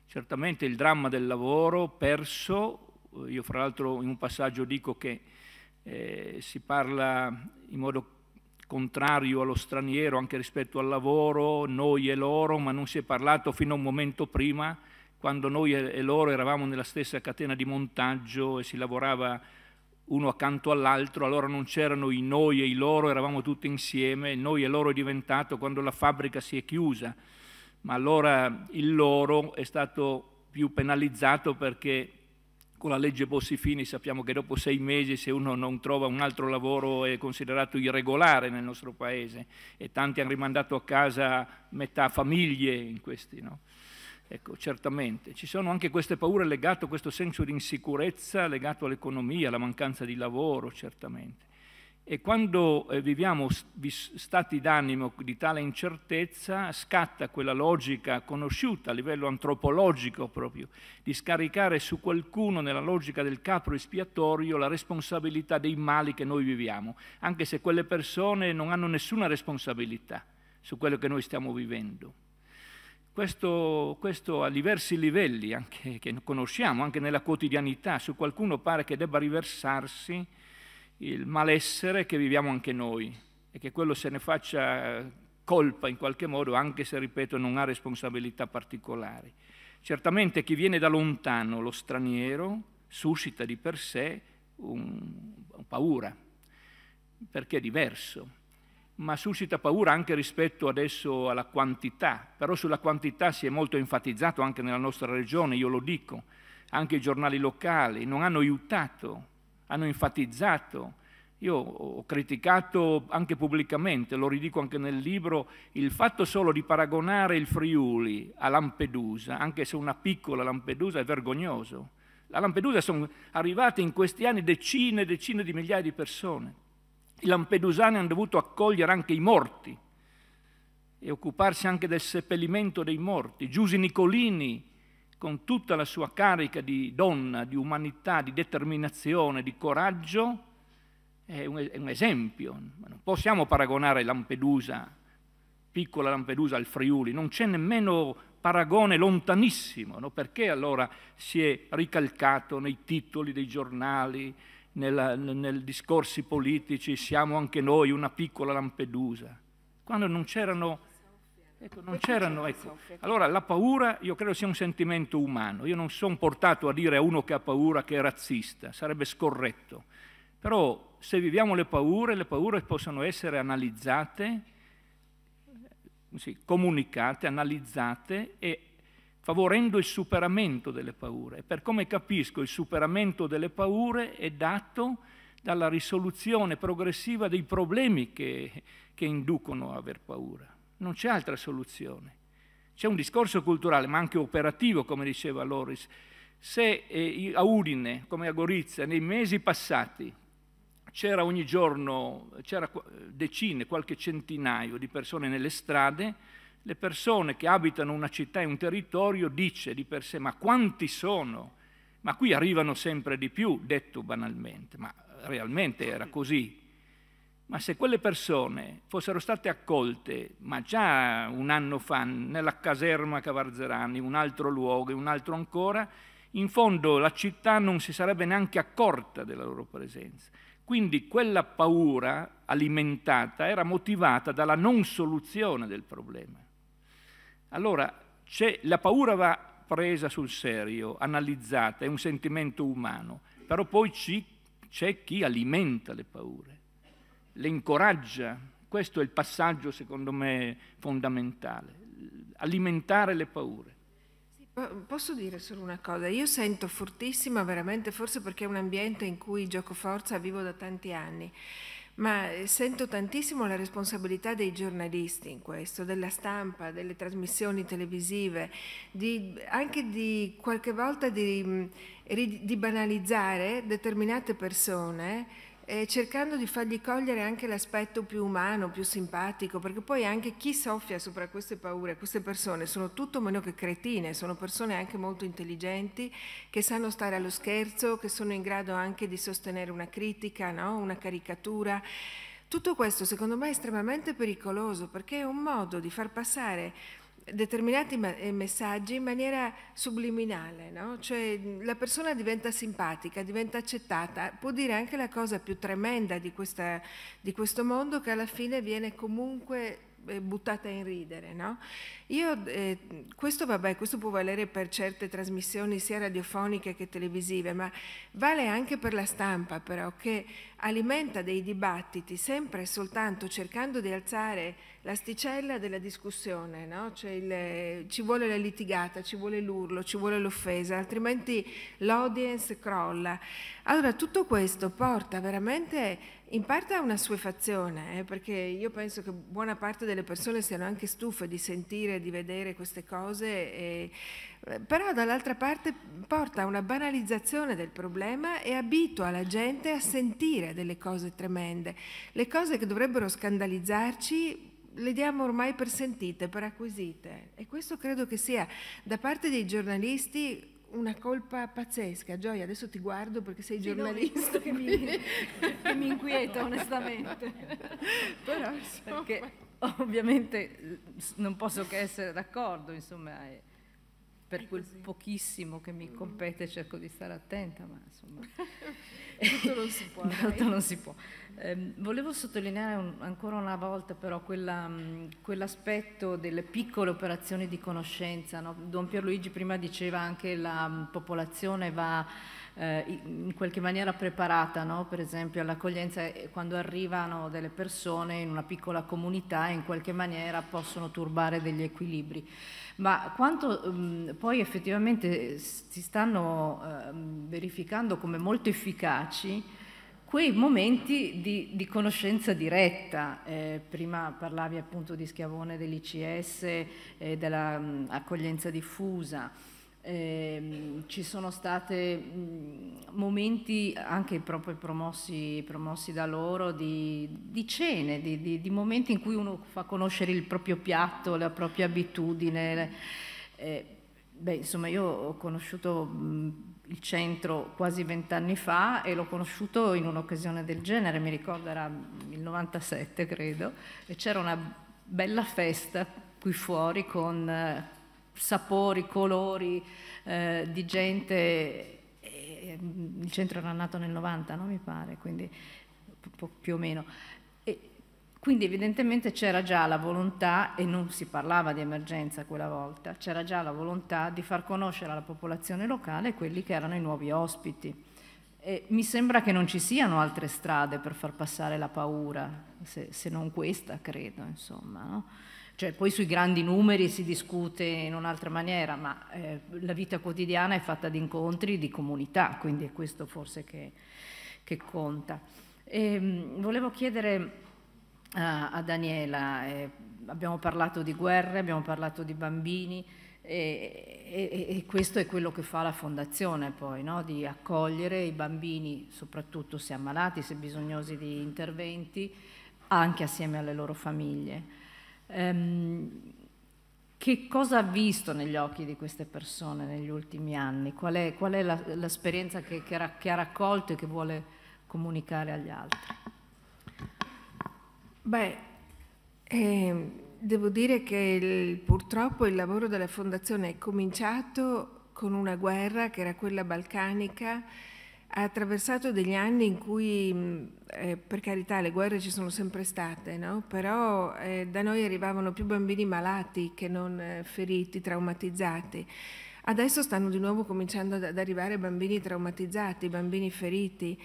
Speaker 5: certamente il dramma del lavoro perso, io fra l'altro in un passaggio dico che eh, si parla in modo contrario allo straniero anche rispetto al lavoro, noi e loro, ma non si è parlato fino a un momento prima, quando noi e loro eravamo nella stessa catena di montaggio e si lavorava uno accanto all'altro, allora non c'erano i noi e i loro, eravamo tutti insieme, il noi e loro è diventato quando la fabbrica si è chiusa, ma allora il loro è stato più penalizzato perché con la legge Bossi-Fini sappiamo che dopo sei mesi se uno non trova un altro lavoro è considerato irregolare nel nostro paese e tanti hanno rimandato a casa metà famiglie in questi. No? Ecco, certamente. Ci sono anche queste paure legate a questo senso di insicurezza legato all'economia, alla mancanza di lavoro, certamente e quando eh, viviamo stati d'animo di tale incertezza scatta quella logica conosciuta a livello antropologico proprio, di scaricare su qualcuno nella logica del capro espiatorio la responsabilità dei mali che noi viviamo, anche se quelle persone non hanno nessuna responsabilità su quello che noi stiamo vivendo. Questo, questo, a diversi livelli anche, che conosciamo, anche nella quotidianità, su qualcuno pare che debba riversarsi il malessere che viviamo anche noi e che quello se ne faccia eh, colpa in qualche modo, anche se, ripeto, non ha responsabilità particolari. Certamente chi viene da lontano, lo straniero, suscita di per sé un, un paura, perché è diverso, ma suscita paura anche rispetto adesso alla quantità, però sulla quantità si è molto enfatizzato anche nella nostra regione, io lo dico, anche i giornali locali non hanno aiutato hanno enfatizzato. Io ho criticato anche pubblicamente, lo ridico anche nel libro, il fatto solo di paragonare il Friuli a Lampedusa, anche se una piccola Lampedusa è vergognoso. A Lampedusa sono arrivate in questi anni decine e decine di migliaia di persone. I lampedusani hanno dovuto accogliere anche i morti e occuparsi anche del seppellimento dei morti. Giusi Nicolini, con tutta la sua carica di donna, di umanità, di determinazione, di coraggio, è un, è un esempio. Non possiamo paragonare Lampedusa, piccola Lampedusa, al Friuli, non c'è nemmeno paragone lontanissimo, no? perché allora si è ricalcato nei titoli dei giornali, nei discorsi politici, siamo anche noi una piccola Lampedusa, quando non c'erano Ecco, non c'erano, ecco. Allora la paura io credo sia un sentimento umano, io non sono portato a dire a uno che ha paura che è razzista, sarebbe scorretto, però se viviamo le paure, le paure possono essere analizzate, sì, comunicate, analizzate e favorendo il superamento delle paure. Per come capisco il superamento delle paure è dato dalla risoluzione progressiva dei problemi che, che inducono a aver paura. Non c'è altra soluzione. C'è un discorso culturale, ma anche operativo, come diceva Loris. Se eh, a Udine, come a Gorizia, nei mesi passati c'era ogni giorno, c'era decine, qualche centinaio di persone nelle strade, le persone che abitano una città e un territorio dice di per sé ma quanti sono? Ma qui arrivano sempre di più, detto banalmente, ma realmente era così. Ma se quelle persone fossero state accolte, ma già un anno fa, nella caserma Cavarzerani, un altro luogo e un altro ancora, in fondo la città non si sarebbe neanche accorta della loro presenza. Quindi quella paura alimentata era motivata dalla non soluzione del problema. Allora, la paura va presa sul serio, analizzata, è un sentimento umano, però poi c'è chi alimenta le paure le incoraggia. Questo è il passaggio, secondo me, fondamentale, alimentare le paure.
Speaker 2: Posso dire solo una cosa? Io sento fortissima, veramente, forse perché è un ambiente in cui gioco forza vivo da tanti anni, ma sento tantissimo la responsabilità dei giornalisti in questo, della stampa, delle trasmissioni televisive, di, anche di qualche volta di, mm, di banalizzare determinate persone eh, cercando di fargli cogliere anche l'aspetto più umano, più simpatico, perché poi anche chi soffia sopra queste paure, queste persone sono tutto meno che cretine, sono persone anche molto intelligenti, che sanno stare allo scherzo, che sono in grado anche di sostenere una critica, no? una caricatura. Tutto questo secondo me è estremamente pericoloso perché è un modo di far passare determinati eh, messaggi in maniera subliminale, no? cioè la persona diventa simpatica, diventa accettata, può dire anche la cosa più tremenda di, questa, di questo mondo che alla fine viene comunque buttata in ridere. No? Io, eh, questo, vabbè, questo può valere per certe trasmissioni sia radiofoniche che televisive, ma vale anche per la stampa però, che alimenta dei dibattiti sempre e soltanto cercando di alzare l'asticella della discussione, no? cioè il, ci vuole la litigata, ci vuole l'urlo, ci vuole l'offesa, altrimenti l'audience crolla. Allora tutto questo porta veramente in parte ha una suefazione, eh, perché io penso che buona parte delle persone siano anche stufe di sentire, di vedere queste cose, e, eh, però dall'altra parte porta a una banalizzazione del problema e abitua la gente a sentire delle cose tremende. Le cose che dovrebbero scandalizzarci le diamo ormai per sentite, per acquisite e questo credo che sia da parte dei giornalisti una colpa pazzesca. Gioia, adesso ti guardo perché sei sì, giornalista. No, che, mi, che mi inquieta onestamente. Però, Perché
Speaker 1: ovviamente non posso che essere d'accordo, insomma, per quel pochissimo che mi mm. compete cerco di stare attenta, ma insomma... Tutto non si può. Tutto non si può. Eh, volevo sottolineare un, ancora una volta però mm, quell'aspetto delle piccole operazioni di conoscenza. No? Don Pierluigi prima diceva anche che la mm, popolazione va eh, in qualche maniera preparata, no? per esempio all'accoglienza eh, quando arrivano delle persone in una piccola comunità e in qualche maniera possono turbare degli equilibri ma quanto um, poi effettivamente si stanno um, verificando come molto efficaci quei momenti di, di conoscenza diretta. Eh, prima parlavi appunto di Schiavone dell'ICS e eh, dell'accoglienza mm, diffusa. Eh, ci sono stati momenti anche proprio promossi, promossi da loro di, di cene, di, di, di, momenti in cui uno fa conoscere il proprio piatto, la propria abitudine. Eh, beh, insomma, io ho conosciuto mh, il centro quasi vent'anni fa e l'ho conosciuto in un'occasione del genere, mi ricordo era il 97 credo, e c'era una bella festa qui fuori con eh, sapori, colori eh, di gente. Mm, il centro era nato nel 90, no? mi pare, quindi più o meno. E quindi evidentemente c'era già la volontà, e non si parlava di emergenza quella volta, c'era già la volontà di far conoscere alla popolazione locale quelli che erano i nuovi ospiti. E mi sembra che non ci siano altre strade per far passare la paura, se, se non questa, credo, insomma. No? Cioè, poi sui grandi numeri si discute in un'altra maniera, ma eh, la vita quotidiana è fatta di incontri, di comunità, quindi è questo forse che, che conta. E, ehm, volevo chiedere a, eh, a Daniela, eh, abbiamo parlato di guerre, abbiamo parlato di bambini, e, e, e, questo è quello che fa la fondazione poi, no? di accogliere i bambini, soprattutto se ammalati, se bisognosi di interventi, anche assieme alle loro famiglie. Ehm, che cosa ha visto negli occhi di queste persone negli ultimi anni? Qual è, qual è la, l'esperienza che, che, ra, che ha raccolto e che vuole
Speaker 2: comunicare agli altri? Beh, eh, devo dire che il, purtroppo il lavoro della Fondazione è cominciato con una guerra che era quella balcanica ha attraversato degli anni in cui, mm, eh, per carità, le guerre ci sono sempre state, no? però eh, da noi arrivavano più bambini malati che non eh, feriti, traumatizzati. Adesso stanno di nuovo cominciando ad arrivare bambini traumatizzati, bambini feriti.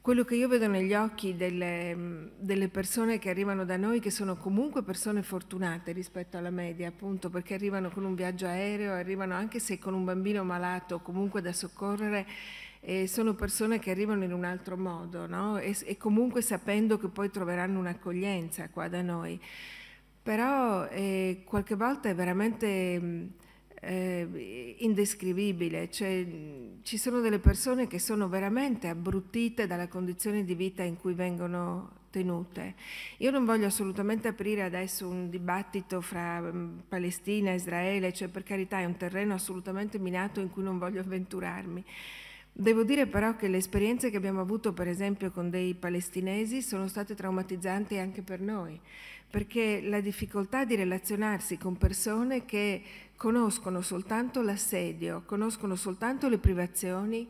Speaker 2: Quello che io vedo negli occhi delle, mm, delle, persone che arrivano da noi, che sono comunque persone fortunate rispetto alla media, appunto, perché arrivano con un viaggio aereo, arrivano anche se con un bambino malato, comunque da soccorrere, eh, sono persone che arrivano in un altro modo no? e, e, comunque sapendo che poi troveranno un'accoglienza qua da noi. Però eh, qualche volta è veramente mm, eh, indescrivibile, cioè, mm, ci sono delle persone che sono veramente abbruttite dalla condizione di vita in cui vengono Tenute. Io non voglio assolutamente aprire adesso un dibattito fra mm, Palestina e Israele, cioè per carità è un terreno assolutamente minato in cui non voglio avventurarmi, Devo dire però che le esperienze che abbiamo avuto per esempio con dei palestinesi sono state traumatizzanti anche per noi, perché la difficoltà di relazionarsi con persone che conoscono soltanto l'assedio, conoscono soltanto le privazioni,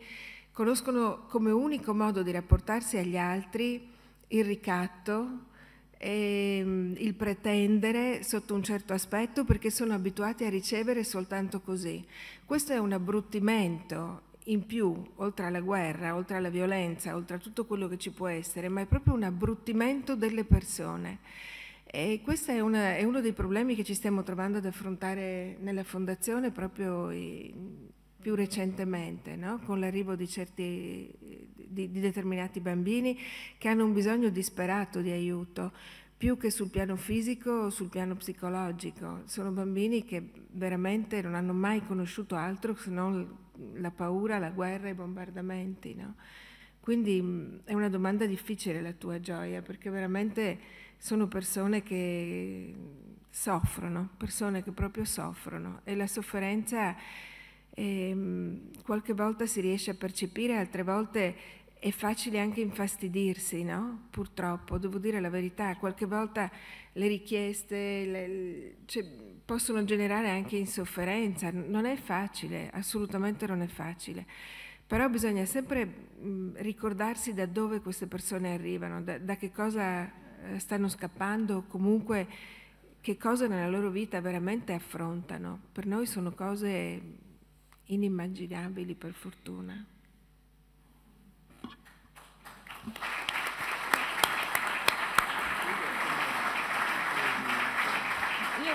Speaker 2: conoscono come unico modo di rapportarsi agli altri il ricatto, e ehm, il pretendere sotto un certo aspetto perché sono abituati a ricevere soltanto così. Questo è un abbruttimento in più, oltre alla guerra, oltre alla violenza, oltre a tutto quello che ci può essere, ma è proprio un abbruttimento delle persone. E questo è, una, è uno dei problemi che ci stiamo trovando ad affrontare nella Fondazione proprio i, più recentemente, no? con l'arrivo di, certi, di, di determinati bambini che hanno un bisogno disperato di aiuto più che sul piano fisico, o sul piano psicologico. Sono bambini che veramente non hanno mai conosciuto altro se non la paura, la guerra, i bombardamenti. No? Quindi mm, è una domanda difficile la tua gioia, perché veramente sono persone che soffrono, persone che proprio soffrono e la sofferenza eh, qualche volta si riesce a percepire, altre volte è facile anche infastidirsi, no? Purtroppo, devo dire la verità, qualche volta le richieste, le, cioè, possono generare anche insofferenza. Non è facile, assolutamente non è facile. Però bisogna sempre mh, mhmm, ricordarsi da dove queste persone arrivano, da, da che cosa eh, stanno scappando o comunque che cosa nella loro vita veramente affrontano. Per noi sono cose inimmaginabili, per fortuna.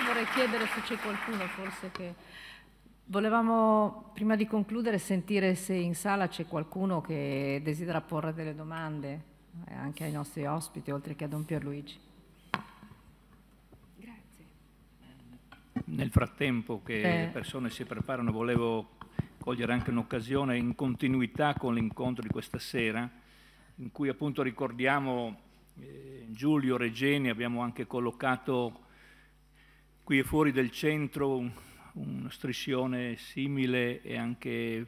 Speaker 1: vorrei chiedere se c'è qualcuno forse che... Volevamo prima di concludere sentire se in sala c'è qualcuno che desidera porre delle domande eh, anche ai nostri ospiti, oltre che a Don Pierluigi.
Speaker 2: Grazie.
Speaker 5: Nel frattempo che Beh. le persone si preparano, volevo cogliere anche un'occasione in continuità con l'incontro di questa sera, in cui appunto ricordiamo eh, Giulio Regeni, abbiamo anche collocato Qui è fuori del centro una striscione simile e anche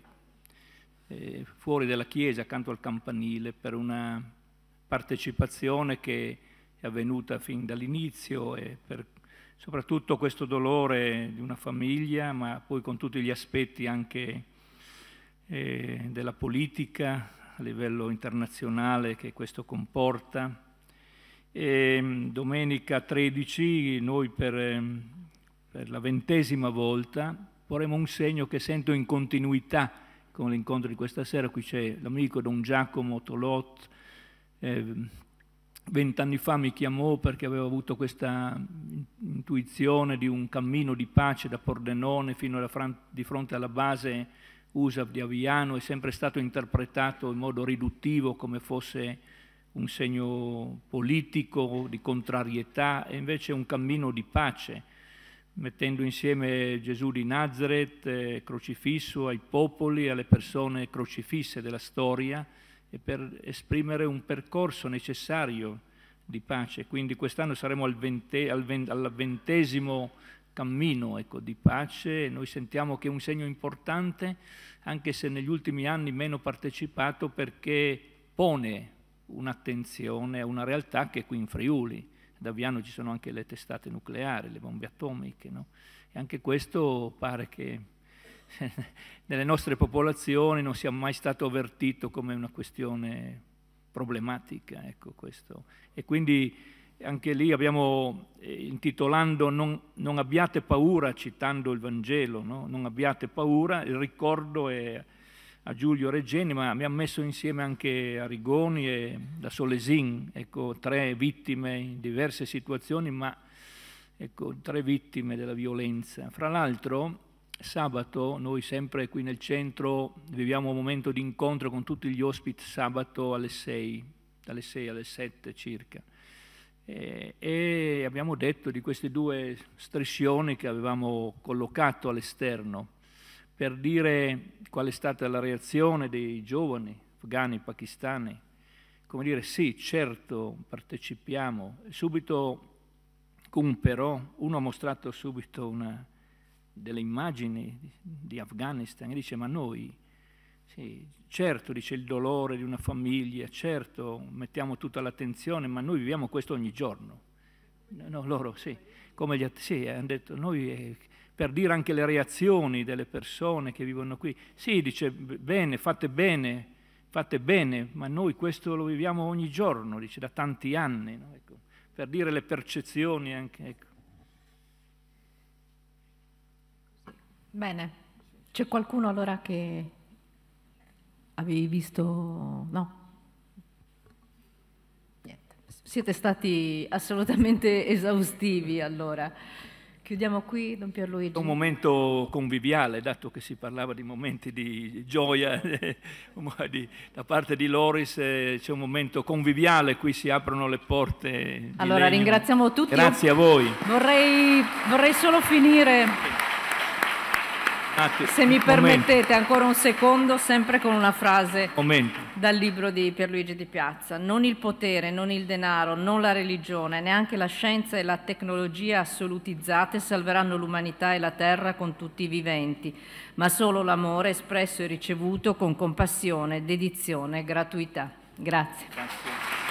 Speaker 5: eh, fuori della chiesa, accanto al campanile, per una partecipazione che è avvenuta fin dall'inizio e per soprattutto questo dolore di una famiglia, ma poi con tutti gli aspetti anche eh, della politica a livello internazionale che questo comporta e ehm, domenica 13 noi per, ehm, per la ventesima volta porremo un segno che sento in continuità con l'incontro di questa sera. Qui c'è l'amico Don Giacomo Tolot. Ehm, vent'anni eh, fa mi chiamò perché aveva avuto questa intuizione di un cammino di pace da Pordenone fino di fronte alla base USAF di Aviano. È sempre stato interpretato in modo riduttivo come fosse un segno politico di contrarietà, e invece un cammino di pace, mettendo insieme Gesù di Nazareth, eh, crocifisso ai popoli, alle persone crocifisse della storia, e per esprimere un percorso necessario di pace. Quindi quest'anno saremo al, vente, al, vent, al ventesimo cammino ecco, di pace e noi sentiamo che è un segno importante, anche se negli ultimi anni meno partecipato, perché pone un'attenzione a una realtà che è qui in Friuli. da Viano ci sono anche le testate nucleari, le bombe atomiche. No? E anche questo pare che nelle nostre popolazioni non sia mai stato avvertito come una questione problematica. Ecco e quindi anche lì abbiamo, eh, intitolando non, non, abbiate paura, citando il Vangelo, no? non abbiate paura, il ricordo è a Giulio Reggeni, ma abbiamo messo insieme anche a Rigoni e da Solesin, ecco, tre vittime in diverse situazioni, ma ecco, tre vittime della violenza. Fra l'altro, sabato, noi sempre qui nel centro viviamo un momento di incontro con tutti gli ospiti sabato alle 6, dalle 6 alle 7 circa. e abbiamo detto di queste due striscioni che avevamo collocato all'esterno, per dire qual è stata la reazione dei giovani afghani, pakistani. Come dire, sì, certo, partecipiamo. Subito, con però, uno ha mostrato subito una, delle immagini di Afghanistan e dice, ma noi, sì, certo, dice il dolore di una famiglia, certo, mettiamo tutta l'attenzione, ma noi viviamo questo ogni giorno. No, loro, sì, come gli, sì, hanno detto, noi... Eh, per dire anche le reazioni delle persone che vivono qui. Sì, dice bene, fate bene, fate bene, ma noi questo lo viviamo ogni giorno, dice da tanti anni, no? ecco, per dire le percezioni anche.
Speaker 1: Ecco. Bene, c'è qualcuno allora che avevi visto... no? Niente. Siete stati assolutamente esaustivi allora. Chiudiamo qui, Don Pierluigi. Un
Speaker 5: momento conviviale, dato che si parlava di momenti di gioia di, da parte di Loris, eh, c'è un momento conviviale, qui si aprono le porte. Allora, Lenio. ringraziamo tutti. Grazie a voi.
Speaker 1: Vorrei, vorrei solo finire.
Speaker 5: Atti, Se mi permettete
Speaker 1: momento. ancora un secondo, sempre con una frase momento. dal libro di Pierluigi di Piazza. Non il potere, non il denaro, non la religione, neanche la scienza e la tecnologia assolutizzate salveranno l'umanità e la terra con tutti i viventi, ma solo l'amore espresso e ricevuto con compassione, dedizione e gratuità. Grazie.
Speaker 2: Grazie.